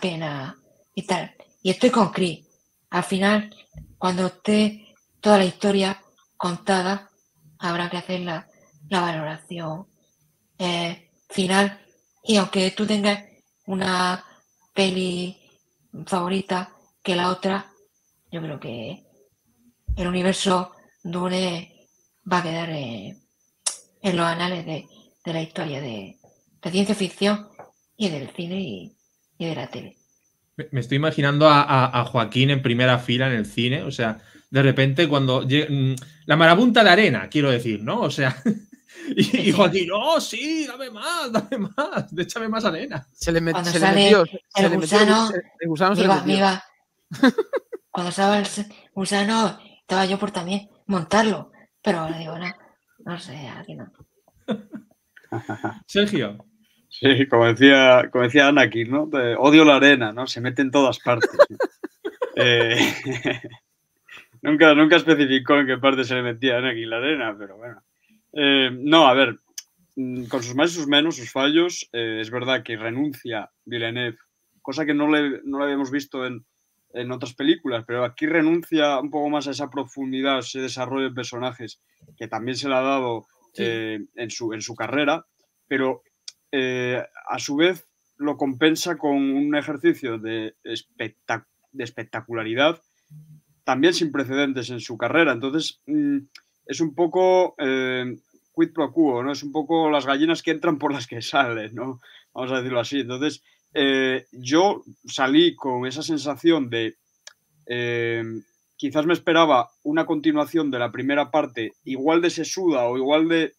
Speaker 3: pena y tal. Y estoy con Chris. Al final, cuando esté toda la historia contada, habrá que hacer la, valoración eh, final. Y aunque tú tengas una peli favorita que la otra, yo creo que el universo Dure va a quedar eh, en los anales de, la historia de, ciencia ficción y del cine y, de la tele.
Speaker 1: Me estoy imaginando a, a, Joaquín en primera fila en el cine, o sea, de repente cuando... Mm, la marabunta de arena, quiero decir, ¿no? O sea, Y, yo Joaquín, no, sí, dame más, dame más, déchame más arena. Se le, se le metió, el se gusano, le metió, el gusano se
Speaker 3: Cuando estaba el gusano, estaba yo por también montarlo, pero le digo, no, no sé, aquí no.
Speaker 5: Sergio. Sí, como decía, como decía Anakin, ¿no? odio la arena, ¿no? Se mete en todas partes. Eh, nunca, nunca especificó en qué parte se le metía Ana aquí la arena, pero bueno. Eh, no, a ver, mm, con sus más y sus menos, sus fallos, eh, es verdad que renuncia Villeneuve, cosa que no le, no habíamos visto en, otras películas, pero aquí renuncia un poco más a esa profundidad, ese desarrollo de personajes que también se le ha dado eh, en, su, en su carrera, pero a su vez lo compensa con un ejercicio de, de espectacularidad también sin precedentes en su carrera. Entonces, mm, es un poco eh, quid pro quo, ¿no? Es un poco las gallinas que entran por las que salen, ¿no? Vamos a decirlo así. Entonces, eh, yo salí con esa sensación de eh, quizás me esperaba una continuación de la primera parte igual de sesuda o igual de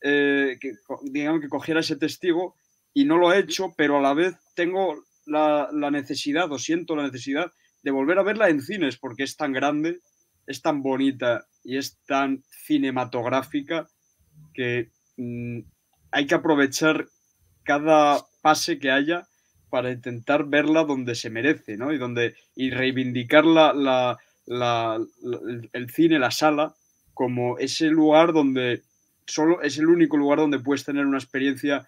Speaker 5: que digamos que cogiera ese testigo y no lo he hecho, pero a la vez tengo la, la, necesidad o siento la necesidad de volver a verla en cines porque es tan grande, es tan bonita y es tan cinematográfica que mm, hay que aprovechar cada pase que haya para intentar verla donde se merece, ¿no? Y donde y reivindicar el cine, la sala, como ese lugar donde solo es el único lugar donde puedes tener una experiencia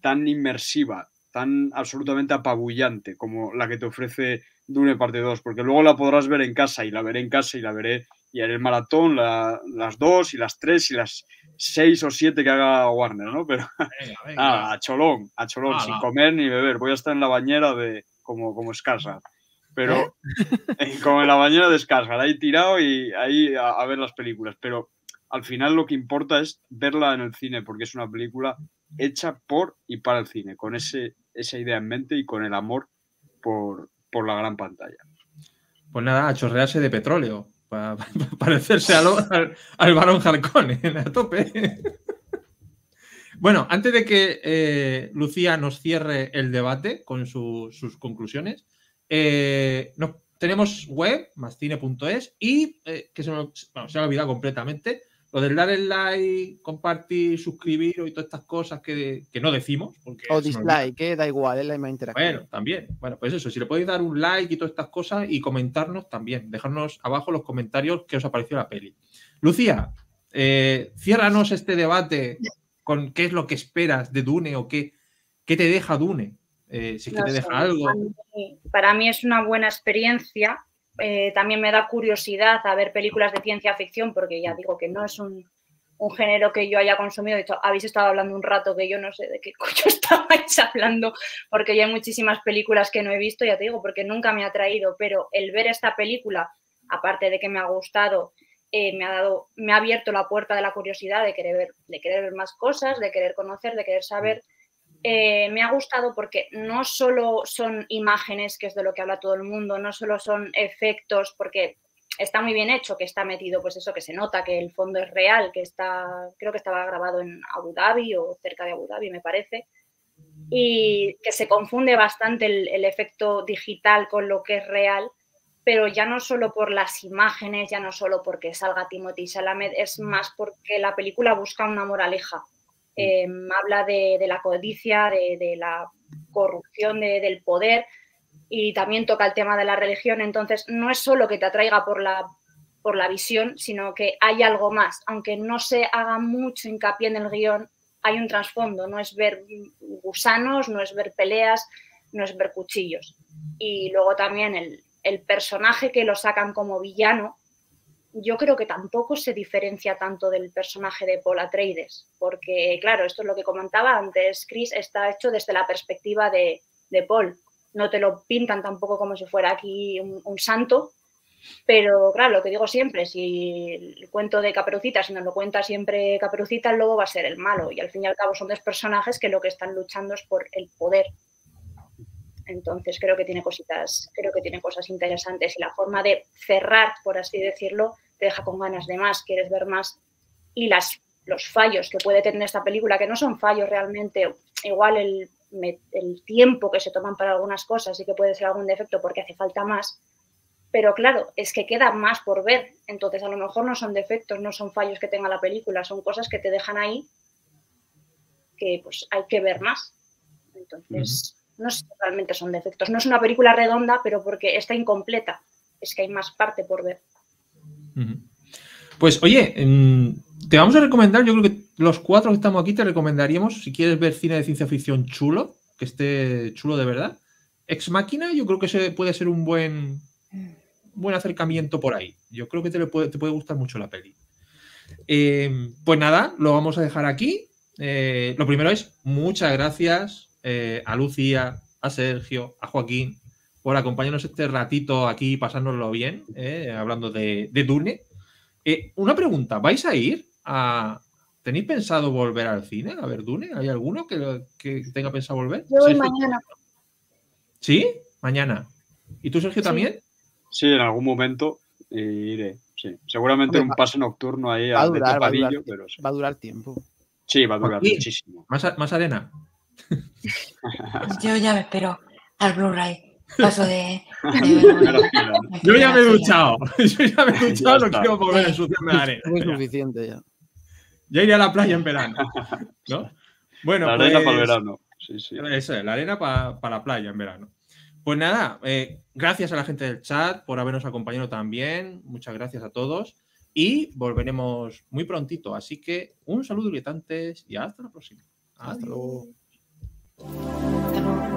Speaker 5: tan inmersiva, tan absolutamente apabullante como la que te ofrece Dune Parte 2, porque luego la podrás ver en casa y la veré en casa y la veré y haré el maratón, las dos y las tres y las seis o siete que haga Warner, ¿no? Pero
Speaker 3: a
Speaker 5: cholón, a cholón, sin comer ni beber. Voy a estar en la bañera de como, como escasa. Pero ¿Eh? Eh, como en la bañera de Skarsgård, ahí tirado y ahí a ver las películas. Pero al final lo que importa es verla en el cine, porque es una película hecha por y para el cine, con ese esa idea en mente y con el amor por, la gran pantalla.
Speaker 1: Pues nada, a chorrearse de petróleo, para parecerse al, al, varón
Speaker 5: Jarcón, la
Speaker 1: tope. Bueno, antes de que eh, Lucía nos cierre el debate con sus conclusiones, eh, tenemos web, mascine.es, y eh, que se, me, se ha olvidado completamente, lo del el like, compartir, suscribir y todas estas cosas que, no decimos. o dislike, que eh, da igual, es la misma interacción. Bueno, también. Bueno, pues eso, si le podéis dar un like y todas estas cosas y comentarnos también. Dejarnos abajo los comentarios qué os apareció la peli. Lucía, eh, ciérranos este debate con qué es lo que esperas de Dune o qué, qué te deja Dune. Eh, si es que te deja algo.
Speaker 4: para mí es una buena experiencia eh, también me da curiosidad a ver películas de ciencia ficción, porque ya digo que no es un, un género que yo haya consumido. De habéis estado hablando un rato que yo no sé de qué coño estabais hablando, porque ya hay muchísimas películas que no he visto, ya te digo, porque nunca me ha traído. Pero el ver esta película, aparte de que me ha gustado, eh, me ha dado, me ha abierto la puerta de la curiosidad de querer ver, de querer ver más cosas, de querer conocer, de querer saber eh, me ha gustado porque no solo son imágenes, que es de lo que habla todo el mundo, no solo son efectos, porque está muy bien hecho, que está metido, pues eso, que se nota que el fondo es real, que está, creo que estaba grabado en Abu Dhabi o cerca de Abu Dhabi, me parece, y que se confunde bastante el, efecto digital con lo que es real, pero ya no solo por las imágenes, ya no solo porque salga Timothy Salamed, es más porque la película busca una moraleja eh, habla de, la codicia, de, la corrupción del poder y también toca el tema de la religión. Entonces, no es solo que te atraiga por la, por la visión, sino que hay algo más. Aunque no se haga mucho hincapié en el guión, hay un trasfondo. No es ver gusanos, no es ver peleas, no es ver cuchillos. Y luego también el personaje que lo sacan como villano yo creo que tampoco se diferencia tanto del personaje de Paul Atreides, porque claro, esto es lo que comentaba antes, Chris está hecho desde la perspectiva de, de Paul. No te lo pintan tampoco como si fuera aquí un, santo, pero claro, lo que digo siempre, si el cuento de Caperucita, si nos lo cuenta siempre Caperucita, luego va a ser el malo, y al fin y al cabo son dos personajes que lo que están luchando es por el poder entonces creo que tiene cositas, creo que tiene cosas interesantes y la forma de cerrar, por así decirlo, te deja con ganas de más, quieres ver más y las, los fallos que puede tener esta película, que no son fallos realmente, igual el, el tiempo que se toman para algunas cosas y que puede ser algún defecto porque hace falta más, pero claro, es que queda más por ver. Entonces, a lo mejor no son defectos, no son fallos que tenga la película, son cosas que te dejan ahí que pues hay que ver más. Entonces, no sé si realmente son defectos. No es una película redonda, pero porque está incompleta. Es que hay más parte por ver.
Speaker 1: Pues oye, em, te vamos a recomendar, yo creo que los cuatro que estamos aquí te recomendaríamos, si quieres ver cine de ciencia ficción chulo, que esté chulo de verdad, Ex Máquina, yo creo que se puede ser un buen, buen acercamiento por ahí. Yo creo que te, puede, te puede gustar mucho la peli. Em, pues nada, lo vamos a dejar aquí. Eh, lo primero es, muchas gracias eh, a Lucía, a Sergio, a Joaquín, por acompañarnos este ratito aquí, pasándonoslo bien, eh, hablando de, Dune. Eh, una pregunta, ¿vais a ir a... ¿Tenéis pensado volver al cine a ver Dune? ¿Hay alguno que, tenga pensado volver? Yo voy
Speaker 4: mañana.
Speaker 5: ¿Sí? Mañana. ¿Y tú, Sergio, también? Sí, en algún momento iré. Seguramente un pase nocturno ahí a durar, va pero va
Speaker 1: a durar tiempo.
Speaker 5: Sí, va a durar muchísimo.
Speaker 1: más arena.
Speaker 5: Pues
Speaker 3: yo ya me espero al Blu-ray. Paso de.
Speaker 1: Yo ya me he duchado. Yo ya me he duchado, no quiero volver a ensuciarme la arena. Es suficiente ya. Ya iré a la playa en verano. ¿no? Bueno, la arena para el pues, verano. Sí, sí. Eso es, la arena para, la playa en verano. Pues nada, eh, gracias a la gente del chat por habernos acompañado también. Muchas gracias a todos. Y volveremos muy prontito. Así que un saludo, gritantes, y hasta la próxima. Hasta luego. Hello.